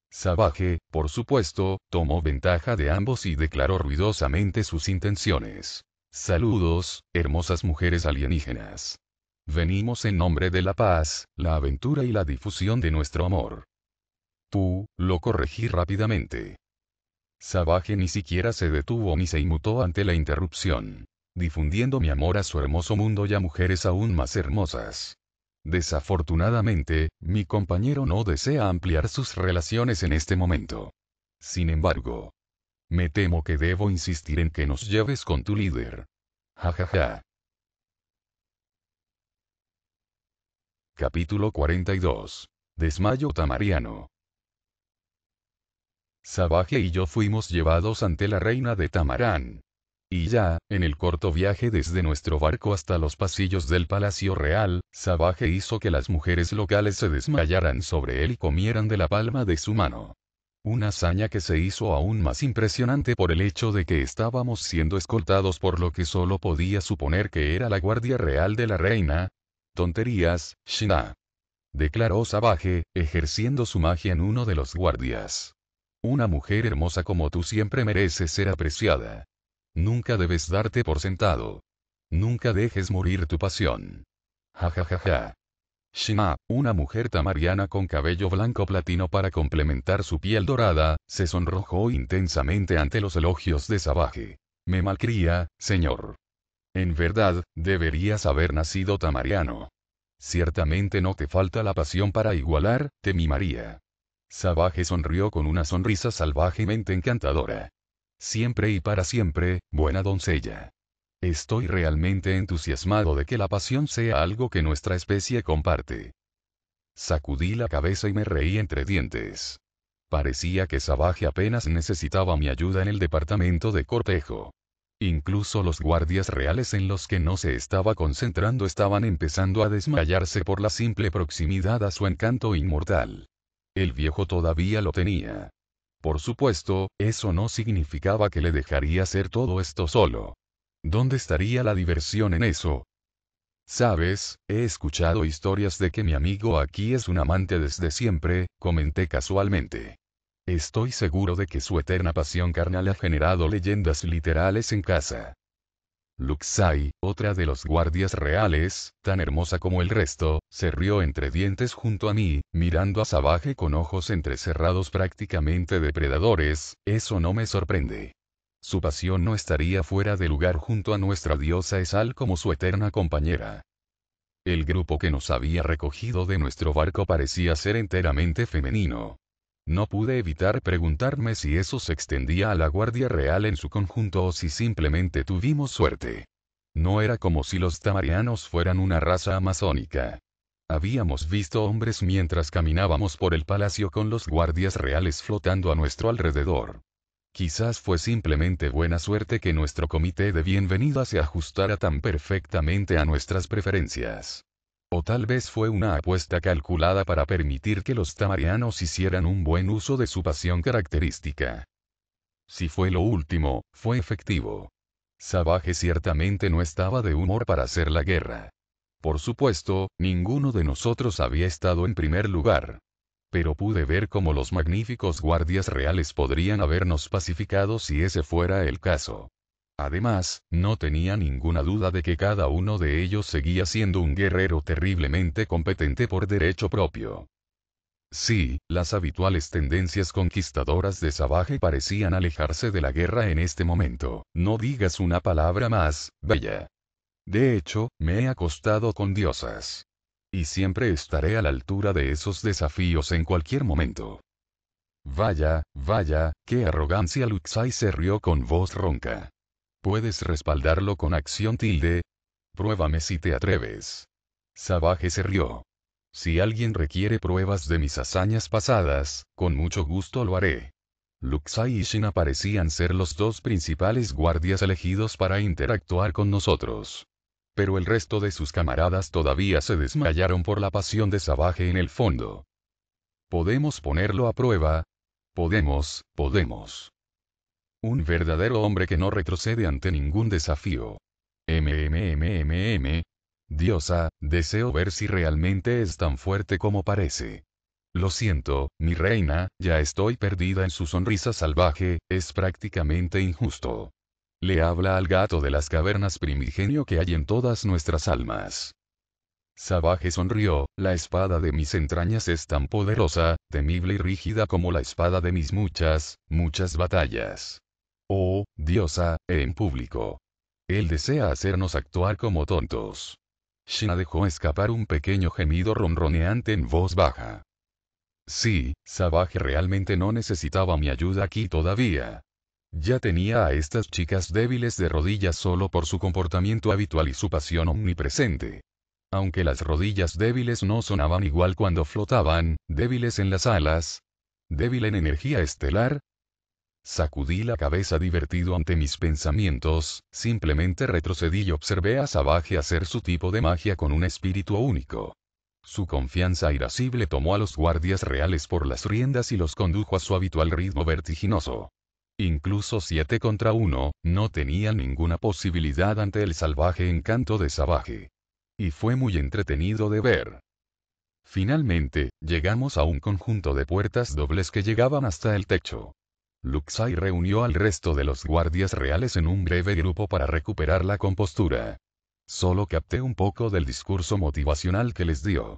Sabaje, por supuesto, tomó ventaja de ambos y declaró ruidosamente sus intenciones. Saludos, hermosas mujeres alienígenas. Venimos en nombre de la paz, la aventura y la difusión de nuestro amor. Tú, lo corregí rápidamente. Sabaje ni siquiera se detuvo ni se inmutó ante la interrupción, difundiendo mi amor a su hermoso mundo y a mujeres aún más hermosas. Desafortunadamente, mi compañero no desea ampliar sus relaciones en este momento. Sin embargo, me temo que debo insistir en que nos lleves con tu líder. Ja Ja, ja. Capítulo 42. Desmayo Tamariano. Sabaje y yo fuimos llevados ante la reina de Tamarán. Y ya, en el corto viaje desde nuestro barco hasta los pasillos del Palacio Real, Sabaje hizo que las mujeres locales se desmayaran sobre él y comieran de la palma de su mano. Una hazaña que se hizo aún más impresionante por el hecho de que estábamos siendo escoltados por lo que solo podía suponer que era la Guardia Real de la Reina. Tonterías, Shina. Declaró Sabaje, ejerciendo su magia en uno de los guardias. Una mujer hermosa como tú siempre merece ser apreciada. Nunca debes darte por sentado. Nunca dejes morir tu pasión. Ja ja ja ja. Shima, una mujer tamariana con cabello blanco platino para complementar su piel dorada, se sonrojó intensamente ante los elogios de Sabaje. Me malcría, señor. En verdad, deberías haber nacido tamariano. Ciertamente no te falta la pasión para igualar, te María». Savage sonrió con una sonrisa salvajemente encantadora. Siempre y para siempre, buena doncella. Estoy realmente entusiasmado de que la pasión sea algo que nuestra especie comparte. Sacudí la cabeza y me reí entre dientes. Parecía que Savage apenas necesitaba mi ayuda en el departamento de cortejo. Incluso los guardias reales en los que no se estaba concentrando estaban empezando a desmayarse por la simple proximidad a su encanto inmortal. El viejo todavía lo tenía. Por supuesto, eso no significaba que le dejaría hacer todo esto solo. ¿Dónde estaría la diversión en eso? Sabes, he escuchado historias de que mi amigo aquí es un amante desde siempre, comenté casualmente. Estoy seguro de que su eterna pasión carnal ha generado leyendas literales en casa. Luxai, otra de los guardias reales, tan hermosa como el resto, se rió entre dientes junto a mí, mirando a Sabaje con ojos entrecerrados prácticamente depredadores, eso no me sorprende. Su pasión no estaría fuera de lugar junto a nuestra diosa Esal como su eterna compañera. El grupo que nos había recogido de nuestro barco parecía ser enteramente femenino. No pude evitar preguntarme si eso se extendía a la Guardia Real en su conjunto o si simplemente tuvimos suerte. No era como si los tamarianos fueran una raza amazónica. Habíamos visto hombres mientras caminábamos por el palacio con los guardias reales flotando a nuestro alrededor. Quizás fue simplemente buena suerte que nuestro comité de bienvenida se ajustara tan perfectamente a nuestras preferencias. O tal vez fue una apuesta calculada para permitir que los tamarianos hicieran un buen uso de su pasión característica. Si fue lo último, fue efectivo. Sabaje ciertamente no estaba de humor para hacer la guerra. Por supuesto, ninguno de nosotros había estado en primer lugar. Pero pude ver cómo los magníficos guardias reales podrían habernos pacificado si ese fuera el caso. Además, no tenía ninguna duda de que cada uno de ellos seguía siendo un guerrero terriblemente competente por derecho propio. Sí, las habituales tendencias conquistadoras de Savage parecían alejarse de la guerra en este momento. No digas una palabra más, bella. De hecho, me he acostado con diosas. Y siempre estaré a la altura de esos desafíos en cualquier momento. Vaya, vaya, qué arrogancia Luxai se rió con voz ronca. Puedes respaldarlo con acción tilde. Pruébame si te atreves. Sabaje se rió. Si alguien requiere pruebas de mis hazañas pasadas, con mucho gusto lo haré. Luxai y Shina parecían ser los dos principales guardias elegidos para interactuar con nosotros. Pero el resto de sus camaradas todavía se desmayaron por la pasión de Sabaje en el fondo. ¿Podemos ponerlo a prueba? Podemos, podemos un verdadero hombre que no retrocede ante ningún desafío. MMMMM. Diosa, deseo ver si realmente es tan fuerte como parece. Lo siento, mi reina, ya estoy perdida en su sonrisa salvaje, es prácticamente injusto. Le habla al gato de las cavernas primigenio que hay en todas nuestras almas. Salvaje sonrió, la espada de mis entrañas es tan poderosa, temible y rígida como la espada de mis muchas, muchas batallas oh, diosa, en público. Él desea hacernos actuar como tontos. Shina dejó escapar un pequeño gemido ronroneante en voz baja. Sí, Savage realmente no necesitaba mi ayuda aquí todavía. Ya tenía a estas chicas débiles de rodillas solo por su comportamiento habitual y su pasión omnipresente. Aunque las rodillas débiles no sonaban igual cuando flotaban, débiles en las alas, débil en energía estelar, Sacudí la cabeza divertido ante mis pensamientos, simplemente retrocedí y observé a Savage hacer su tipo de magia con un espíritu único. Su confianza irascible tomó a los guardias reales por las riendas y los condujo a su habitual ritmo vertiginoso. Incluso siete contra uno, no tenía ninguna posibilidad ante el salvaje encanto de Savage. Y fue muy entretenido de ver. Finalmente, llegamos a un conjunto de puertas dobles que llegaban hasta el techo. Luxai reunió al resto de los guardias reales en un breve grupo para recuperar la compostura. Solo capté un poco del discurso motivacional que les dio.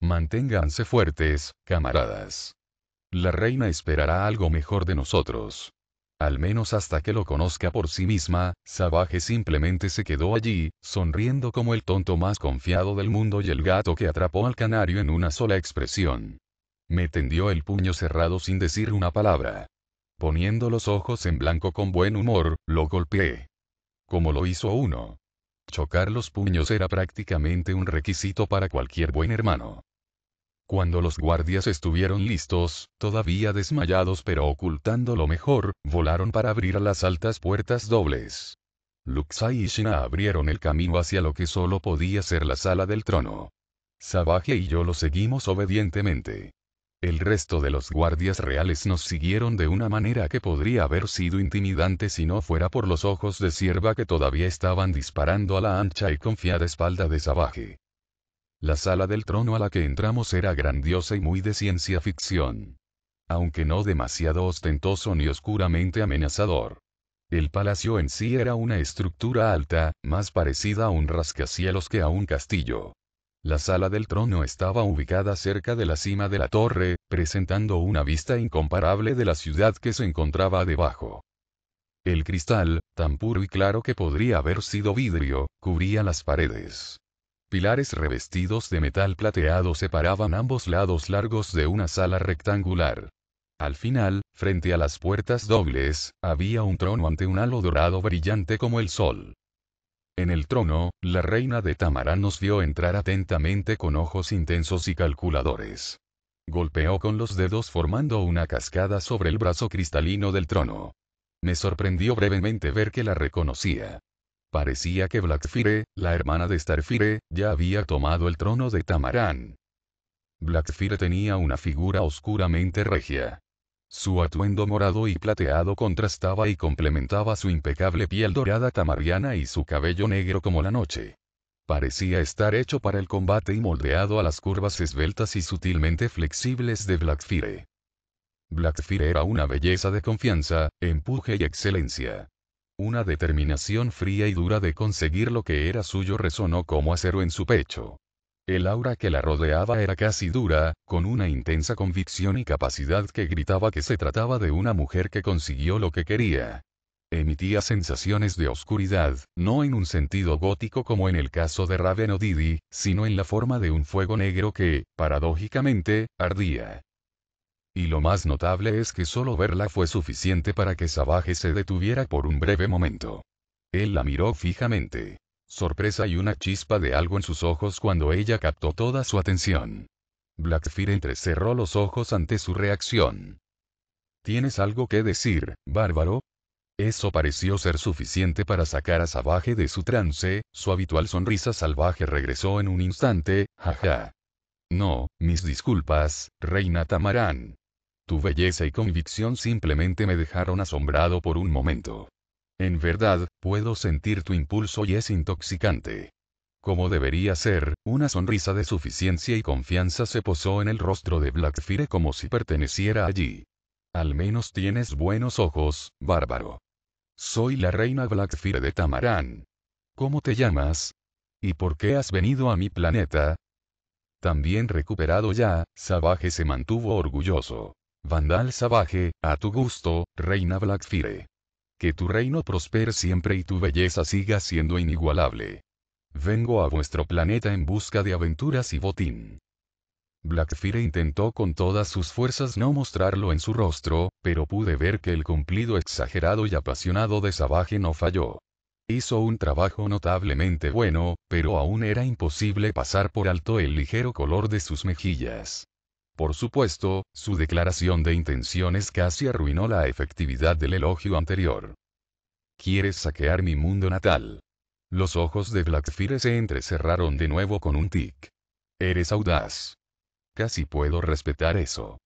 Manténganse fuertes, camaradas. La reina esperará algo mejor de nosotros. Al menos hasta que lo conozca por sí misma, Savage simplemente se quedó allí, sonriendo como el tonto más confiado del mundo y el gato que atrapó al canario en una sola expresión. Me tendió el puño cerrado sin decir una palabra. Poniendo los ojos en blanco con buen humor, lo golpeé. Como lo hizo uno. Chocar los puños era prácticamente un requisito para cualquier buen hermano. Cuando los guardias estuvieron listos, todavía desmayados pero ocultando lo mejor, volaron para abrir las altas puertas dobles. Luxai y Shina abrieron el camino hacia lo que solo podía ser la sala del trono. Sabaje y yo lo seguimos obedientemente. El resto de los guardias reales nos siguieron de una manera que podría haber sido intimidante si no fuera por los ojos de sierva que todavía estaban disparando a la ancha y confiada espalda de Sabaje. La sala del trono a la que entramos era grandiosa y muy de ciencia ficción. Aunque no demasiado ostentoso ni oscuramente amenazador. El palacio en sí era una estructura alta, más parecida a un rascacielos que a un castillo. La sala del trono estaba ubicada cerca de la cima de la torre, presentando una vista incomparable de la ciudad que se encontraba debajo. El cristal, tan puro y claro que podría haber sido vidrio, cubría las paredes. Pilares revestidos de metal plateado separaban ambos lados largos de una sala rectangular. Al final, frente a las puertas dobles, había un trono ante un halo dorado brillante como el sol. En el trono, la reina de Tamarán nos vio entrar atentamente con ojos intensos y calculadores. Golpeó con los dedos formando una cascada sobre el brazo cristalino del trono. Me sorprendió brevemente ver que la reconocía. Parecía que Blackfire, la hermana de Starfire, ya había tomado el trono de Tamarán. Blackfire tenía una figura oscuramente regia. Su atuendo morado y plateado contrastaba y complementaba su impecable piel dorada tamariana y su cabello negro como la noche. Parecía estar hecho para el combate y moldeado a las curvas esbeltas y sutilmente flexibles de Blackfire. Blackfire era una belleza de confianza, empuje y excelencia. Una determinación fría y dura de conseguir lo que era suyo resonó como acero en su pecho. El aura que la rodeaba era casi dura, con una intensa convicción y capacidad que gritaba que se trataba de una mujer que consiguió lo que quería. Emitía sensaciones de oscuridad, no en un sentido gótico como en el caso de Raven o Didi, sino en la forma de un fuego negro que, paradójicamente, ardía. Y lo más notable es que solo verla fue suficiente para que Savage se detuviera por un breve momento. Él la miró fijamente sorpresa y una chispa de algo en sus ojos cuando ella captó toda su atención. Blackfear entrecerró los ojos ante su reacción. ¿Tienes algo que decir, bárbaro? Eso pareció ser suficiente para sacar a Savage de su trance, su habitual sonrisa salvaje regresó en un instante, jaja. No, mis disculpas, reina Tamarán. Tu belleza y convicción simplemente me dejaron asombrado por un momento. En verdad, puedo sentir tu impulso y es intoxicante. Como debería ser, una sonrisa de suficiencia y confianza se posó en el rostro de Blackfire como si perteneciera allí. Al menos tienes buenos ojos, bárbaro. Soy la reina Blackfire de Tamarán. ¿Cómo te llamas? ¿Y por qué has venido a mi planeta? También recuperado ya, Savage se mantuvo orgulloso. Vandal Savage, a tu gusto, reina Blackfire. Que tu reino prospere siempre y tu belleza siga siendo inigualable. Vengo a vuestro planeta en busca de aventuras y botín. Blackfire intentó con todas sus fuerzas no mostrarlo en su rostro, pero pude ver que el cumplido exagerado y apasionado de Savage no falló. Hizo un trabajo notablemente bueno, pero aún era imposible pasar por alto el ligero color de sus mejillas. Por supuesto, su declaración de intenciones casi arruinó la efectividad del elogio anterior. Quieres saquear mi mundo natal. Los ojos de Blackfire se entrecerraron de nuevo con un tic. Eres audaz. Casi puedo respetar eso.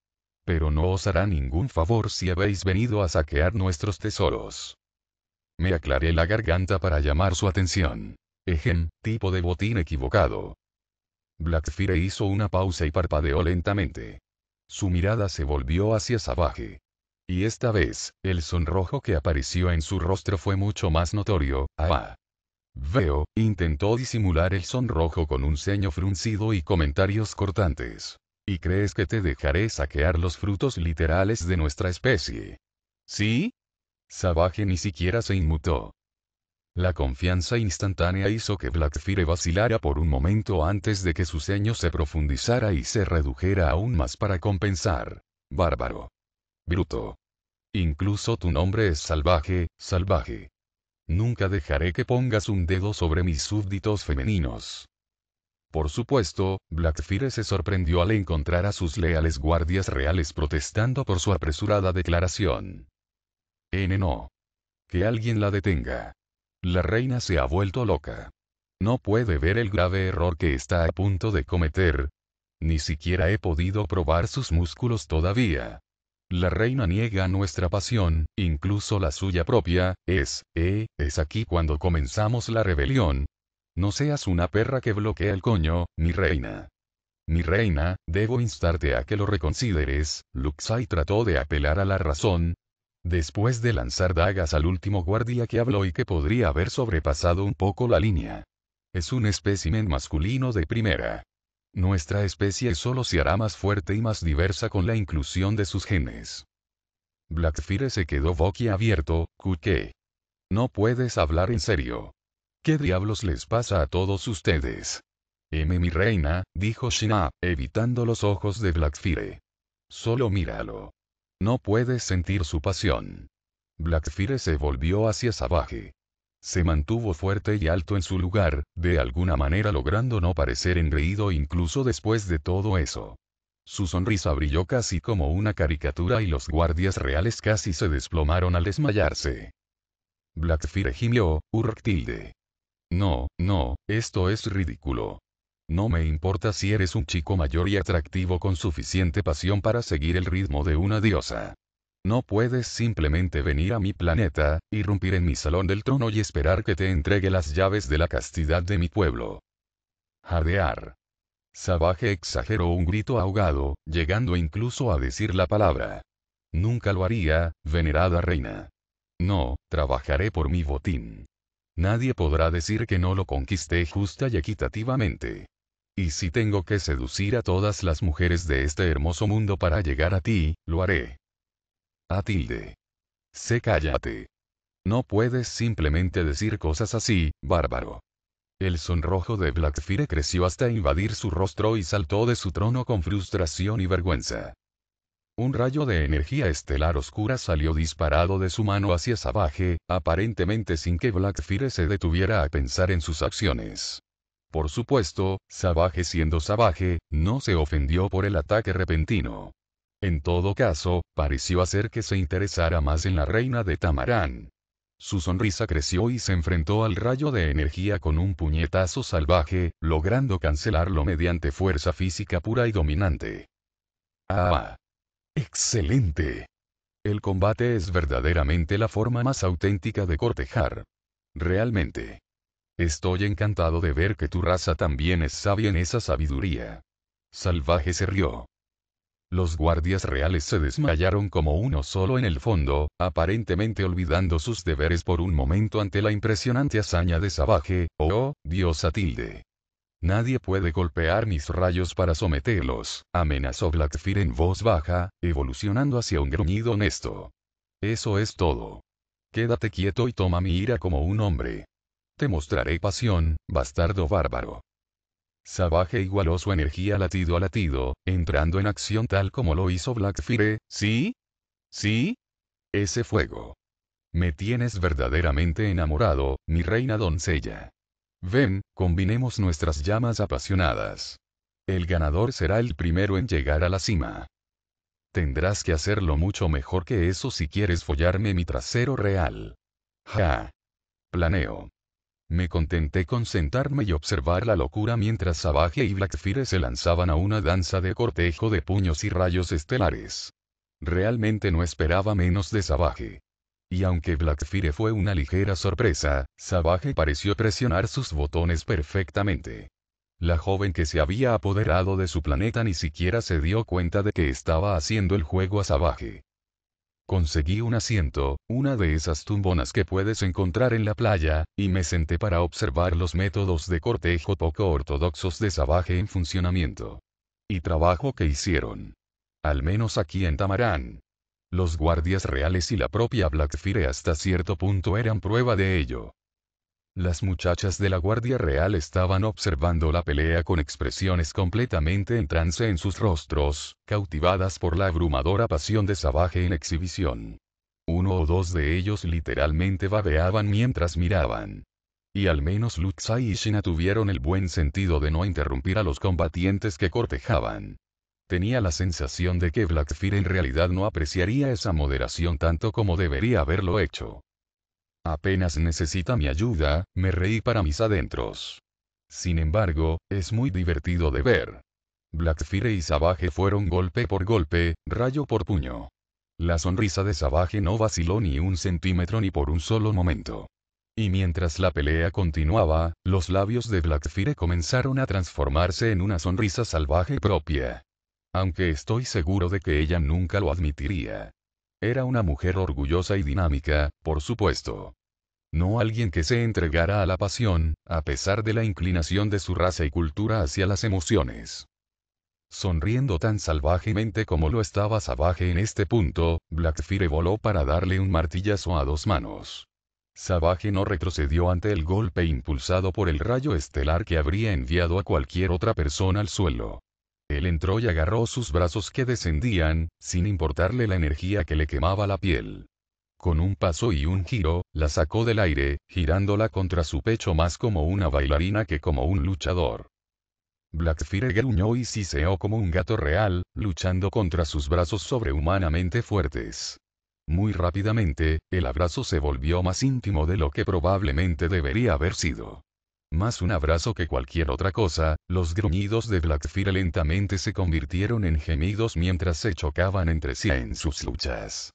Pero no os hará ningún favor si habéis venido a saquear nuestros tesoros. Me aclaré la garganta para llamar su atención. Ejem, tipo de botín equivocado. Blackfire hizo una pausa y parpadeó lentamente. Su mirada se volvió hacia Savage. Y esta vez, el sonrojo que apareció en su rostro fue mucho más notorio. Ah. Veo, intentó disimular el sonrojo con un ceño fruncido y comentarios cortantes. ¿Y crees que te dejaré saquear los frutos literales de nuestra especie? ¿Sí? Savage ni siquiera se inmutó. La confianza instantánea hizo que Blackfire vacilara por un momento antes de que su ceño se profundizara y se redujera aún más para compensar. Bárbaro. Bruto. Incluso tu nombre es salvaje, salvaje. Nunca dejaré que pongas un dedo sobre mis súbditos femeninos. Por supuesto, Blackfire se sorprendió al encontrar a sus leales guardias reales protestando por su apresurada declaración. N. No. Que alguien la detenga. La reina se ha vuelto loca. No puede ver el grave error que está a punto de cometer. Ni siquiera he podido probar sus músculos todavía. La reina niega nuestra pasión, incluso la suya propia, es, eh, es aquí cuando comenzamos la rebelión. No seas una perra que bloquea el coño, mi reina. Mi reina, debo instarte a que lo reconsideres, Luxai trató de apelar a la razón, Después de lanzar dagas al último guardia que habló y que podría haber sobrepasado un poco la línea. Es un espécimen masculino de primera. Nuestra especie solo se hará más fuerte y más diversa con la inclusión de sus genes. Blackfire se quedó boquiabierto, ¿qué? No puedes hablar en serio. ¿Qué diablos les pasa a todos ustedes? M mi reina, dijo Shina, evitando los ojos de Blackfire. Solo míralo. No puedes sentir su pasión. Blackfire se volvió hacia Savage. Se mantuvo fuerte y alto en su lugar, de alguna manera logrando no parecer enreído incluso después de todo eso. Su sonrisa brilló casi como una caricatura y los guardias reales casi se desplomaron al desmayarse. Blackfire gimió, urctilde. No, no, esto es ridículo. No me importa si eres un chico mayor y atractivo con suficiente pasión para seguir el ritmo de una diosa. No puedes simplemente venir a mi planeta, irrumpir en mi salón del trono y esperar que te entregue las llaves de la castidad de mi pueblo. Jadear. Sabaje exageró un grito ahogado, llegando incluso a decir la palabra. Nunca lo haría, venerada reina. No, trabajaré por mi botín. Nadie podrá decir que no lo conquisté justa y equitativamente. Y si tengo que seducir a todas las mujeres de este hermoso mundo para llegar a ti, lo haré. Atilde. Sé cállate. No puedes simplemente decir cosas así, bárbaro. El sonrojo de Blackfire creció hasta invadir su rostro y saltó de su trono con frustración y vergüenza. Un rayo de energía estelar oscura salió disparado de su mano hacia Savage, aparentemente sin que Blackfire se detuviera a pensar en sus acciones. Por supuesto, Savage siendo Savage, no se ofendió por el ataque repentino. En todo caso, pareció hacer que se interesara más en la reina de Tamarán. Su sonrisa creció y se enfrentó al rayo de energía con un puñetazo salvaje, logrando cancelarlo mediante fuerza física pura y dominante. ¡Ah! ¡Excelente! El combate es verdaderamente la forma más auténtica de cortejar. Realmente. Estoy encantado de ver que tu raza también es sabia en esa sabiduría. Salvaje se rió. Los guardias reales se desmayaron como uno solo en el fondo, aparentemente olvidando sus deberes por un momento ante la impresionante hazaña de Salvaje, oh, diosa tilde. Nadie puede golpear mis rayos para someterlos, amenazó Blackfear en voz baja, evolucionando hacia un gruñido honesto. Eso es todo. Quédate quieto y toma mi ira como un hombre te mostraré pasión, bastardo bárbaro. Sabaje igualó su energía latido a latido, entrando en acción tal como lo hizo Blackfire, ¿sí? ¿Sí? Ese fuego. Me tienes verdaderamente enamorado, mi reina doncella. Ven, combinemos nuestras llamas apasionadas. El ganador será el primero en llegar a la cima. Tendrás que hacerlo mucho mejor que eso si quieres follarme mi trasero real. Ja. Planeo. Me contenté con sentarme y observar la locura mientras Savage y Blackfire se lanzaban a una danza de cortejo de puños y rayos estelares. Realmente no esperaba menos de Savage. Y aunque Blackfire fue una ligera sorpresa, Savage pareció presionar sus botones perfectamente. La joven que se había apoderado de su planeta ni siquiera se dio cuenta de que estaba haciendo el juego a Savage. Conseguí un asiento, una de esas tumbonas que puedes encontrar en la playa, y me senté para observar los métodos de cortejo poco ortodoxos de Sabaje en funcionamiento. Y trabajo que hicieron. Al menos aquí en Tamarán. Los guardias reales y la propia Blackfire hasta cierto punto eran prueba de ello. Las muchachas de la Guardia Real estaban observando la pelea con expresiones completamente en trance en sus rostros, cautivadas por la abrumadora pasión de Savage en exhibición. Uno o dos de ellos literalmente babeaban mientras miraban. Y al menos Lutzai y Shina tuvieron el buen sentido de no interrumpir a los combatientes que cortejaban. Tenía la sensación de que Blackfear en realidad no apreciaría esa moderación tanto como debería haberlo hecho. Apenas necesita mi ayuda, me reí para mis adentros. Sin embargo, es muy divertido de ver. Blackfire y Savage fueron golpe por golpe, rayo por puño. La sonrisa de Savage no vaciló ni un centímetro ni por un solo momento. Y mientras la pelea continuaba, los labios de Blackfire comenzaron a transformarse en una sonrisa salvaje propia. Aunque estoy seguro de que ella nunca lo admitiría. Era una mujer orgullosa y dinámica, por supuesto. No alguien que se entregara a la pasión, a pesar de la inclinación de su raza y cultura hacia las emociones. Sonriendo tan salvajemente como lo estaba Savage en este punto, Blackfire voló para darle un martillazo a dos manos. Savage no retrocedió ante el golpe impulsado por el rayo estelar que habría enviado a cualquier otra persona al suelo. Él entró y agarró sus brazos que descendían, sin importarle la energía que le quemaba la piel. Con un paso y un giro, la sacó del aire, girándola contra su pecho más como una bailarina que como un luchador. Blackfire gruñó y siseó como un gato real, luchando contra sus brazos sobrehumanamente fuertes. Muy rápidamente, el abrazo se volvió más íntimo de lo que probablemente debería haber sido más un abrazo que cualquier otra cosa, los gruñidos de Blackfire lentamente se convirtieron en gemidos mientras se chocaban entre sí en sus luchas.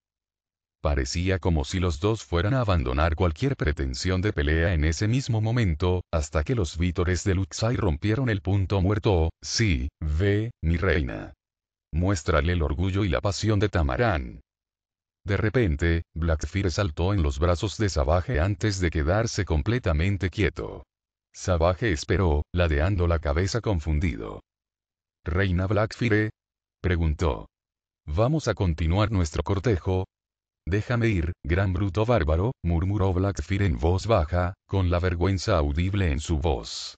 Parecía como si los dos fueran a abandonar cualquier pretensión de pelea en ese mismo momento, hasta que los vítores de Luxai rompieron el punto muerto, sí, ve, mi reina. Muéstrale el orgullo y la pasión de Tamarán, de repente, Blackfire saltó en los brazos de Savage antes de quedarse completamente quieto. Sabaje esperó, ladeando la cabeza confundido. ¿Reina Blackfire? preguntó. ¿Vamos a continuar nuestro cortejo? Déjame ir, gran bruto bárbaro, murmuró Blackfire en voz baja, con la vergüenza audible en su voz.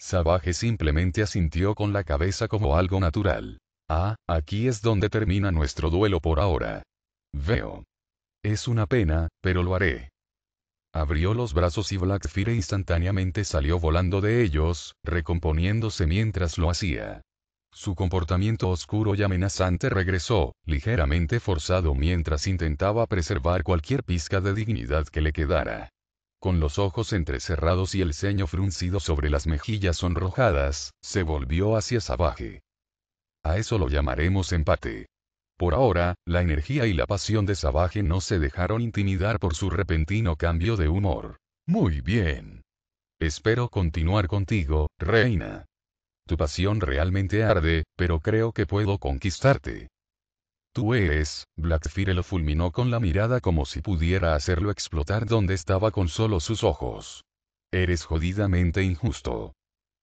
Sabaje simplemente asintió con la cabeza como algo natural. Ah, aquí es donde termina nuestro duelo por ahora. Veo. Es una pena, pero lo haré. Abrió los brazos y Blackfire instantáneamente salió volando de ellos, recomponiéndose mientras lo hacía. Su comportamiento oscuro y amenazante regresó, ligeramente forzado mientras intentaba preservar cualquier pizca de dignidad que le quedara. Con los ojos entrecerrados y el ceño fruncido sobre las mejillas sonrojadas, se volvió hacia Sabaje. A eso lo llamaremos empate. Por ahora, la energía y la pasión de Savage no se dejaron intimidar por su repentino cambio de humor. Muy bien. Espero continuar contigo, reina. Tu pasión realmente arde, pero creo que puedo conquistarte. Tú eres, Blackfire lo fulminó con la mirada como si pudiera hacerlo explotar donde estaba con solo sus ojos. Eres jodidamente injusto.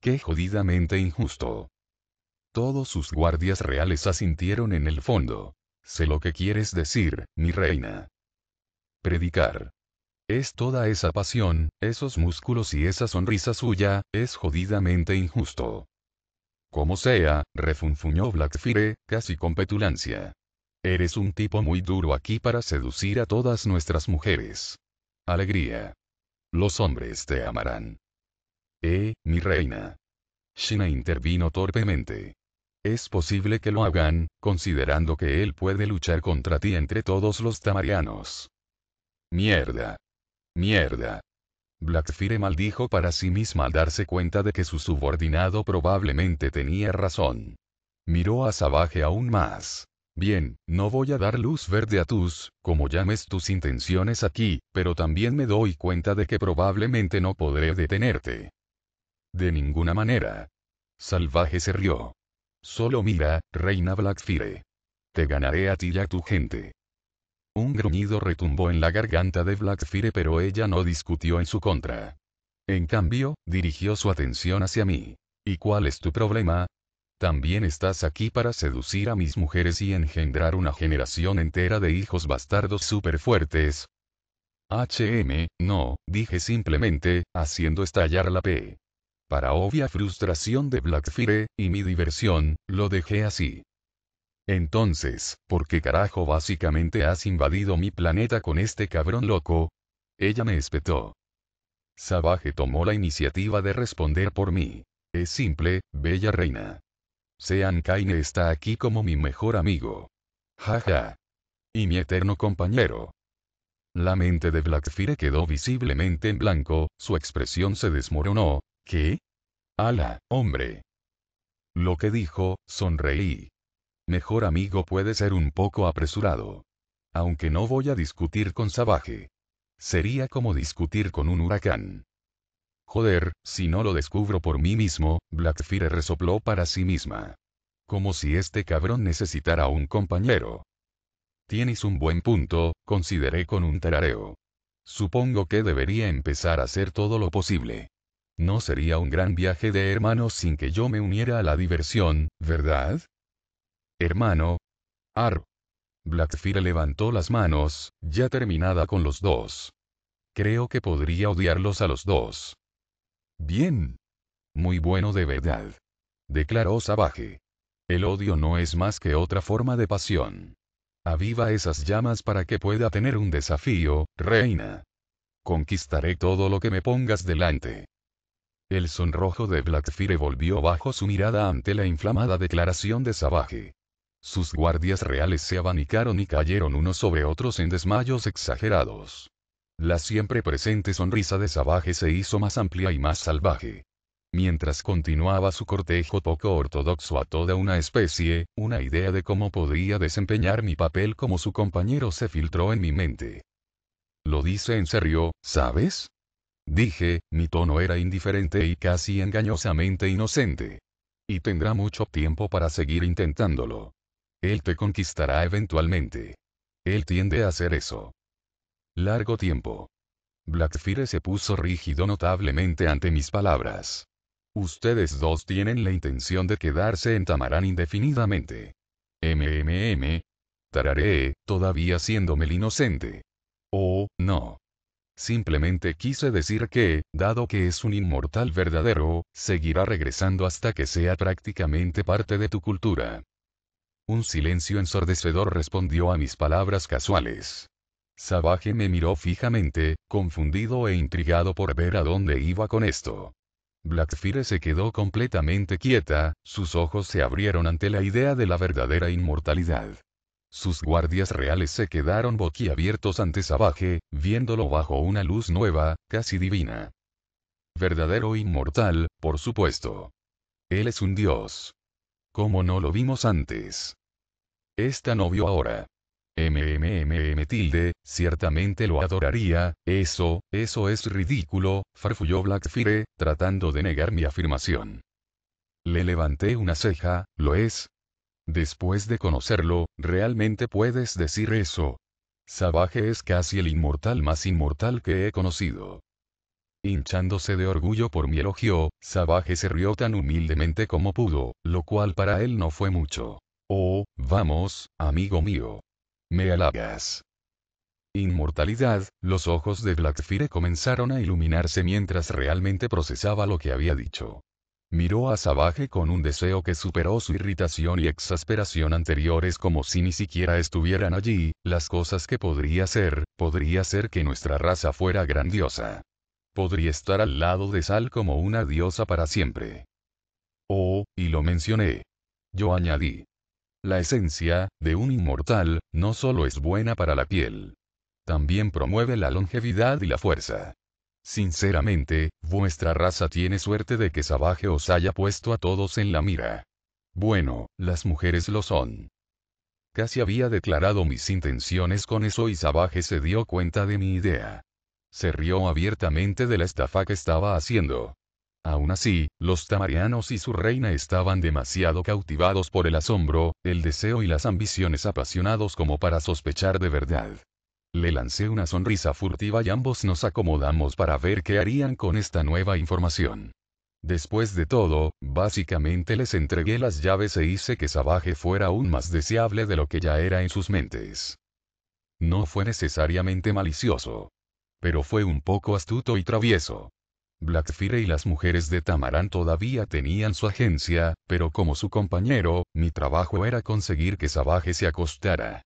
Qué jodidamente injusto. Todos sus guardias reales asintieron en el fondo. Sé lo que quieres decir, mi reina. Predicar. Es toda esa pasión, esos músculos y esa sonrisa suya, es jodidamente injusto. Como sea, refunfuñó Blackfire, casi con petulancia. Eres un tipo muy duro aquí para seducir a todas nuestras mujeres. Alegría. Los hombres te amarán. Eh, mi reina. Shina intervino torpemente. Es posible que lo hagan, considerando que él puede luchar contra ti entre todos los tamarianos. Mierda. Mierda. Blackfire maldijo para sí misma al darse cuenta de que su subordinado probablemente tenía razón. Miró a Sabaje aún más. Bien, no voy a dar luz verde a tus, como llames tus intenciones aquí, pero también me doy cuenta de que probablemente no podré detenerte. De ninguna manera. Salvaje se rió. Solo mira, reina Blackfire. Te ganaré a ti y a tu gente. Un gruñido retumbó en la garganta de Blackfire pero ella no discutió en su contra. En cambio, dirigió su atención hacia mí. ¿Y cuál es tu problema? También estás aquí para seducir a mis mujeres y engendrar una generación entera de hijos bastardos súper fuertes? HM, no, dije simplemente, haciendo estallar la P. Para obvia frustración de Blackfire, y mi diversión, lo dejé así. Entonces, ¿por qué carajo básicamente has invadido mi planeta con este cabrón loco? Ella me espetó. Savage tomó la iniciativa de responder por mí. Es simple, bella reina. Sean Kaine está aquí como mi mejor amigo. Jaja. Ja. Y mi eterno compañero. La mente de Blackfire quedó visiblemente en blanco, su expresión se desmoronó, ¿Qué? ¡Hala, hombre! Lo que dijo, sonreí. Mejor amigo puede ser un poco apresurado. Aunque no voy a discutir con Sabaje. Sería como discutir con un huracán. Joder, si no lo descubro por mí mismo, Blackfire resopló para sí misma. Como si este cabrón necesitara un compañero. Tienes un buen punto, consideré con un tarareo. Supongo que debería empezar a hacer todo lo posible. No sería un gran viaje de hermanos sin que yo me uniera a la diversión, ¿verdad? Hermano. Ar. Blackfire levantó las manos, ya terminada con los dos. Creo que podría odiarlos a los dos. Bien. Muy bueno de verdad. Declaró Sabaje. El odio no es más que otra forma de pasión. Aviva esas llamas para que pueda tener un desafío, reina. Conquistaré todo lo que me pongas delante. El sonrojo de Blackfire volvió bajo su mirada ante la inflamada declaración de Savage. Sus guardias reales se abanicaron y cayeron unos sobre otros en desmayos exagerados. La siempre presente sonrisa de Savage se hizo más amplia y más salvaje. Mientras continuaba su cortejo poco ortodoxo a toda una especie, una idea de cómo podría desempeñar mi papel como su compañero se filtró en mi mente. Lo dice en serio, ¿sabes? Dije, mi tono era indiferente y casi engañosamente inocente. Y tendrá mucho tiempo para seguir intentándolo. Él te conquistará eventualmente. Él tiende a hacer eso. Largo tiempo. Blackfire se puso rígido notablemente ante mis palabras. Ustedes dos tienen la intención de quedarse en Tamarán indefinidamente. MMM. Tararé, todavía siéndome el inocente. Oh, no. Simplemente quise decir que, dado que es un inmortal verdadero, seguirá regresando hasta que sea prácticamente parte de tu cultura. Un silencio ensordecedor respondió a mis palabras casuales. Sabaje me miró fijamente, confundido e intrigado por ver a dónde iba con esto. Blackfire se quedó completamente quieta, sus ojos se abrieron ante la idea de la verdadera inmortalidad. Sus guardias reales se quedaron boquiabiertos ante Sabaje, viéndolo bajo una luz nueva, casi divina. Verdadero e inmortal, por supuesto. Él es un dios. ¿Cómo no lo vimos antes? Esta no vio ahora. MMMM tilde, ciertamente lo adoraría, eso, eso es ridículo, farfulló Blackfire, tratando de negar mi afirmación. Le levanté una ceja, lo es, Después de conocerlo, ¿realmente puedes decir eso? Sabaje es casi el inmortal más inmortal que he conocido. Hinchándose de orgullo por mi elogio, Sabaje se rió tan humildemente como pudo, lo cual para él no fue mucho. Oh, vamos, amigo mío. Me halagas. Inmortalidad, los ojos de Blackfire comenzaron a iluminarse mientras realmente procesaba lo que había dicho. Miró a Savage con un deseo que superó su irritación y exasperación anteriores como si ni siquiera estuvieran allí, las cosas que podría ser, podría ser que nuestra raza fuera grandiosa. Podría estar al lado de Sal como una diosa para siempre. Oh, y lo mencioné. Yo añadí. La esencia, de un inmortal, no solo es buena para la piel. También promueve la longevidad y la fuerza. Sinceramente, vuestra raza tiene suerte de que Sabaje os haya puesto a todos en la mira. Bueno, las mujeres lo son. Casi había declarado mis intenciones con eso y Sabaje se dio cuenta de mi idea. Se rió abiertamente de la estafa que estaba haciendo. Aún así, los tamarianos y su reina estaban demasiado cautivados por el asombro, el deseo y las ambiciones apasionados como para sospechar de verdad. Le lancé una sonrisa furtiva y ambos nos acomodamos para ver qué harían con esta nueva información. Después de todo, básicamente les entregué las llaves e hice que Sabaje fuera aún más deseable de lo que ya era en sus mentes. No fue necesariamente malicioso. Pero fue un poco astuto y travieso. Blackfire y las mujeres de Tamarán todavía tenían su agencia, pero como su compañero, mi trabajo era conseguir que Sabaje se acostara.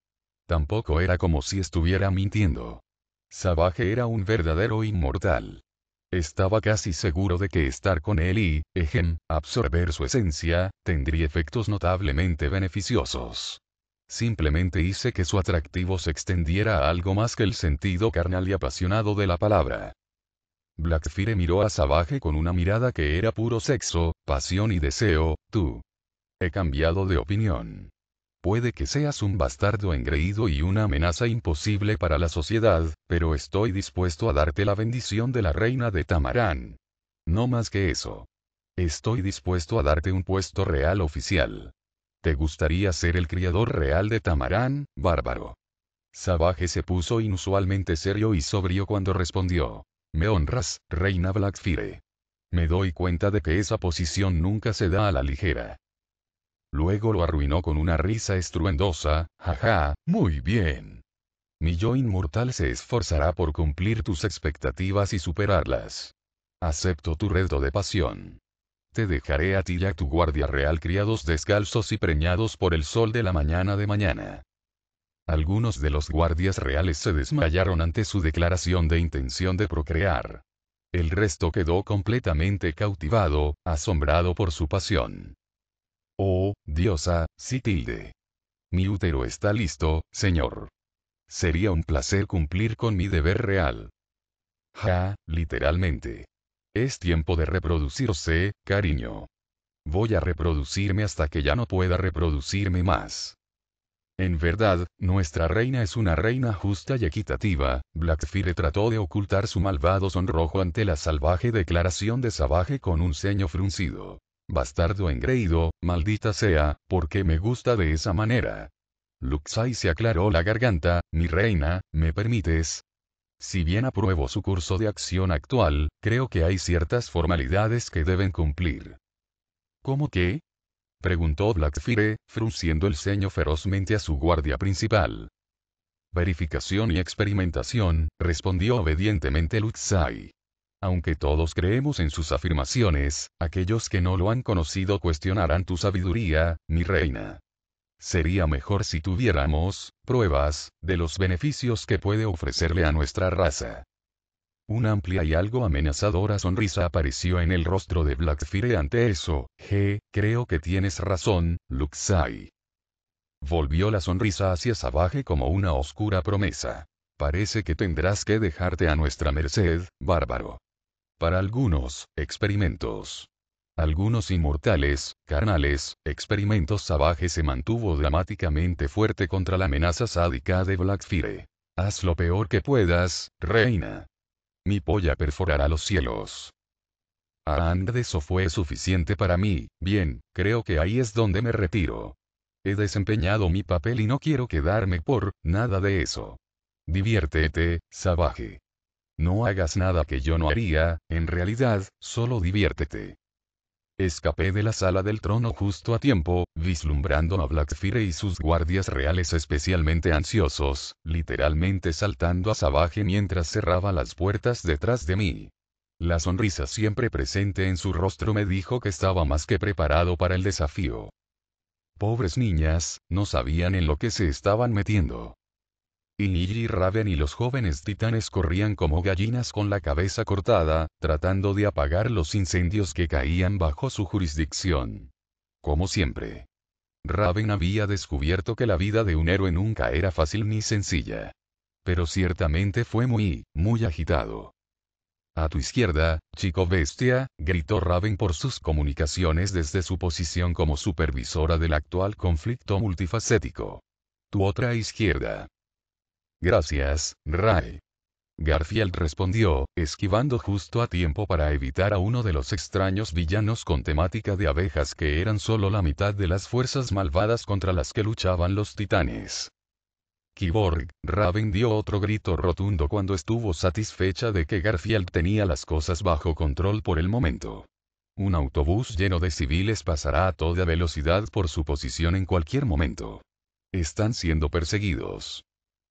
Tampoco era como si estuviera mintiendo. Savage era un verdadero inmortal. Estaba casi seguro de que estar con él y, ejem, absorber su esencia, tendría efectos notablemente beneficiosos. Simplemente hice que su atractivo se extendiera a algo más que el sentido carnal y apasionado de la palabra. Blackfire miró a Savage con una mirada que era puro sexo, pasión y deseo, tú. He cambiado de opinión. Puede que seas un bastardo engreído y una amenaza imposible para la sociedad, pero estoy dispuesto a darte la bendición de la reina de Tamarán. No más que eso. Estoy dispuesto a darte un puesto real oficial. ¿Te gustaría ser el criador real de Tamarán, bárbaro? Sabaje se puso inusualmente serio y sobrio cuando respondió. Me honras, reina Blackfire. Me doy cuenta de que esa posición nunca se da a la ligera. Luego lo arruinó con una risa estruendosa, jaja, muy bien. Mi yo inmortal se esforzará por cumplir tus expectativas y superarlas. Acepto tu reto de pasión. Te dejaré a ti y a tu guardia real criados descalzos y preñados por el sol de la mañana de mañana. Algunos de los guardias reales se desmayaron ante su declaración de intención de procrear. El resto quedó completamente cautivado, asombrado por su pasión. Oh, diosa, sí tilde. Mi útero está listo, señor. Sería un placer cumplir con mi deber real. Ja, literalmente. Es tiempo de reproducirse, cariño. Voy a reproducirme hasta que ya no pueda reproducirme más. En verdad, nuestra reina es una reina justa y equitativa, Blackfire trató de ocultar su malvado sonrojo ante la salvaje declaración de Savage con un ceño fruncido. Bastardo engreído, maldita sea, porque me gusta de esa manera. Luxai se aclaró la garganta, mi reina, ¿me permites? Si bien apruebo su curso de acción actual, creo que hay ciertas formalidades que deben cumplir. ¿Cómo qué? preguntó Blackfire, frunciendo el ceño ferozmente a su guardia principal. Verificación y experimentación, respondió obedientemente Luxai. Aunque todos creemos en sus afirmaciones, aquellos que no lo han conocido cuestionarán tu sabiduría, mi reina. Sería mejor si tuviéramos pruebas de los beneficios que puede ofrecerle a nuestra raza. Una amplia y algo amenazadora sonrisa apareció en el rostro de Blackfire ante eso. G, creo que tienes razón, Luxai. Volvió la sonrisa hacia Sabaje como una oscura promesa. Parece que tendrás que dejarte a nuestra merced, bárbaro para algunos, experimentos. Algunos inmortales, carnales, experimentos salvajes se mantuvo dramáticamente fuerte contra la amenaza sádica de Blackfire. Haz lo peor que puedas, reina. Mi polla perforará los cielos. Arand eso fue suficiente para mí, bien, creo que ahí es donde me retiro. He desempeñado mi papel y no quiero quedarme por, nada de eso. Diviértete, salvaje. No hagas nada que yo no haría, en realidad, solo diviértete. Escapé de la sala del trono justo a tiempo, vislumbrando a Blackfire y sus guardias reales especialmente ansiosos, literalmente saltando a Sabaje mientras cerraba las puertas detrás de mí. La sonrisa siempre presente en su rostro me dijo que estaba más que preparado para el desafío. Pobres niñas, no sabían en lo que se estaban metiendo. Y Raven y los jóvenes titanes corrían como gallinas con la cabeza cortada, tratando de apagar los incendios que caían bajo su jurisdicción. Como siempre. Raven había descubierto que la vida de un héroe nunca era fácil ni sencilla. Pero ciertamente fue muy, muy agitado. A tu izquierda, chico bestia, gritó Raven por sus comunicaciones desde su posición como supervisora del actual conflicto multifacético. Tu otra izquierda. Gracias, Ray. Garfield respondió, esquivando justo a tiempo para evitar a uno de los extraños villanos con temática de abejas que eran solo la mitad de las fuerzas malvadas contra las que luchaban los titanes. Kiborg, Raven dio otro grito rotundo cuando estuvo satisfecha de que Garfield tenía las cosas bajo control por el momento. Un autobús lleno de civiles pasará a toda velocidad por su posición en cualquier momento. Están siendo perseguidos.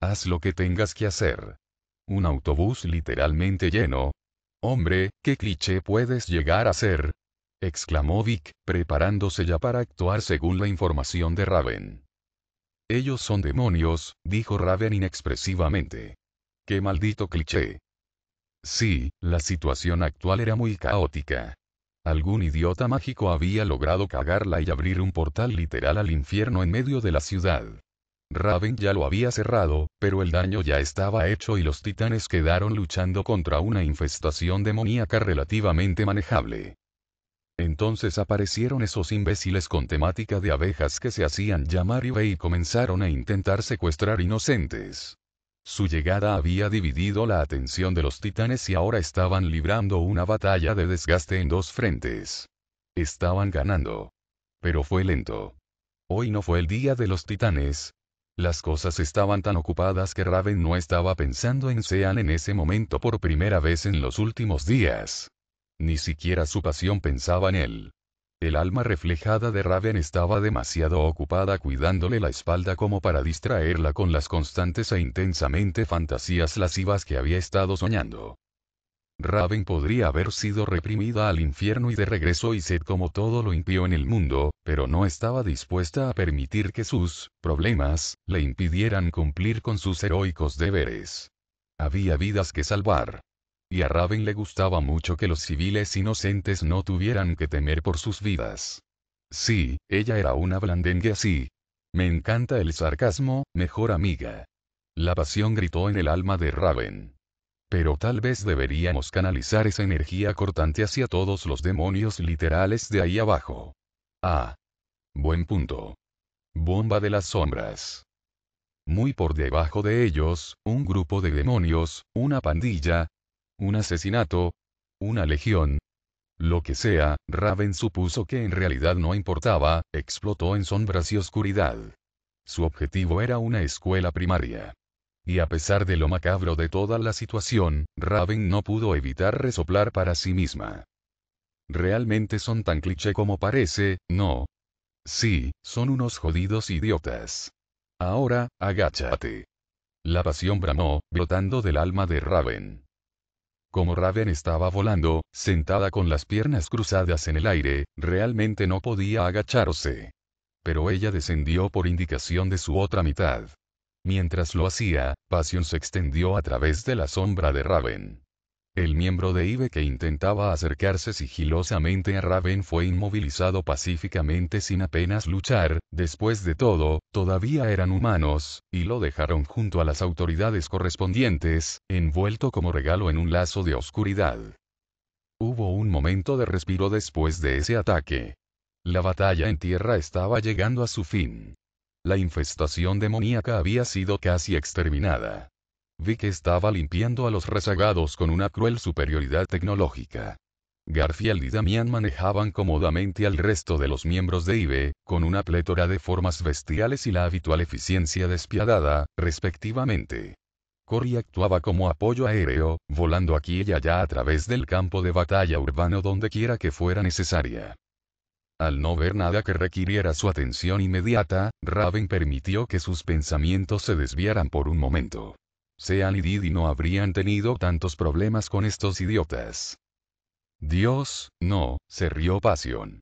Haz lo que tengas que hacer. Un autobús literalmente lleno. Hombre, qué cliché puedes llegar a ser. exclamó Vic, preparándose ya para actuar según la información de Raven. Ellos son demonios, dijo Raven inexpresivamente. Qué maldito cliché. Sí, la situación actual era muy caótica. Algún idiota mágico había logrado cagarla y abrir un portal literal al infierno en medio de la ciudad. Raven ya lo había cerrado, pero el daño ya estaba hecho y los titanes quedaron luchando contra una infestación demoníaca relativamente manejable. Entonces aparecieron esos imbéciles con temática de abejas que se hacían llamar y comenzaron a intentar secuestrar inocentes. Su llegada había dividido la atención de los titanes y ahora estaban librando una batalla de desgaste en dos frentes. Estaban ganando. Pero fue lento. Hoy no fue el día de los titanes, las cosas estaban tan ocupadas que Raven no estaba pensando en Sean en ese momento por primera vez en los últimos días. Ni siquiera su pasión pensaba en él. El alma reflejada de Raven estaba demasiado ocupada cuidándole la espalda como para distraerla con las constantes e intensamente fantasías lascivas que había estado soñando. Raven podría haber sido reprimida al infierno y de regreso y sed como todo lo impío en el mundo, pero no estaba dispuesta a permitir que sus problemas le impidieran cumplir con sus heroicos deberes. Había vidas que salvar. Y a Raven le gustaba mucho que los civiles inocentes no tuvieran que temer por sus vidas. Sí, ella era una blandengue así. Me encanta el sarcasmo, mejor amiga. La pasión gritó en el alma de Raven pero tal vez deberíamos canalizar esa energía cortante hacia todos los demonios literales de ahí abajo. Ah. Buen punto. Bomba de las sombras. Muy por debajo de ellos, un grupo de demonios, una pandilla, un asesinato, una legión. Lo que sea, Raven supuso que en realidad no importaba, explotó en sombras y oscuridad. Su objetivo era una escuela primaria. Y a pesar de lo macabro de toda la situación, Raven no pudo evitar resoplar para sí misma. ¿Realmente son tan cliché como parece, no? Sí, son unos jodidos idiotas. Ahora, agáchate. La pasión bramó, brotando del alma de Raven. Como Raven estaba volando, sentada con las piernas cruzadas en el aire, realmente no podía agacharse. Pero ella descendió por indicación de su otra mitad. Mientras lo hacía, pasión se extendió a través de la sombra de Raven. El miembro de IVE que intentaba acercarse sigilosamente a Raven fue inmovilizado pacíficamente sin apenas luchar, después de todo, todavía eran humanos, y lo dejaron junto a las autoridades correspondientes, envuelto como regalo en un lazo de oscuridad. Hubo un momento de respiro después de ese ataque. La batalla en tierra estaba llegando a su fin. La infestación demoníaca había sido casi exterminada. Vi que estaba limpiando a los rezagados con una cruel superioridad tecnológica. Garfield y Damián manejaban cómodamente al resto de los miembros de IBE, con una plétora de formas bestiales y la habitual eficiencia despiadada, respectivamente. Cory actuaba como apoyo aéreo, volando aquí y allá a través del campo de batalla urbano donde quiera que fuera necesaria. Al no ver nada que requiriera su atención inmediata, Raven permitió que sus pensamientos se desviaran por un momento. Sean y Didi no habrían tenido tantos problemas con estos idiotas. Dios, no, se rió pasión.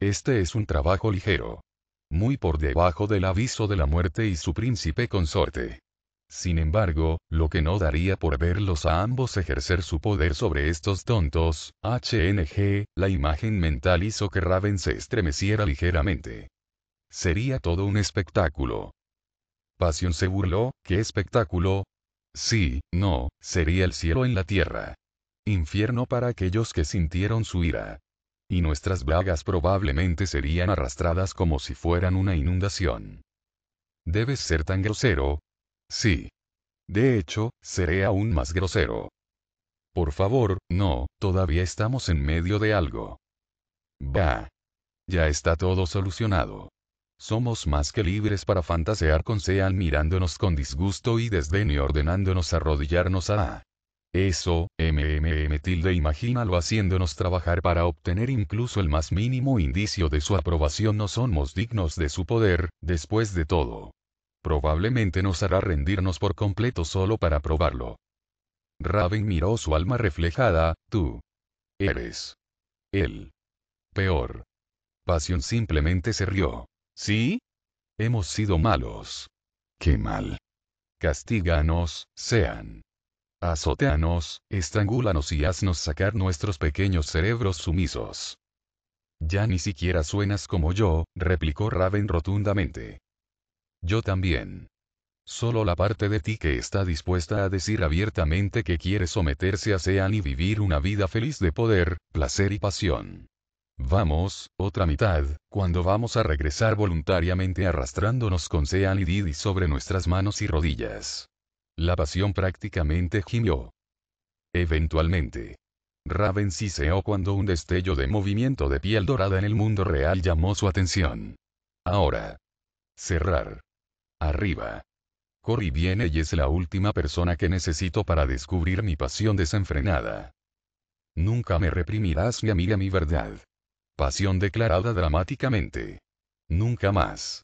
Este es un trabajo ligero. Muy por debajo del aviso de la muerte y su príncipe consorte. Sin embargo, lo que no daría por verlos a ambos ejercer su poder sobre estos tontos, HNG, la imagen mental hizo que Raven se estremeciera ligeramente. Sería todo un espectáculo. Pasión se burló, ¿qué espectáculo? Sí, no, sería el cielo en la tierra. Infierno para aquellos que sintieron su ira. Y nuestras bragas probablemente serían arrastradas como si fueran una inundación. Debes ser tan grosero, sí de hecho seré aún más grosero por favor no todavía estamos en medio de algo bah ya está todo solucionado somos más que libres para fantasear con sean mirándonos con disgusto y desdén y ordenándonos arrodillarnos a eso, mmm tilde imagínalo haciéndonos trabajar para obtener incluso el más mínimo indicio de su aprobación no somos dignos de su poder, después de todo probablemente nos hará rendirnos por completo solo para probarlo. Raven miró su alma reflejada, tú. Eres. Él. Peor. Pasión simplemente se rió. ¿Sí? Hemos sido malos. Qué mal. Castíganos, sean. azotéanos estrangúlanos y haznos sacar nuestros pequeños cerebros sumisos. Ya ni siquiera suenas como yo, replicó Raven rotundamente. Yo también. Solo la parte de ti que está dispuesta a decir abiertamente que quiere someterse a Sean y vivir una vida feliz de poder, placer y pasión. Vamos, otra mitad, cuando vamos a regresar voluntariamente arrastrándonos con Sean y Didi sobre nuestras manos y rodillas. La pasión prácticamente gimió. Eventualmente. Raven siseó cuando un destello de movimiento de piel dorada en el mundo real llamó su atención. Ahora. Cerrar arriba. Cory viene y es la última persona que necesito para descubrir mi pasión desenfrenada. Nunca me reprimirás mi amiga mi verdad. Pasión declarada dramáticamente. Nunca más.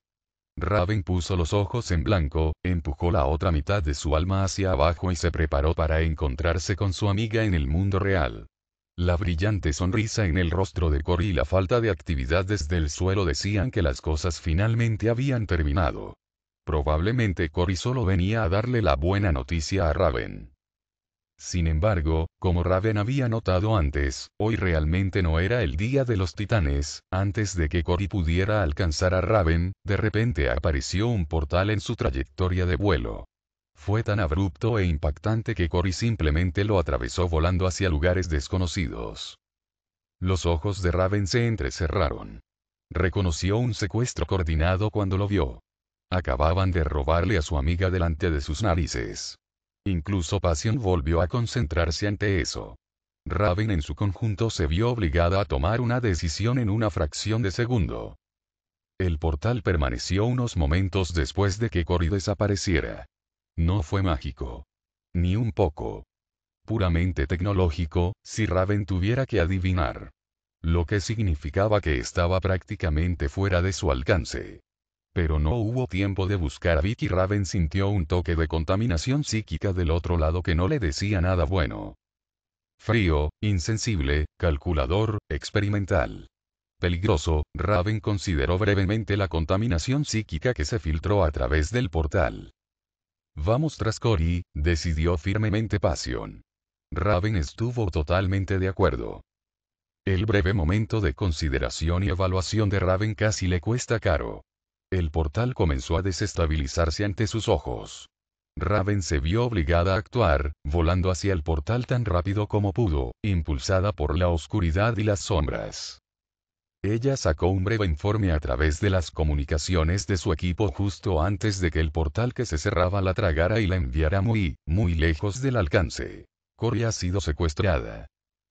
Raven puso los ojos en blanco, empujó la otra mitad de su alma hacia abajo y se preparó para encontrarse con su amiga en el mundo real. La brillante sonrisa en el rostro de Cory y la falta de actividad desde el suelo decían que las cosas finalmente habían terminado. Probablemente Cory solo venía a darle la buena noticia a Raven. Sin embargo, como Raven había notado antes, hoy realmente no era el día de los titanes, antes de que Cory pudiera alcanzar a Raven, de repente apareció un portal en su trayectoria de vuelo. Fue tan abrupto e impactante que Cory simplemente lo atravesó volando hacia lugares desconocidos. Los ojos de Raven se entrecerraron. Reconoció un secuestro coordinado cuando lo vio. Acababan de robarle a su amiga delante de sus narices. Incluso Passion volvió a concentrarse ante eso. Raven en su conjunto se vio obligada a tomar una decisión en una fracción de segundo. El portal permaneció unos momentos después de que Cory desapareciera. No fue mágico. Ni un poco. Puramente tecnológico, si Raven tuviera que adivinar. Lo que significaba que estaba prácticamente fuera de su alcance. Pero no hubo tiempo de buscar a Vicky Raven sintió un toque de contaminación psíquica del otro lado que no le decía nada bueno. Frío, insensible, calculador, experimental. Peligroso, Raven consideró brevemente la contaminación psíquica que se filtró a través del portal. Vamos tras Cory, decidió firmemente Passion. Raven estuvo totalmente de acuerdo. El breve momento de consideración y evaluación de Raven casi le cuesta caro el portal comenzó a desestabilizarse ante sus ojos. Raven se vio obligada a actuar, volando hacia el portal tan rápido como pudo, impulsada por la oscuridad y las sombras. Ella sacó un breve informe a través de las comunicaciones de su equipo justo antes de que el portal que se cerraba la tragara y la enviara muy, muy lejos del alcance. Corey ha sido secuestrada.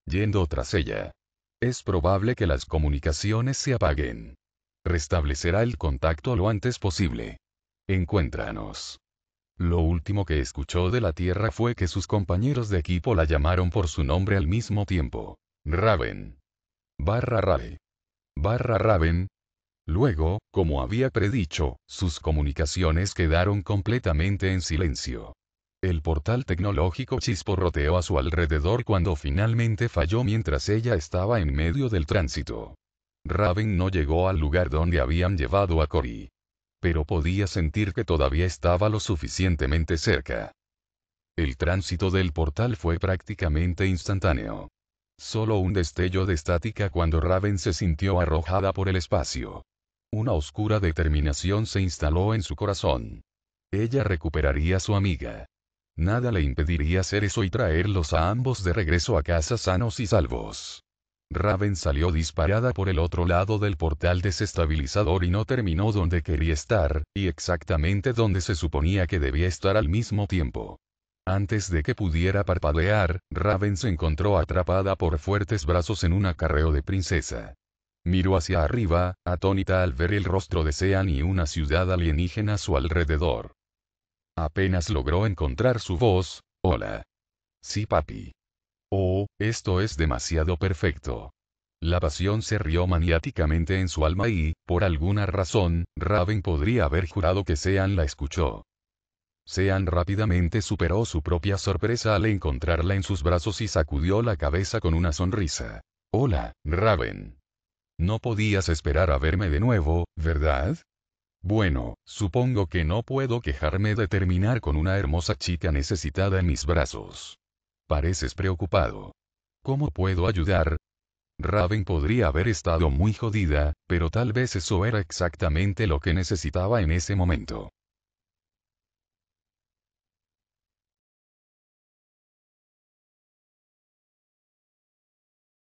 Yendo tras ella. Es probable que las comunicaciones se apaguen restablecerá el contacto lo antes posible. Encuéntranos. Lo último que escuchó de la Tierra fue que sus compañeros de equipo la llamaron por su nombre al mismo tiempo. Raven. Barra raven Barra Raven. Luego, como había predicho, sus comunicaciones quedaron completamente en silencio. El portal tecnológico chisporroteó a su alrededor cuando finalmente falló mientras ella estaba en medio del tránsito. Raven no llegó al lugar donde habían llevado a Cori, Pero podía sentir que todavía estaba lo suficientemente cerca. El tránsito del portal fue prácticamente instantáneo. Solo un destello de estática cuando Raven se sintió arrojada por el espacio. Una oscura determinación se instaló en su corazón. Ella recuperaría a su amiga. Nada le impediría hacer eso y traerlos a ambos de regreso a casa sanos y salvos. Raven salió disparada por el otro lado del portal desestabilizador y no terminó donde quería estar, y exactamente donde se suponía que debía estar al mismo tiempo. Antes de que pudiera parpadear, Raven se encontró atrapada por fuertes brazos en un acarreo de princesa. Miró hacia arriba, atónita al ver el rostro de Sean y una ciudad alienígena a su alrededor. Apenas logró encontrar su voz, hola. Sí, papi. Oh, esto es demasiado perfecto. La pasión se rió maniáticamente en su alma y, por alguna razón, Raven podría haber jurado que Sean la escuchó. Sean rápidamente superó su propia sorpresa al encontrarla en sus brazos y sacudió la cabeza con una sonrisa. Hola, Raven. No podías esperar a verme de nuevo, ¿verdad? Bueno, supongo que no puedo quejarme de terminar con una hermosa chica necesitada en mis brazos. Pareces preocupado. ¿Cómo puedo ayudar? Raven podría haber estado muy jodida, pero tal vez eso era exactamente lo que necesitaba en ese momento.